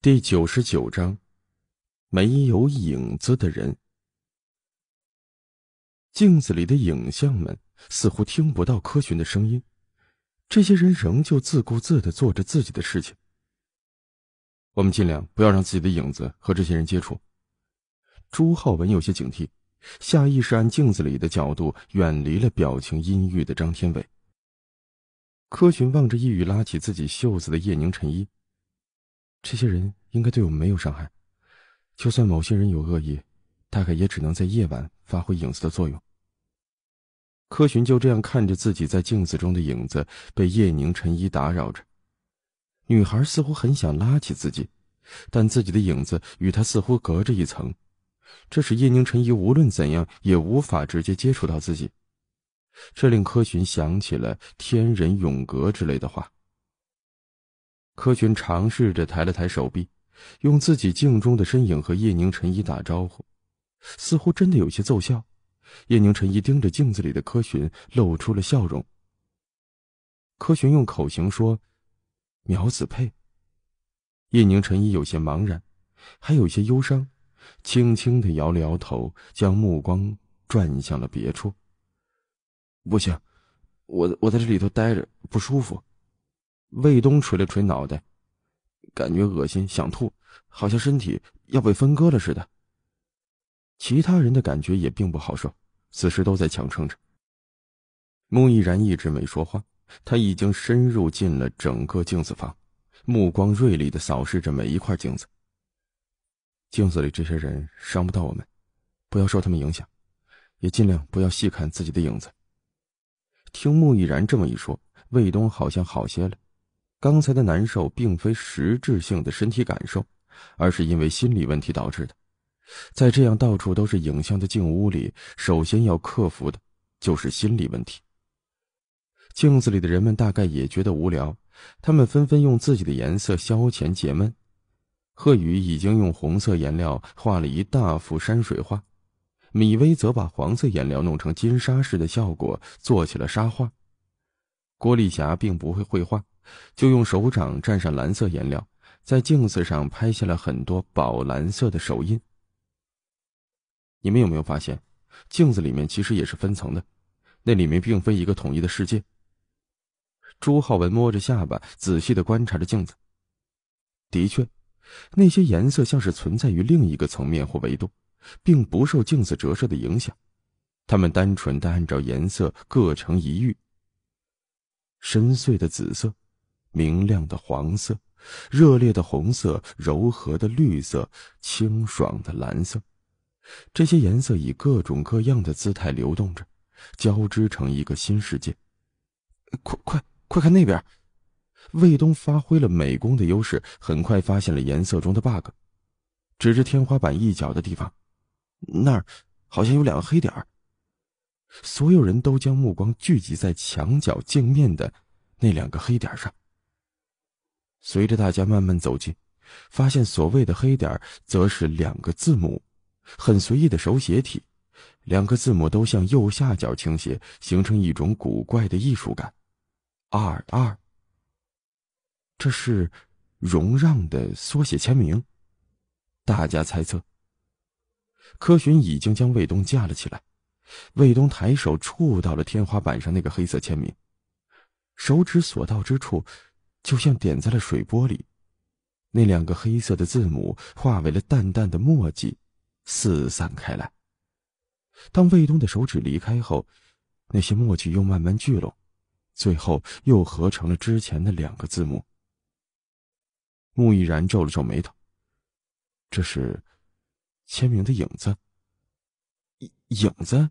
第九十九章：没有影子的人。镜子里的影像们似乎听不到柯寻的声音，这些人仍旧自顾自的做着自己的事情。我们尽量不要让自己的影子和这些人接触。朱浩文有些警惕，下意识按镜子里的角度远离了表情阴郁的张天伟。柯寻望着一语拉起自己袖子的叶宁陈一，这些人应该对我们没有伤害，就算某些人有恶意，大概也只能在夜晚发挥影子的作用。柯寻就这样看着自己在镜子中的影子被叶宁陈一打扰着。女孩似乎很想拉起自己，但自己的影子与她似乎隔着一层，这使叶宁陈怡无论怎样也无法直接接触到自己。这令柯寻想起了“天人永隔”之类的话。柯寻尝试着抬了抬手臂，用自己镜中的身影和叶宁陈怡打招呼，似乎真的有些奏效。叶宁陈怡盯着镜子里的柯寻，露出了笑容。柯寻用口型说。苗子佩，叶宁尘已有些茫然，还有些忧伤，轻轻的摇了摇头，将目光转向了别处。不行，我我在这里头待着不舒服。卫东捶了捶脑袋，感觉恶心想吐，好像身体要被分割了似的。其他人的感觉也并不好受，此时都在强撑着。穆毅然一直没说话。他已经深入进了整个镜子房，目光锐利的扫视着每一块镜子。镜子里这些人伤不到我们，不要受他们影响，也尽量不要细看自己的影子。听穆毅然这么一说，卫东好像好些了。刚才的难受并非实质性的身体感受，而是因为心理问题导致的。在这样到处都是影像的镜屋里，首先要克服的就是心理问题。镜子里的人们大概也觉得无聊，他们纷纷用自己的颜色消遣解闷。贺宇已经用红色颜料画了一大幅山水画，米薇则把黄色颜料弄成金沙似的效果，做起了沙画。郭丽霞并不会绘画，就用手掌蘸上蓝色颜料，在镜子上拍下了很多宝蓝色的手印。你们有没有发现，镜子里面其实也是分层的，那里面并非一个统一的世界。朱浩文摸着下巴，仔细的观察着镜子。的确，那些颜色像是存在于另一个层面或维度，并不受镜子折射的影响。它们单纯的按照颜色各成一域。深邃的紫色，明亮的黄色，热烈的红色，柔和的绿色，清爽的蓝色。这些颜色以各种各样的姿态流动着，交织成一个新世界。快快！快看那边！卫东发挥了美工的优势，很快发现了颜色中的 bug，指着天花板一角的地方，那儿好像有两个黑点儿。所有人都将目光聚集在墙角镜面的那两个黑点儿上。随着大家慢慢走近，发现所谓的黑点儿，则是两个字母，很随意的手写体，两个字母都向右下角倾斜，形成一种古怪的艺术感。二二，这是荣让的缩写签名。大家猜测，柯寻已经将卫东架了起来。卫东抬手触到了天花板上那个黑色签名，手指所到之处，就像点在了水波里，那两个黑色的字母化为了淡淡的墨迹，四散开来。当卫东的手指离开后，那些墨迹又慢慢聚拢。最后又合成了之前的两个字母。木易然皱了皱眉头。这是签名的影子。影影子，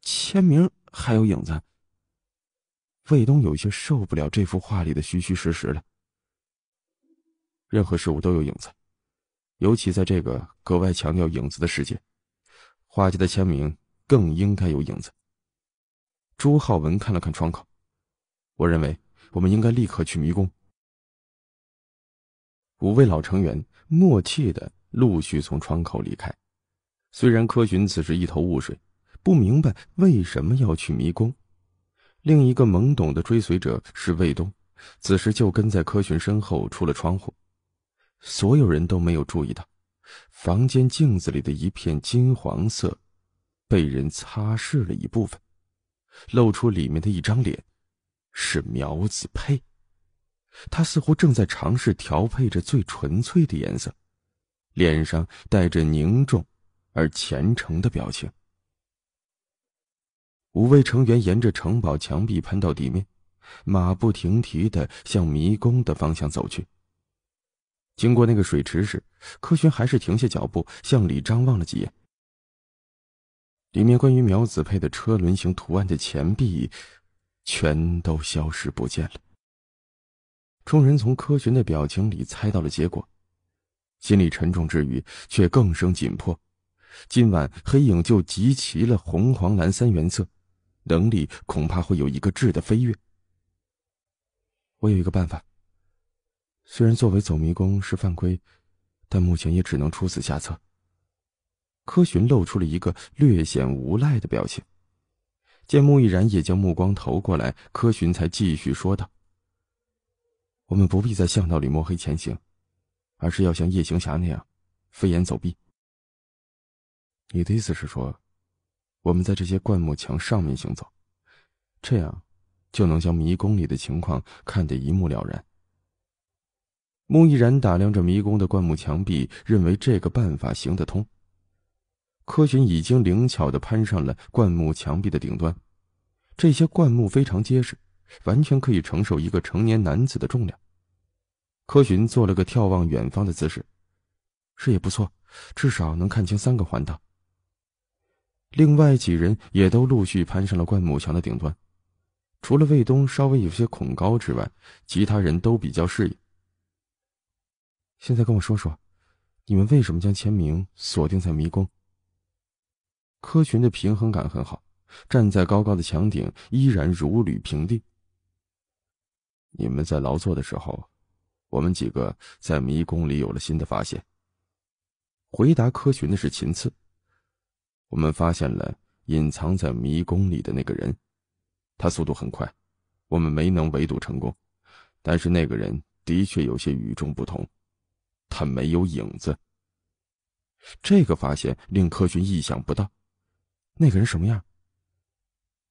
签名还有影子。卫东有些受不了这幅画里的虚虚实实了。任何事物都有影子，尤其在这个格外强调影子的世界，画家的签名更应该有影子。朱浩文看了看窗口。我认为，我们应该立刻去迷宫。五位老成员默契的陆续从窗口离开。虽然柯寻此时一头雾水，不明白为什么要去迷宫。另一个懵懂的追随者是卫东，此时就跟在柯寻身后出了窗户。所有人都没有注意到，房间镜子里的一片金黄色，被人擦拭了一部分，露出里面的一张脸。是苗子佩，他似乎正在尝试调配着最纯粹的颜色，脸上带着凝重而虔诚的表情。五位成员沿着城堡墙壁攀到地面，马不停蹄的向迷宫的方向走去。经过那个水池时，柯寻还是停下脚步，向里张望了几眼。里面关于苗子佩的车轮形图案的钱币。全都消失不见了。众人从柯寻的表情里猜到了结果，心里沉重之余却更生紧迫。今晚黑影就集齐了红、黄、蓝三原色，能力恐怕会有一个质的飞跃。我有一个办法，虽然作为走迷宫是犯规，但目前也只能出此下策。柯寻露出了一个略显无赖的表情。见穆逸然也将目光投过来，柯寻才继续说道：“我们不必在巷道里摸黑前行，而是要像夜行侠那样飞檐走壁。你的意思是说，我们在这些灌木墙上面行走，这样就能将迷宫里的情况看得一目了然。”穆逸然打量着迷宫的灌木墙壁，认为这个办法行得通。柯寻已经灵巧的攀上了灌木墙壁的顶端，这些灌木非常结实，完全可以承受一个成年男子的重量。柯寻做了个眺望远方的姿势，视野不错，至少能看清三个环道。另外几人也都陆续攀上了灌木墙的顶端，除了卫东稍微有些恐高之外，其他人都比较适应。现在跟我说说，你们为什么将签名锁定在迷宫？柯群的平衡感很好，站在高高的墙顶依然如履平地。你们在劳作的时候，我们几个在迷宫里有了新的发现。回答柯群的是秦次，我们发现了隐藏在迷宫里的那个人，他速度很快，我们没能围堵成功，但是那个人的确有些与众不同，他没有影子。这个发现令柯群意想不到。那个人什么样？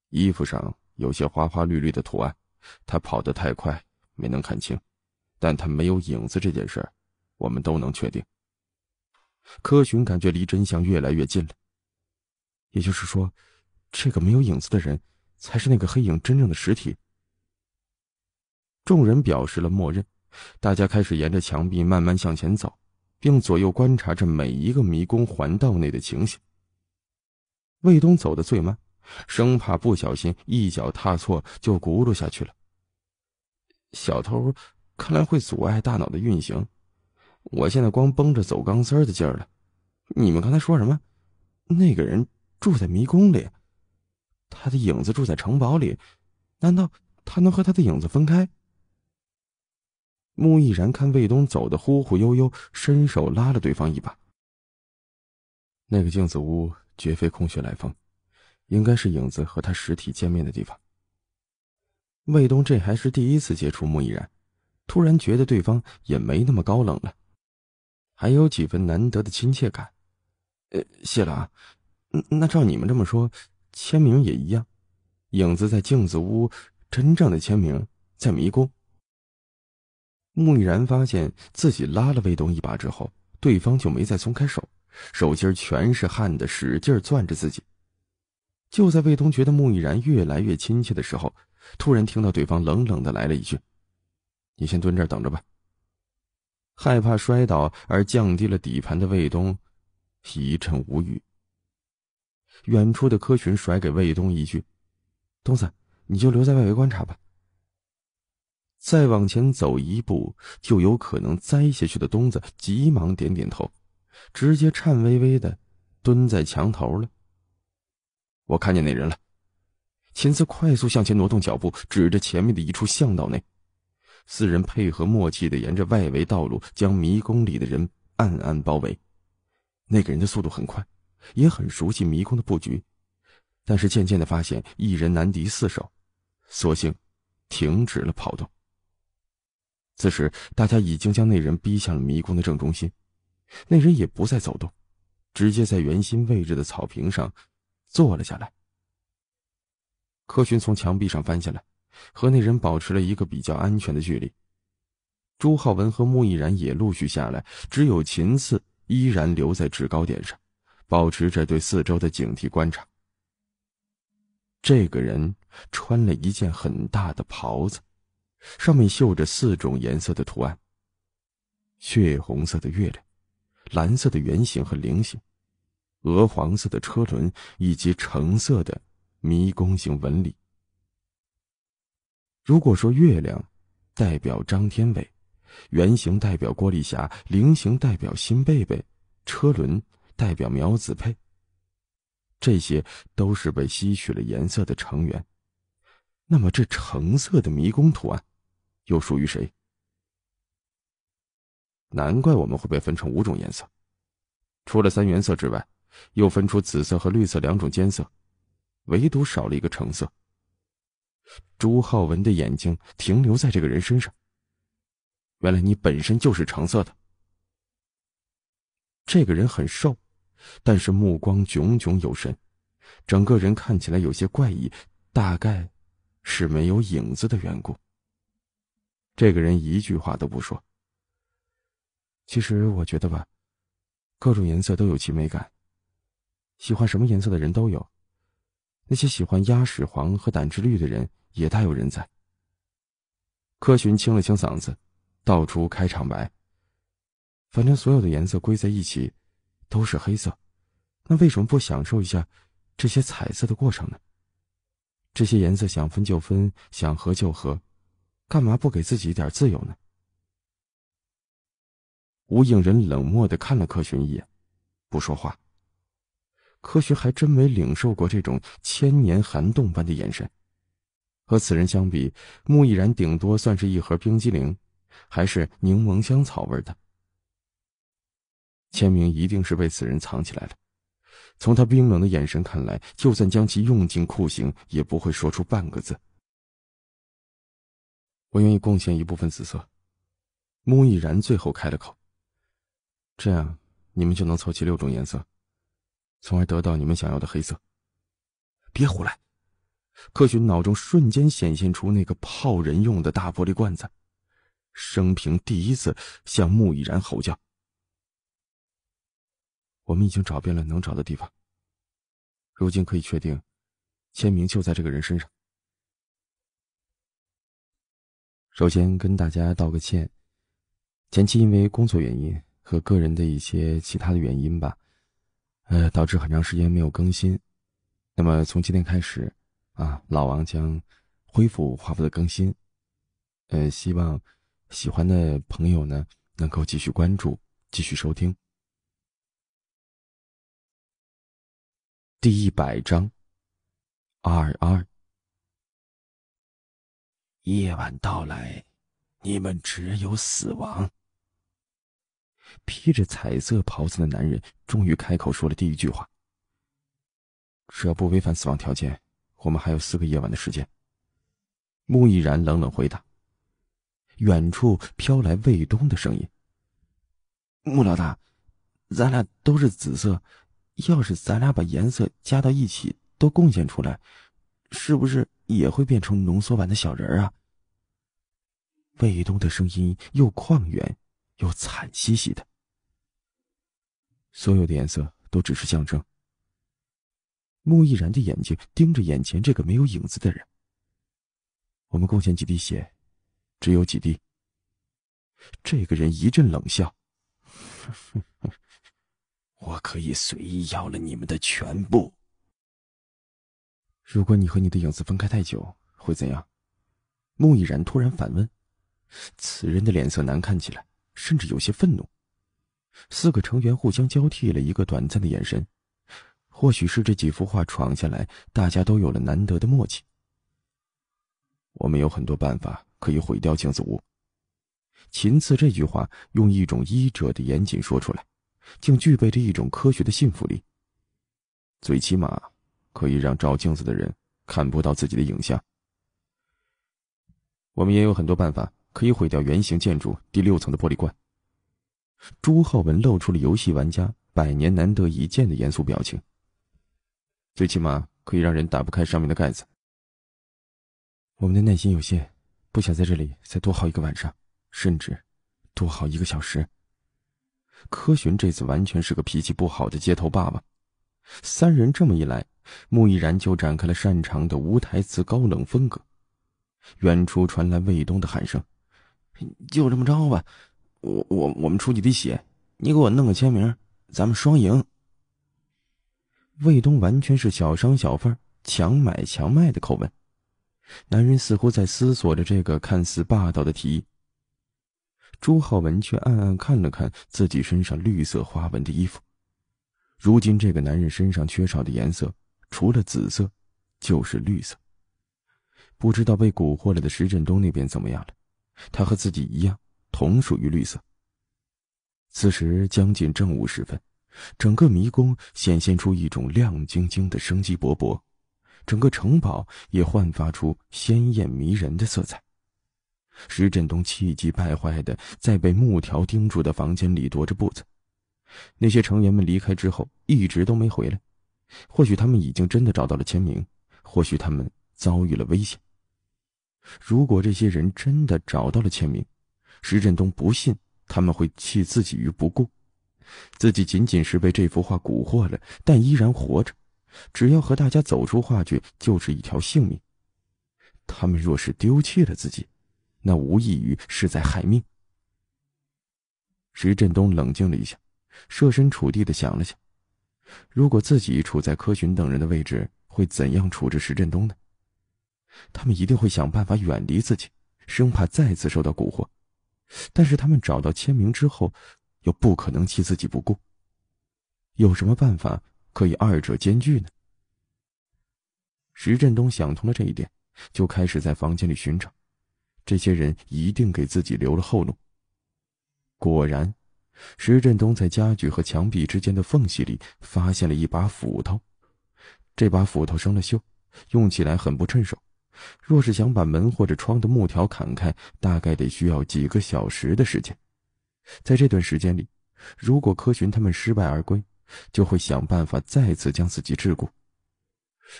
衣服上有些花花绿绿的图案，他跑得太快，没能看清。但他没有影子这件事，我们都能确定。柯寻感觉离真相越来越近了。也就是说，这个没有影子的人，才是那个黑影真正的实体。众人表示了默认，大家开始沿着墙壁慢慢向前走，并左右观察着每一个迷宫环道内的情形。卫东走的最慢，生怕不小心一脚踏错就轱辘下去了。小偷看来会阻碍大脑的运行，我现在光绷着走钢丝的劲儿了。你们刚才说什么？那个人住在迷宫里，他的影子住在城堡里，难道他能和他的影子分开？木易然看卫东走的忽忽悠悠，伸手拉了对方一把。那个镜子屋。绝非空穴来风，应该是影子和他实体见面的地方。卫东这还是第一次接触穆亦然，突然觉得对方也没那么高冷了，还有几分难得的亲切感。呃，谢了啊。那照你们这么说，签名也一样，影子在镜子屋，真正的签名在迷宫。穆易然发现自己拉了卫东一把之后，对方就没再松开手。手心全是汗的，使劲攥着自己。就在卫东觉得穆易然越来越亲切的时候，突然听到对方冷冷的来了一句：“你先蹲这儿等着吧。”害怕摔倒而降低了底盘的卫东，一阵无语。远处的柯群甩给卫东一句：“东子，你就留在外围观察吧。”再往前走一步就有可能栽下去的东子，急忙点点头。直接颤巍巍的蹲在墙头了。我看见那人了，秦四快速向前挪动脚步，指着前面的一处巷道内。四人配合默契的沿着外围道路将迷宫里的人暗暗包围。那个人的速度很快，也很熟悉迷宫的布局，但是渐渐的发现一人难敌四手，索性停止了跑动。此时，大家已经将那人逼向了迷宫的正中心。那人也不再走动，直接在圆心位置的草坪上坐了下来。柯群从墙壁上翻下来，和那人保持了一个比较安全的距离。朱浩文和穆亦然也陆续下来，只有秦四依然留在制高点上，保持着对四周的警惕观察。这个人穿了一件很大的袍子，上面绣着四种颜色的图案：血红色的月亮。蓝色的圆形和菱形，鹅黄色的车轮，以及橙色的迷宫型纹理。如果说月亮代表张天伟，圆形代表郭丽霞，菱形代表辛贝贝，车轮代表苗子佩，这些都是被吸取了颜色的成员，那么这橙色的迷宫图案又属于谁？难怪我们会被分成五种颜色，除了三原色之外，又分出紫色和绿色两种间色，唯独少了一个橙色。朱浩文的眼睛停留在这个人身上。原来你本身就是橙色的。这个人很瘦，但是目光炯炯有神，整个人看起来有些怪异，大概是没有影子的缘故。这个人一句话都不说。其实我觉得吧，各种颜色都有其美感。喜欢什么颜色的人都有，那些喜欢鸭屎黄和胆汁绿的人也大有人在。柯寻清了清嗓子，道出开场白：“反正所有的颜色归在一起，都是黑色。那为什么不享受一下这些彩色的过程呢？这些颜色想分就分，想合就合，干嘛不给自己一点自由呢？”吴影人冷漠的看了柯寻一眼，不说话。柯寻还真没领受过这种千年寒冻般的眼神，和此人相比，木易然顶多算是一盒冰激凌，还是柠檬香草味的。签名一定是被此人藏起来了，从他冰冷的眼神看来，就算将其用尽酷刑，也不会说出半个字。我愿意贡献一部分紫色。木易然最后开了口。这样，你们就能凑齐六种颜色，从而得到你们想要的黑色。别胡来！克寻脑中瞬间显现出那个泡人用的大玻璃罐子，生平第一次向穆已然吼叫：“我们已经找遍了能找的地方，如今可以确定，签名就在这个人身上。”首先跟大家道个歉，前期因为工作原因。和个人的一些其他的原因吧，呃，导致很长时间没有更新。那么从今天开始，啊，老王将恢复画幅的更新。呃，希望喜欢的朋友呢能够继续关注，继续收听。第一百章，二二。夜晚到来，你们只有死亡。披着彩色袍子的男人终于开口说了第一句话：“只要不违反死亡条件，我们还有四个夜晚的时间。”木易然冷冷回答。远处飘来卫东的声音：“穆老大，咱俩都是紫色，要是咱俩把颜色加到一起，都贡献出来，是不是也会变成浓缩版的小人啊？”卫东的声音又旷远。又惨兮兮的，所有的颜色都只是象征。穆毅然的眼睛盯着眼前这个没有影子的人。我们贡献几滴血，只有几滴。这个人一阵冷笑：“我可以随意要了你们的全部。”如果你和你的影子分开太久，会怎样？穆易然突然反问。此人的脸色难看起来。甚至有些愤怒。四个成员互相交替了一个短暂的眼神，或许是这几幅画闯下来，大家都有了难得的默契。我们有很多办法可以毁掉镜子屋。秦次这句话用一种医者的严谨说出来，竟具备着一种科学的信服力。最起码，可以让照镜子的人看不到自己的影像。我们也有很多办法。可以毁掉圆形建筑第六层的玻璃罐。朱浩文露出了游戏玩家百年难得一见的严肃表情。最起码可以让人打不开上面的盖子。我们的耐心有限，不想在这里再多耗一个晚上，甚至多耗一个小时。柯寻这次完全是个脾气不好的街头霸王。三人这么一来，穆易然就展开了擅长的无台词高冷风格。远处传来卫东的喊声。就这么着吧，我我我们出几滴血，你给我弄个签名，咱们双赢。卫东完全是小商小贩强买强卖的口吻，男人似乎在思索着这个看似霸道的提议。朱浩文却暗暗看了看自己身上绿色花纹的衣服，如今这个男人身上缺少的颜色，除了紫色，就是绿色。不知道被蛊惑了的石振东那边怎么样了？他和自己一样，同属于绿色。此时将近正午时分，整个迷宫显现出一种亮晶晶的生机勃勃，整个城堡也焕发出鲜艳迷人的色彩。石振东气急败坏的在被木条钉住的房间里踱着步子。那些成员们离开之后一直都没回来，或许他们已经真的找到了签名，或许他们遭遇了危险。如果这些人真的找到了签名，石振东不信他们会弃自己于不顾。自己仅仅是被这幅画蛊惑了，但依然活着。只要和大家走出画卷，就是一条性命。他们若是丢弃了自己，那无异于是在害命。石振东冷静了一下，设身处地的想了想：如果自己处在柯寻等人的位置，会怎样处置石振东呢？他们一定会想办法远离自己，生怕再次受到蛊惑。但是他们找到签名之后，又不可能弃自己不顾。有什么办法可以二者兼具呢？石振东想通了这一点，就开始在房间里寻找。这些人一定给自己留了后路。果然，石振东在家具和墙壁之间的缝隙里发现了一把斧头。这把斧头生了锈，用起来很不趁手。若是想把门或者窗的木条砍开，大概得需要几个小时的时间。在这段时间里，如果柯寻他们失败而归，就会想办法再次将自己桎梏。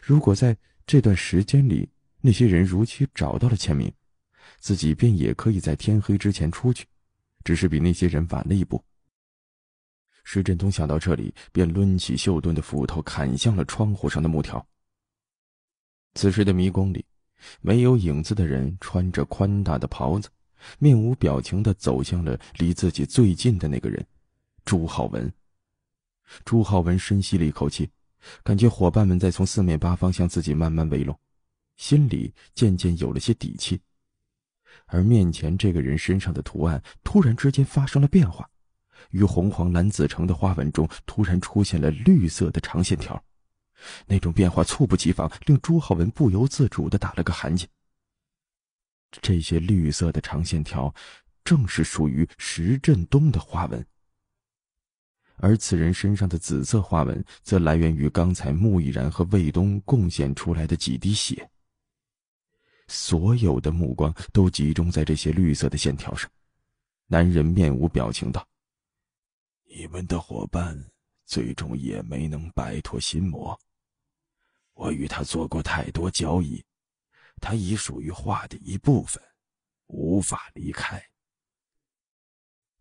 如果在这段时间里，那些人如期找到了签名，自己便也可以在天黑之前出去，只是比那些人晚了一步。石振东想到这里，便抡起袖盾的斧头砍向了窗户上的木条。此时的迷宫里。没有影子的人穿着宽大的袍子，面无表情地走向了离自己最近的那个人——朱浩文。朱浩文深吸了一口气，感觉伙伴们在从四面八方向自己慢慢围拢，心里渐渐有了些底气。而面前这个人身上的图案突然之间发生了变化，于红黄蓝紫橙的花纹中突然出现了绿色的长线条。那种变化猝不及防，令朱浩文不由自主的打了个寒噤。这些绿色的长线条，正是属于石振东的花纹。而此人身上的紫色花纹，则来源于刚才穆已然和卫东贡献出来的几滴血。所有的目光都集中在这些绿色的线条上，男人面无表情道：“你们的伙伴，最终也没能摆脱心魔。”我与他做过太多交易，他已属于画的一部分，无法离开。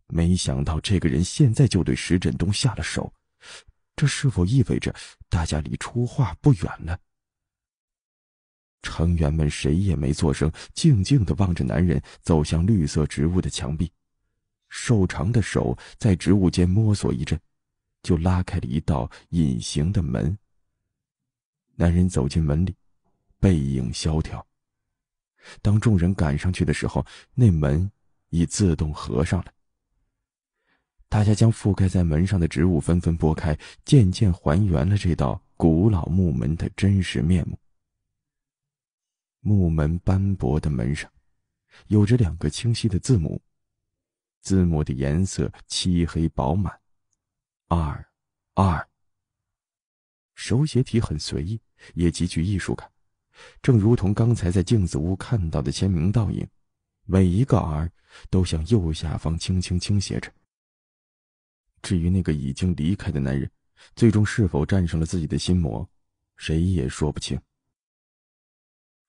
没想到这个人现在就对石振东下了手，这是否意味着大家离出画不远了？成员们谁也没做声，静静的望着男人走向绿色植物的墙壁，瘦长的手在植物间摸索一阵，就拉开了一道隐形的门。男人走进门里，背影萧条。当众人赶上去的时候，那门已自动合上了。大家将覆盖在门上的植物纷纷拨开，渐渐还原了这道古老木门的真实面目。木门斑驳的门上，有着两个清晰的字母，字母的颜色漆黑饱满，二，二。手写体很随意。也极具艺术感，正如同刚才在镜子屋看到的签名倒影，每一个 “r” 都向右下方轻轻倾斜着。至于那个已经离开的男人，最终是否战胜了自己的心魔，谁也说不清。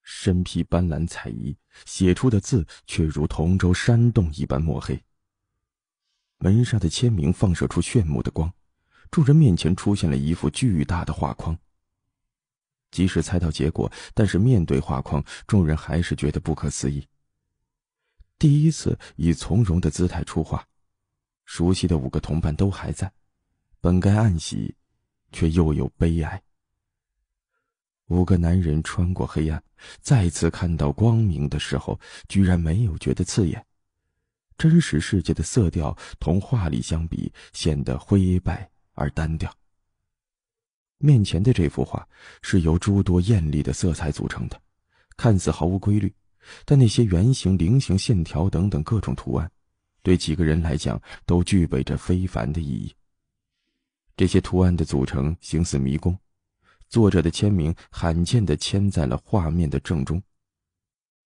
身披斑斓彩衣，写出的字却如同舟山洞一般墨黑。门上的签名放射出炫目的光，众人面前出现了一幅巨大的画框。即使猜到结果，但是面对画框，众人还是觉得不可思议。第一次以从容的姿态出画，熟悉的五个同伴都还在，本该暗喜，却又有悲哀。五个男人穿过黑暗，再次看到光明的时候，居然没有觉得刺眼。真实世界的色调同画里相比，显得灰白而单调。面前的这幅画是由诸多艳丽的色彩组成的，看似毫无规律，但那些圆形、菱形、线条等等各种图案，对几个人来讲都具备着非凡的意义。这些图案的组成形似迷宫，作者的签名罕见的签在了画面的正中，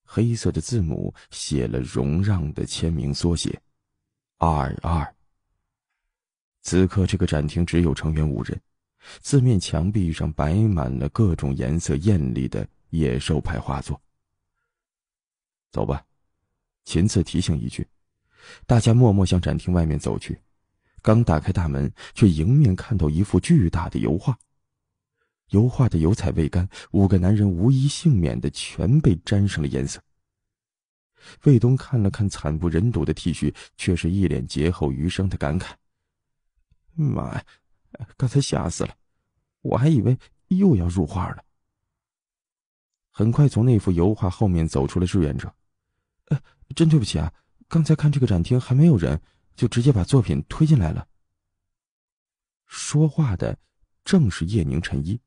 黑色的字母写了荣让的签名缩写“ r 二”。此刻这个展厅只有成员五人。四面墙壁上摆满了各种颜色艳丽的野兽派画作。走吧，秦策提醒一句。大家默默向展厅外面走去。刚打开大门，却迎面看到一幅巨大的油画。油画的油彩未干，五个男人无一幸免的全被沾上了颜色。卫东看了看惨不忍睹的 T 恤，却是一脸劫后余生的感慨：“妈呀！”刚才吓死了，我还以为又要入画了。很快从那幅油画后面走出了志愿者，呃，真对不起啊，刚才看这个展厅还没有人，就直接把作品推进来了。说话的正是叶宁陈一，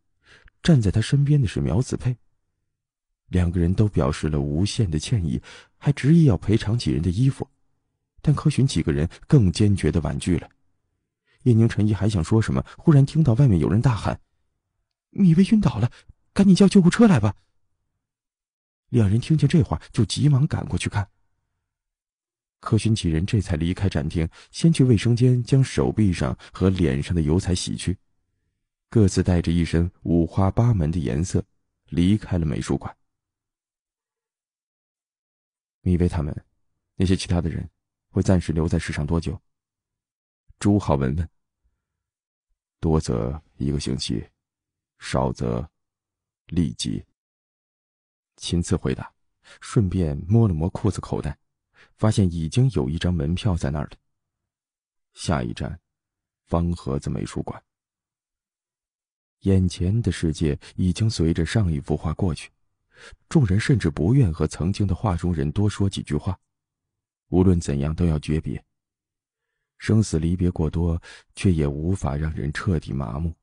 站在他身边的是苗子佩，两个人都表示了无限的歉意，还执意要赔偿几人的衣服，但柯寻几个人更坚决的婉拒了。叶宁陈毅还想说什么，忽然听到外面有人大喊：“米薇晕倒了，赶紧叫救护车来吧！”两人听见这话，就急忙赶过去看。柯勋几人这才离开展厅，先去卫生间将手臂上和脸上的油彩洗去，各自带着一身五花八门的颜色离开了美术馆。米薇他们，那些其他的人，会暂时留在世上多久？朱浩文问。多则一个星期，少则立即。秦次回答，顺便摸了摸裤子口袋，发现已经有一张门票在那儿了。下一站，方盒子美术馆。眼前的世界已经随着上一幅画过去，众人甚至不愿和曾经的画中人多说几句话，无论怎样都要诀别。生死离别过多，却也无法让人彻底麻木。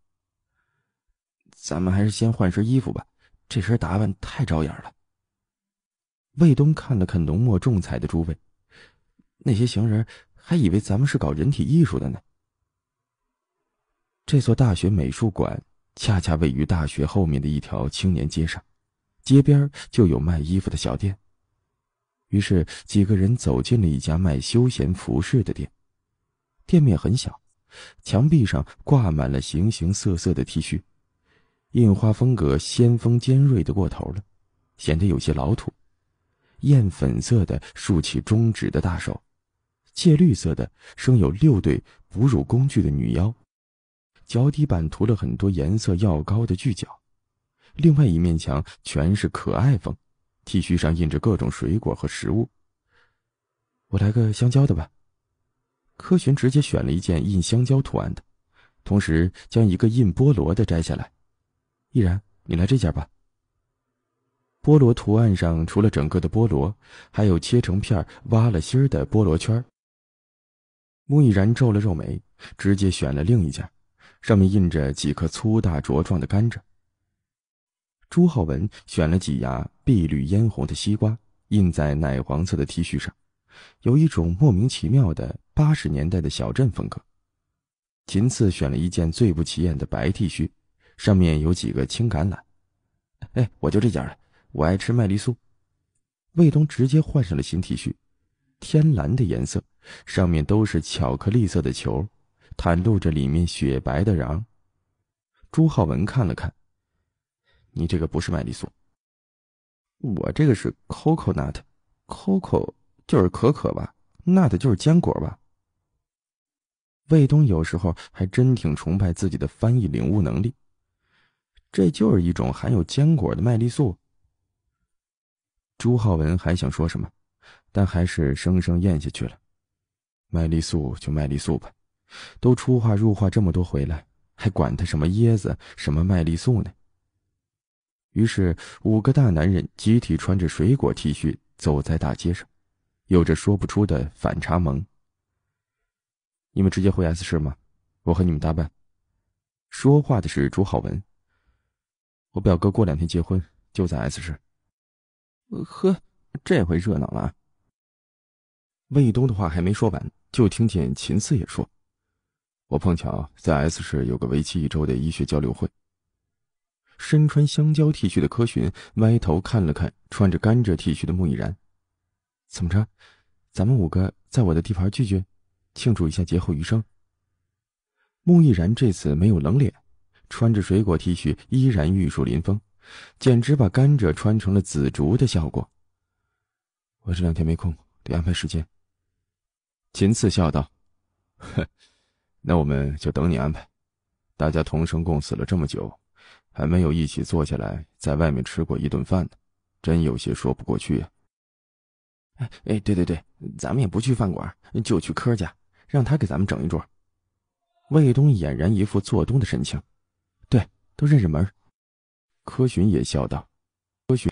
咱们还是先换身衣服吧，这身打扮太招眼了。卫东看了看浓墨重彩的诸位，那些行人还以为咱们是搞人体艺术的呢。这座大学美术馆恰恰位于大学后面的一条青年街上，街边就有卖衣服的小店。于是几个人走进了一家卖休闲服饰的店。店面很小，墙壁上挂满了形形色色的 T 恤，印花风格先锋尖锐的过头了，显得有些老土。艳粉色的竖起中指的大手，芥绿色的生有六对哺乳工具的女妖，脚底板涂了很多颜色药膏的巨脚。另外一面墙全是可爱风，T 恤上印着各种水果和食物。我来个香蕉的吧。柯寻直接选了一件印香蕉图案的，同时将一个印菠萝的摘下来。毅然，你来这件吧。菠萝图案上除了整个的菠萝，还有切成片挖了芯儿的菠萝圈。穆易然皱了皱眉，直接选了另一件，上面印着几颗粗大茁壮的甘蔗。朱浩文选了几牙碧绿嫣红的西瓜，印在奶黄色的 T 恤上。有一种莫名其妙的八十年代的小镇风格。秦次选了一件最不起眼的白 T 恤，上面有几个青橄榄。哎，我就这件了，我爱吃麦丽素。卫东直接换上了新 T 恤，天蓝的颜色，上面都是巧克力色的球，袒露着里面雪白的瓤。朱浩文看了看，你这个不是麦丽素，我这个是 coconut，coconut。就是可可吧，那得就是坚果吧。卫东有时候还真挺崇拜自己的翻译领悟能力。这就是一种含有坚果的麦丽素。朱浩文还想说什么，但还是生生咽下去了。麦丽素就麦丽素吧，都出化入化这么多回来，还管他什么椰子什么麦丽素呢？于是五个大男人集体穿着水果 T 恤走在大街上。有着说不出的反差萌。你们直接回 S 市吗？我和你们搭伴。说话的是朱浩文。我表哥过两天结婚，就在 S 市。呵，这回热闹了。魏东的话还没说完，就听见秦四也说：“我碰巧在 S 市有个为期一周的医学交流会。”身穿香蕉 T 恤的柯寻歪头看了看穿着甘蔗 T 恤的穆亦然。怎么着，咱们五个在我的地盘聚聚，庆祝一下劫后余生。穆逸然这次没有冷脸，穿着水果 T 恤依然玉树临风，简直把甘蔗穿成了紫竹的效果。我这两天没空，得安排时间。秦次笑道：“哼，那我们就等你安排。大家同生共死了这么久，还没有一起坐下来在外面吃过一顿饭呢，真有些说不过去呀。”哎哎，对对对，咱们也不去饭馆，就去柯家，让他给咱们整一桌。卫东俨然一副做东的神情。对，都认识门。柯寻也笑道：“柯寻。”